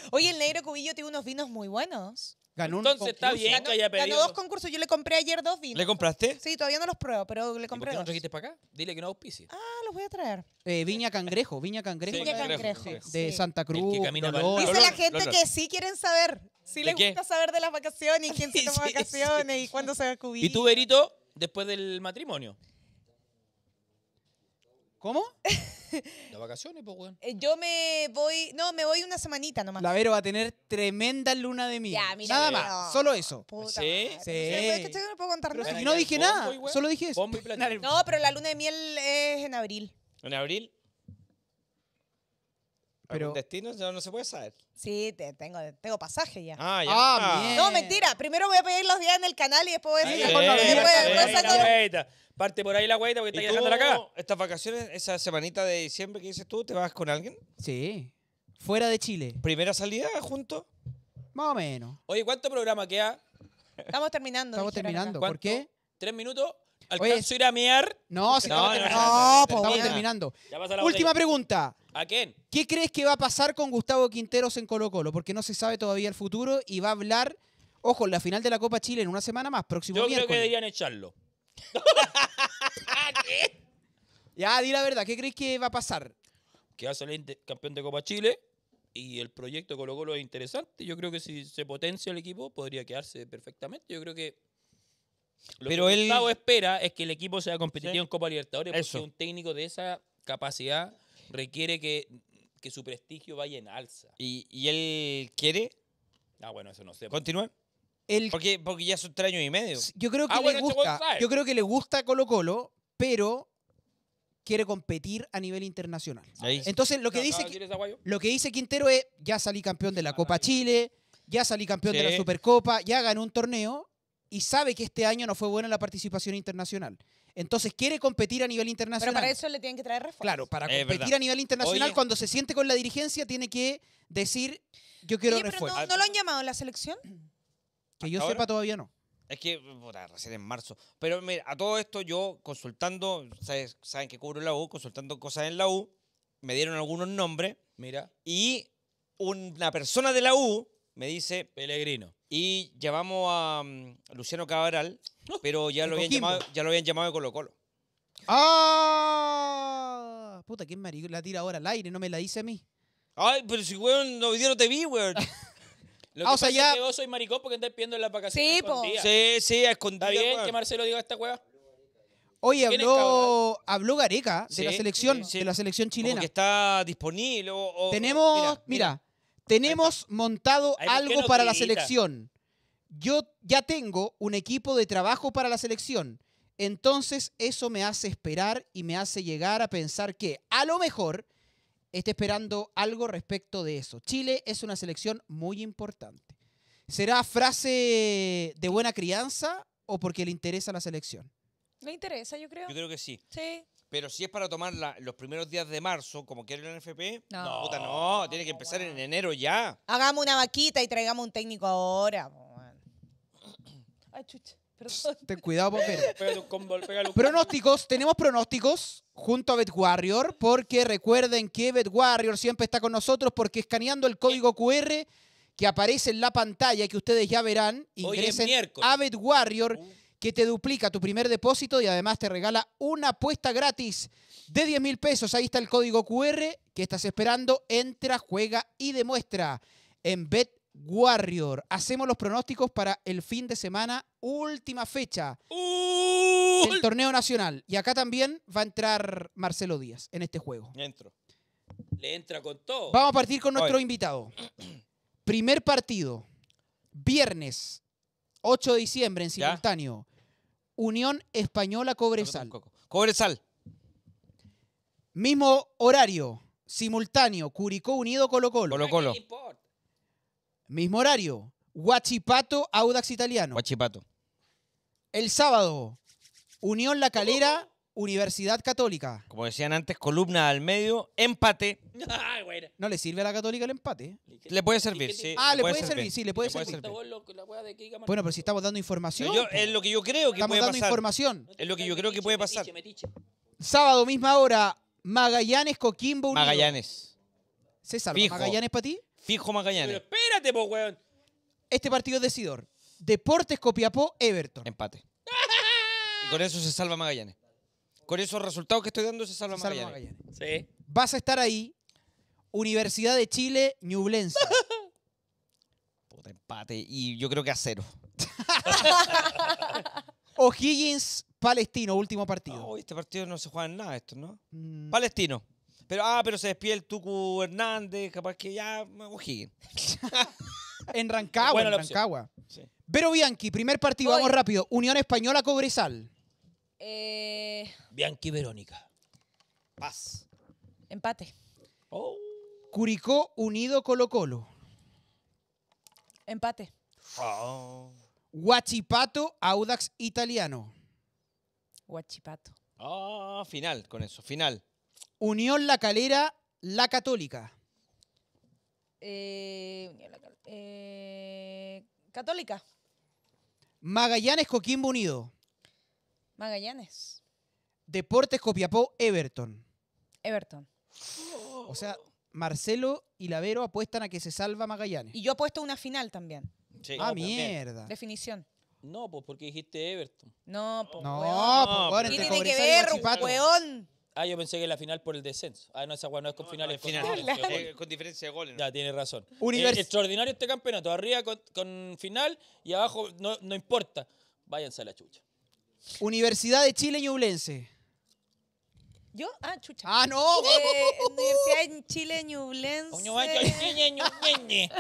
Oye, el negro cubillo tiene unos vinos muy buenos. Entonces está bien que Ganó dos concursos. Yo le compré ayer dos vinos. ¿Le compraste? Sí, todavía no los pruebo, pero le compré ¿Y ¿Por qué trajiste para acá? Dile que no auspicie. Ah, los voy a traer. Eh, Viña Cangrejo, Viña Cangrejo. Viña Cangrejo. De Santa Cruz. Dice la gente que sí quieren saber. Sí les gusta saber de las vacaciones y quién se toma vacaciones y cuándo se va a cubrir. ¿Y tú, Berito, después del matrimonio? ¿Cómo? De vacaciones, pues, weón. Eh, yo me voy, no, me voy una semanita nomás. La Vero va a tener tremenda luna de miel. Ya, mira, Nada más, solo eso. ¿Sí? Sí. que no dije nada, solo dije eso. No, pero la luna de miel es en abril. En abril, pero, destino ya no se puede saber? Sí, tengo, tengo pasaje ya. Ah, ya. Ah, ah. no, mentira. Primero voy a pedir los días en el canal y después voy a decir la Parte por ahí la güeyita porque está llegando acá. Estas vacaciones, esa semanita de diciembre que dices tú, ¿te vas con alguien? Sí. Fuera de Chile. ¿Primera salida juntos? Más o menos. Oye, ¿cuánto programa queda? Estamos terminando. Estamos terminando. ¿Por qué? ¿Tres minutos? ¿Alcanzo a ir a No, si No, estamos terminando. pues terminando. Última pregunta. ¿A quién? ¿Qué crees que va a pasar con Gustavo Quinteros en Colo Colo? Porque no se sabe todavía el futuro y va a hablar, ojo, la final de la Copa Chile en una semana más, próximo Yo creo que deberían echarlo. Ya, di la verdad, ¿qué crees que va a pasar? Que va a salir campeón de Copa Chile y el proyecto Colo Colo es interesante. Yo creo que si se potencia el equipo podría quedarse perfectamente. Yo creo que lo Pero que el espera es que el equipo sea competitivo en Copa Libertadores porque un técnico de esa capacidad requiere que, su prestigio vaya en alza. ¿Y, él quiere? Ah, bueno, eso no sé. ¿Continúe? El... Porque, ya son tres años y medio. Yo creo que, ah, le, gusta, yo creo que le gusta Colo Colo, pero quiere competir a nivel internacional. Entonces, lo que, dice, lo que dice Quintero es, ya salí campeón de la ah, Copa Chile, ya salí campeón de la Supercopa, ya gané un torneo, y sabe que este año no fue buena la participación internacional. Entonces quiere competir a nivel internacional. Pero para eso le tienen que traer refuerzos. Claro, para competir a nivel internacional, cuando se siente con la dirigencia, tiene que decir, yo quiero refuerzos. no, lo han llamado en la selección? Que yo sepa, todavía no. Es que, recién en marzo. Pero mira, a todo esto yo consultando, saben que cubro la U, consultando cosas en la U, me dieron algunos nombres. Mira. Y una persona de la U me dice Pellegrino. Y llamamos a mm, Luciano Cabral, ¡Ah! pero ya lo, habían llamado, ya lo habían llamado de Colo Colo. ¡Ah! Puta, qué me la tira ahora al aire? No me la dice a mí. Ay, pero si, weón, no, te vi, weón. Lo ah, que ah, o sea, pasa ya... es que maricón porque ando pidiendo en las vacaciones. Sí, Sí, sí, a Está bien que Marcelo diga esta cueva. Oye, habló, habló Gareca de la selección, de la selección chilena. que está disponible. Tenemos, mira tenemos montado algo para la selección. Yo ya tengo un equipo de trabajo para la selección. Entonces eso me hace esperar y me hace llegar a pensar que a lo mejor esté esperando algo respecto de eso. Chile es una selección muy importante. ¿Será frase de buena crianza o porque le interesa la selección? Le interesa, yo creo. Yo creo que sí. Sí. Pero si es para tomar los primeros días de marzo, como quiere el NFP, no, no, puta, no, tiene que empezar en enero ya. Hagamos una vaquita y traigamos un técnico ahora. Ay, chucha. Ten cuidado, ver. pronósticos, tenemos pronósticos junto a BetWarrior. porque recuerden que BetWarrior siempre está con nosotros porque escaneando el código QR que aparece en la pantalla que ustedes ya verán, ingresen a BetWarrior que te duplica tu primer depósito y además te regala una apuesta gratis de 10 mil pesos. Ahí está el código QR que estás esperando. Entra, juega y demuestra en Bet Warrior. Hacemos los pronósticos para el fin de semana, última fecha el torneo nacional. Y acá también va a entrar Marcelo Díaz en este juego. Entro. Le entra con todo. Vamos a partir con nuestro invitado. Primer partido, viernes 8 de diciembre en simultáneo. Unión Española Cobresal. Cobresal. Mismo horario, simultáneo, Curicó Unido Colo Colo. Colo Colo. Mismo horario, Huachipato Audax Italiano. Huachipato. El sábado, Unión La Calera Universidad Católica. Como decían antes, columna al medio, empate. ¿No le sirve a la Católica el empate? Le puede servir, sí. Ah, le puede, servir, sí, le puede, servir. Bueno, pero si estamos dando información. es lo que yo creo que puede pasar. dando información. Es lo que yo creo que puede pasar. Sábado, misma hora, Magallanes, Coquimbo, Magallanes. César. Magallanes para ti? Fijo Magallanes. Pero espérate, po, weón. Este partido es decidor. Deportes Copiapó, Everton. Empate. y con eso se salva Magallanes. Con esos resultados que estoy dando se salva, Magallanes. Sí. Vas a estar ahí, Universidad de Chile, Ñublense. Puta empate. Y yo creo que a cero. O'Higgins, Palestino, último partido. este partido no se juega en nada, esto, ¿no? Mm. Palestino. Pero, ah, pero se despide el Tucu Hernández, capaz que ya O'Higgins. en Rancagua, en Rancagua. Vero Bianchi, primer partido, vamos rápido. Unión Española, Cobresal. Eh, Bianchi Verónica. Paz. Empate. Oh. Curicó unido Colo Colo. Empate. Guachipato oh. Audax Italiano. Huachipato. Oh, final con eso, final. Unión La Calera La Católica. Eh, eh, Católica. Magallanes Coquimbo Unido. Magallanes. Deportes Copiapó, Everton. Everton. O sea, Marcelo y Lavero apuestan a que se salva Magallanes. Y yo apuesto una final también. ah, mierda. Definición. No, pues porque dijiste Everton. No, pues. No, pues, tiene que ver, Ah, yo pensé que la final por el descenso. Ah, no, esa agua, no es con finales. con final. Eh, con diferencia de goles. Ya, tiene razón. Eh, extraordinario este campeonato. Arriba con, final y abajo no, no importa. Váyanse a la chucha. Universidad de Chile Ñublense. ¿Yo? Ah, chucha. ¡Ah, no! Universidad de Chile Ñublense.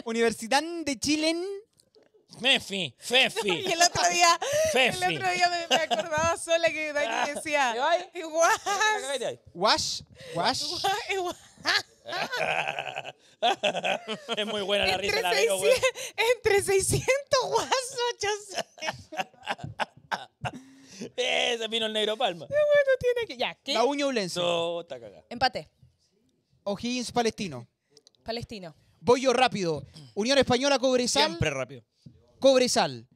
Universidad de Chile Fefi, Fefi. el otro día, el otro día me, acordaba sola que Dani ah. decía, Igual. Wash, wash. es muy buena la risa, la veo, Entre 600 guas, 800. Ese vino el negro palma. Ya, La Empate. O'Higgins Palestino. Palestino. Voy yo rápido. Unión Española Cobresal. Siempre rápido. Cobresal.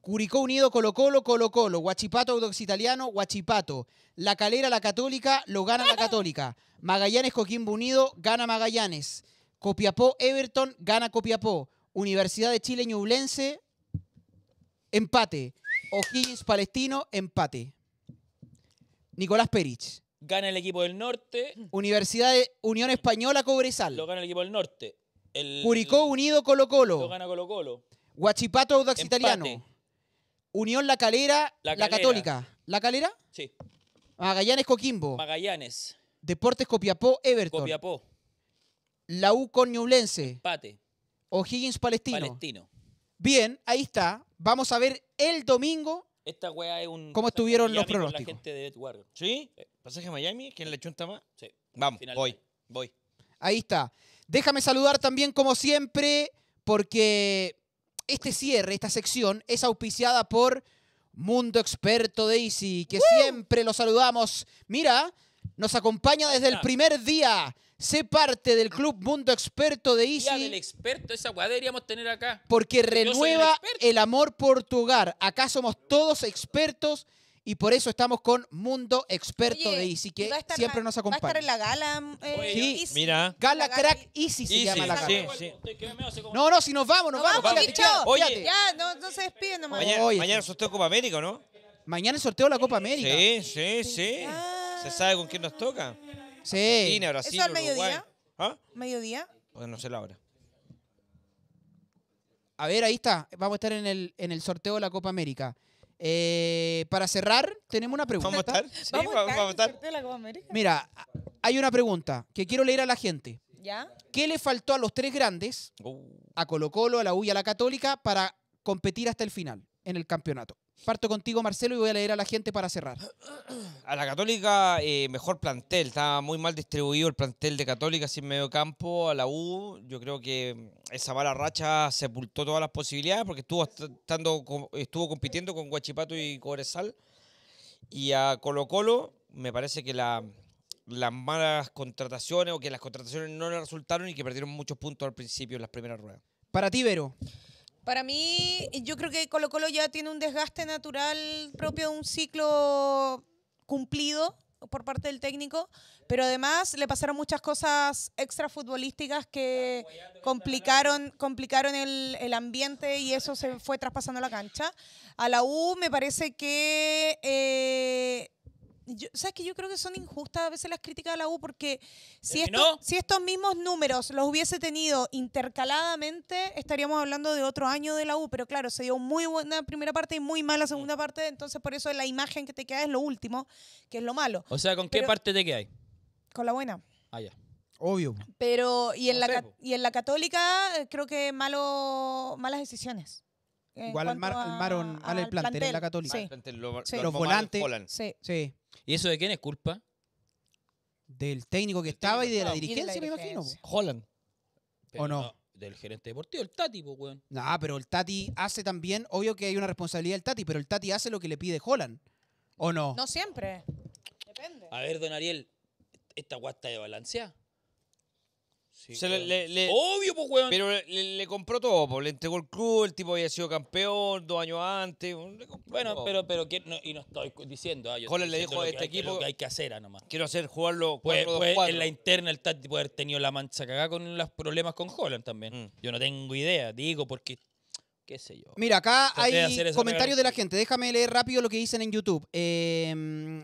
Curicó Unido Colo Colo Colo Colo. Guachipato Audox Italiano Guachipato. La Calera La Católica lo gana La Católica. Magallanes Coquimbo Unido gana Magallanes. Copiapó Everton gana Copiapó. Universidad de Chile Ñublense empate. O'Higgins Palestino, empate. Nicolás Perich. Gana el equipo del norte. Universidad de Unión Española Cobresal. Lo gana el equipo del norte. El, Curicó Unido Colo Colo. Lo gana Colo Colo. Huachipato Audax Italiano. Unión La Calera, La Católica. ¿La Calera? Sí. Magallanes Coquimbo. Magallanes. Deportes Copiapó Everton. Copiapó. La U con Empate. O'Higgins Palestino. Palestino. Bien, ahí está. Vamos a ver el domingo Esta es un. cómo estuvieron los ¿Sí? Eh, ¿Pasaje a Miami? ¿Quién le un más? Sí. Vamos, voy, voy. Ahí está. Déjame saludar también, como siempre, porque este cierre, esta sección, es auspiciada por Mundo Experto Daisy, que siempre lo saludamos. Mira, nos acompaña desde el primer día. Sé parte del Club Mundo Experto de Easy. del experto, esa weá deberíamos tener acá. Porque renueva el, amor por tu hogar. Acá somos todos expertos y por eso estamos con Mundo Experto de Easy, que siempre nos acompaña. Va a estar en mm, eh, la gala. Gala, Crack Easy, se llama la gala. no, no, si nos vamos, nos, vamos. Oye, ya, no, no, se despiden nomás. Mañana, mañana sorteo Copa América, ¿no? Mañana el sorteo de la Copa América. Sí, sí, sí. Ah. Se sabe con quién nos toca. Sí. ¿Eso al mediodía? ¿Ah? ¿Mediodía? no sé la hora. A ver, ahí está. Vamos a estar en el, sorteo de la Copa América. Eh, para cerrar, tenemos una pregunta. ¿Vamos a estar? Mira, hay una pregunta que quiero leer a la gente. ¿Ya? ¿Qué le faltó a los tres grandes, uh. a Colo Colo, a la U y a la Católica, para competir hasta el final en el campeonato? Parto contigo, Marcelo, y voy a leer a la gente para cerrar. A la Católica, eh, mejor plantel. estaba muy mal distribuido el plantel de Católica sin medio campo. A la U, yo creo que esa mala racha sepultó todas las posibilidades porque estuvo, estuvo compitiendo con Guachipato y Cobresal. Y a Colo Colo, me parece que las malas contrataciones o que las contrataciones no le resultaron y que perdieron muchos puntos al principio en las primeras ruedas. Para ti, Vero. Para mí, yo creo que Colo Colo ya tiene un desgaste natural propio de un ciclo cumplido por parte del técnico, pero además le pasaron muchas cosas extra futbolísticas que complicaron, complicaron el, ambiente y eso se fue traspasando la cancha. A la U me parece que eh, ¿sabes que Yo creo que son injustas a veces las críticas de la U porque si, estos mismos números los hubiese tenido intercaladamente, estaríamos hablando de otro año de la U, pero claro, se dio muy buena primera parte y muy mala segunda mm. parte, entonces por eso la imagen que te queda es lo último, que es lo malo. O sea, ¿con qué parte te quedas? Con la buena. Ah, ya. Obvio. Pero, y en, la, y en la católica, eh, creo que malo, malas decisiones. Igual al mar, el maron, en la católica. Los volantes. Sí. sí. ¿Y eso de quién es culpa? Del técnico que estaba y de la dirigencia, me imagino. Holland. ¿O no? Del gerente deportivo, el Tati, pues, Nah, pero el Tati hace también, obvio que hay una responsabilidad del Tati, pero el Tati hace lo que le pide Holland. ¿O no? No siempre. Depende. A ver, don Ariel, esta guasta de balancea? le, Obvio, pues, Pero le, compró todo, pues, Le entregó el club, el tipo había sido campeón dos años antes. bueno, pero, pero no, y no estoy diciendo. Ah, le dijo a este equipo. que hay que hacer, a ah, nomás. Quiero hacer jugarlo En la interna, el Tati puede haber tenido la mancha cagada con los problemas con Holland también. Mm. Yo no tengo idea, digo, porque qué sé yo. Mira, acá hay comentarios de la gente. Déjame leer rápido lo que dicen en YouTube. Eh,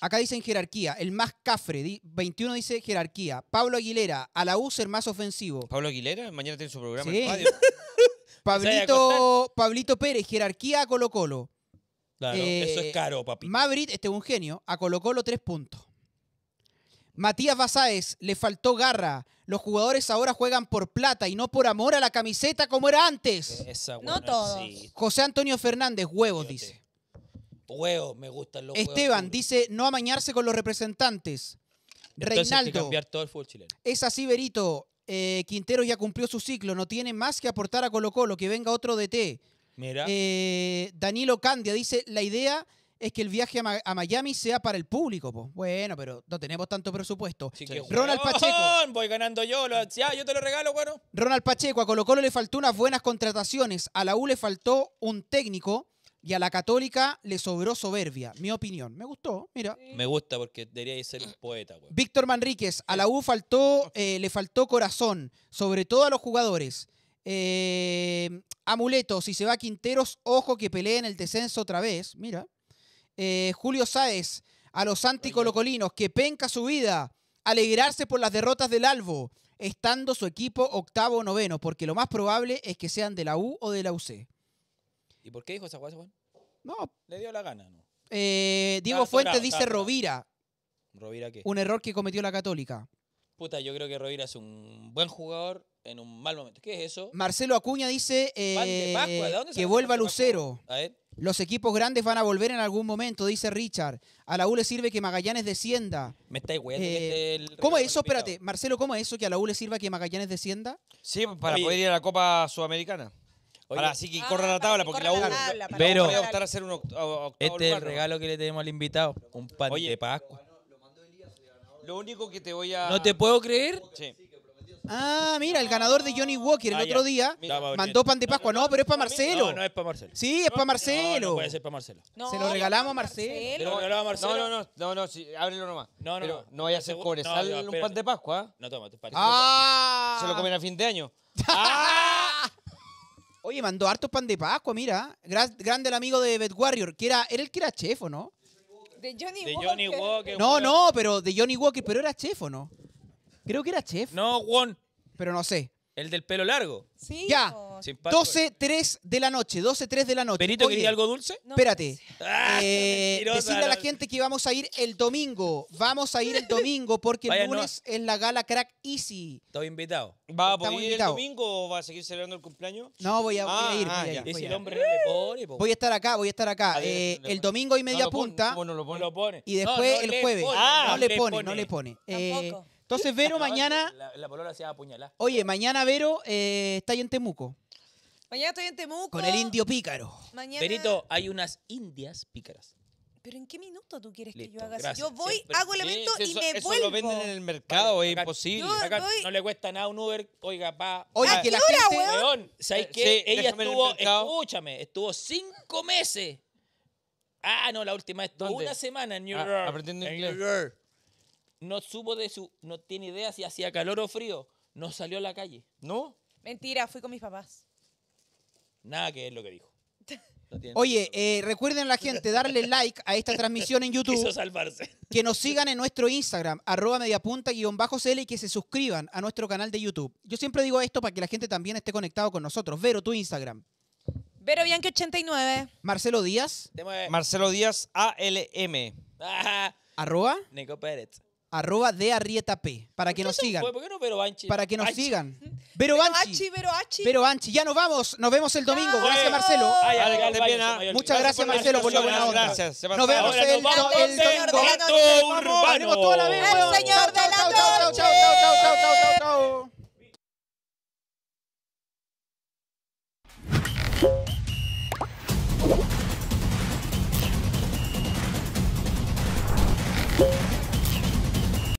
Acá dicen jerarquía. El más cafre. 21 dice jerarquía. Pablo Aguilera, a la U ser más ofensivo. Pablo Aguilera, mañana tiene su programa. en el Pablito, Pablito Pérez, jerarquía a Colo Colo. Claro, eso es eh, caro, papi. Madrid, este es un genio, a Colo Colo tres puntos. Matías Basáez, le faltó garra. Los jugadores ahora juegan por plata y no por amor a la camiseta como era antes. no todos. José Antonio Fernández, huevos, dice me gustan los Esteban dice no amañarse con los representantes. Reinaldo. Es así, Berito. Eh, Quintero ya cumplió su ciclo. No tiene más que aportar a Colo Colo. Que venga otro DT. Mira. Eh, Danilo Candia dice, la idea es que el viaje a, Miami sea para el público. Bueno, pero no tenemos tanto presupuesto. Ronald Pacheco. Voy ganando yo. yo te lo regalo, bueno. Ronald Pacheco. A Colo Colo le faltó unas buenas contrataciones. A la U le faltó un técnico. Y a la católica le sobró soberbia, mi opinión. Me gustó, mira. Me gusta porque debería ser un poeta, güey. Víctor Manríquez, a la U faltó, eh, le faltó corazón, sobre todo a los jugadores. Amuletos, eh, Amuleto, si se va Quinteros, ojo que peleen el descenso otra vez. Mira. Eh, Julio Sáez, a los anticolocolinos, que penca su vida, alegrarse por las derrotas del Albo, estando su equipo octavo o noveno, porque lo más probable es que sean de la U o de la UC. ¿Y por qué dijo esa ese No. Le dio la gana, ¿no? Eh, Diego Fuentes dice Rovira, ¿Rovira qué? un error que cometió la Católica. Puta, yo creo que Rovira es un buen jugador en un mal momento. ¿Qué es eso? Marcelo Acuña dice eh, que vuelva Lucero. Los equipos grandes van a volver en algún momento, dice Richard. A la U le sirve que Magallanes descienda. Me estáis eh, ¿Cómo es eso? Espérate, Marcelo, ¿cómo es eso que a la U le sirva que Magallanes descienda? Sí, para poder ir a la Copa Sudamericana. Ahora sí que corra la tabla porque la U. Pero hacer un Este es el regalo que le tenemos al invitado. Un pan de Pascua. Lo único que te voy a. ¿No te puedo creer? Sí. Ah, mira, el ganador de Johnny Walker el ah, otro día mandó pan de Pascua. No, pero es para Marcelo. No, no es para Marcelo. Sí, es para Marcelo. Se lo regalamos a Marcelo. a Marcelo. No, no, no, no, no, sí, ábrelo nomás. No, no, no. no vaya a ser cobre. no, un pan de Pascua. ¿ah? No toma, te parece. Ah. Se lo comen a fin de año. ¡Ah! Oye, mandó harto pan de Pascua, mira. grande el amigo de bed Warrior, que era, el que era chef, no? De Johnny, Johnny Walker. No, no, pero de Johnny Walker, pero era chef, no? Creo que era chef. No, Juan. Pero no sé. El del pelo largo. Sí. Ya. 12, 3 de la noche, 3 de la noche. Perito algo dulce? Espérate. Ah, eh, decirle a la gente que vamos a ir el domingo. Vamos a ir el domingo porque el lunes es la gala Crack Easy. Estoy invitado. ¿Va a poder ir el domingo o va a seguir celebrando el cumpleaños? No, voy a, ah, ir. Voy ah, a, el hombre Voy a estar acá, voy a estar acá. Eh, el domingo y media punta. Bueno, lo pone. lo pone. y después el jueves. Ah, no, le pone, no le pone. Eh, Tampoco. Entonces, Vero, mañana. La, la se va a apuñalar. Oye, mañana Vero eh, está ahí en Temuco. Mañana estoy en Temuco. Con el indio pícaro. Mañana... Verito, hay unas indias pícaras. ¿Pero en qué minuto tú quieres que yo haga eso? Yo voy, hago el evento y me vuelvo. Eso lo venden en el mercado, es imposible. No le cuesta nada un Uber, oiga, pa. Oiga, ah, que la gente... Weón, ¿sabes eh, qué? Sí, Ella estuvo, escúchame, estuvo cinco meses. Ah, no, la última estuvo una semana en New ah, York. aprendiendo inglés. New York no subo de su, no tiene idea si hacía calor o frío, no salió a la calle. ¿No? Mentira, fui con mis papás. Nada que es lo que dijo. Oye, eh, recuerden la gente darle like a esta transmisión en Quiso YouTube, salvarse. que nos sigan en nuestro Instagram, arroba mediapunta guión bajo CL y que se suscriban a nuestro canal de YouTube. Yo siempre digo esto para que la gente también esté conectado con nosotros. Vero, tu Instagram. Vero Bianchi 89. Marcelo Díaz, Marcelo Díaz, ALM. arroba. Nico Pérez. Arroba de Arrieta P. Para que nos sigan. Fue? ¿Por qué no Vero Banchi? Para que nos sigan. Vero Banchi. Vero Banchi. Ya nos vamos. Nos vemos el domingo. Gracias, Marcelo. Ay, ay, ay, Muchas gracias, Marcelo, por la buena onda. nos vemos Ahora, el, nos el, domingo. urbano. toda la vez. El señor de la Chau, chau, chau, chau, chau, chau, chau.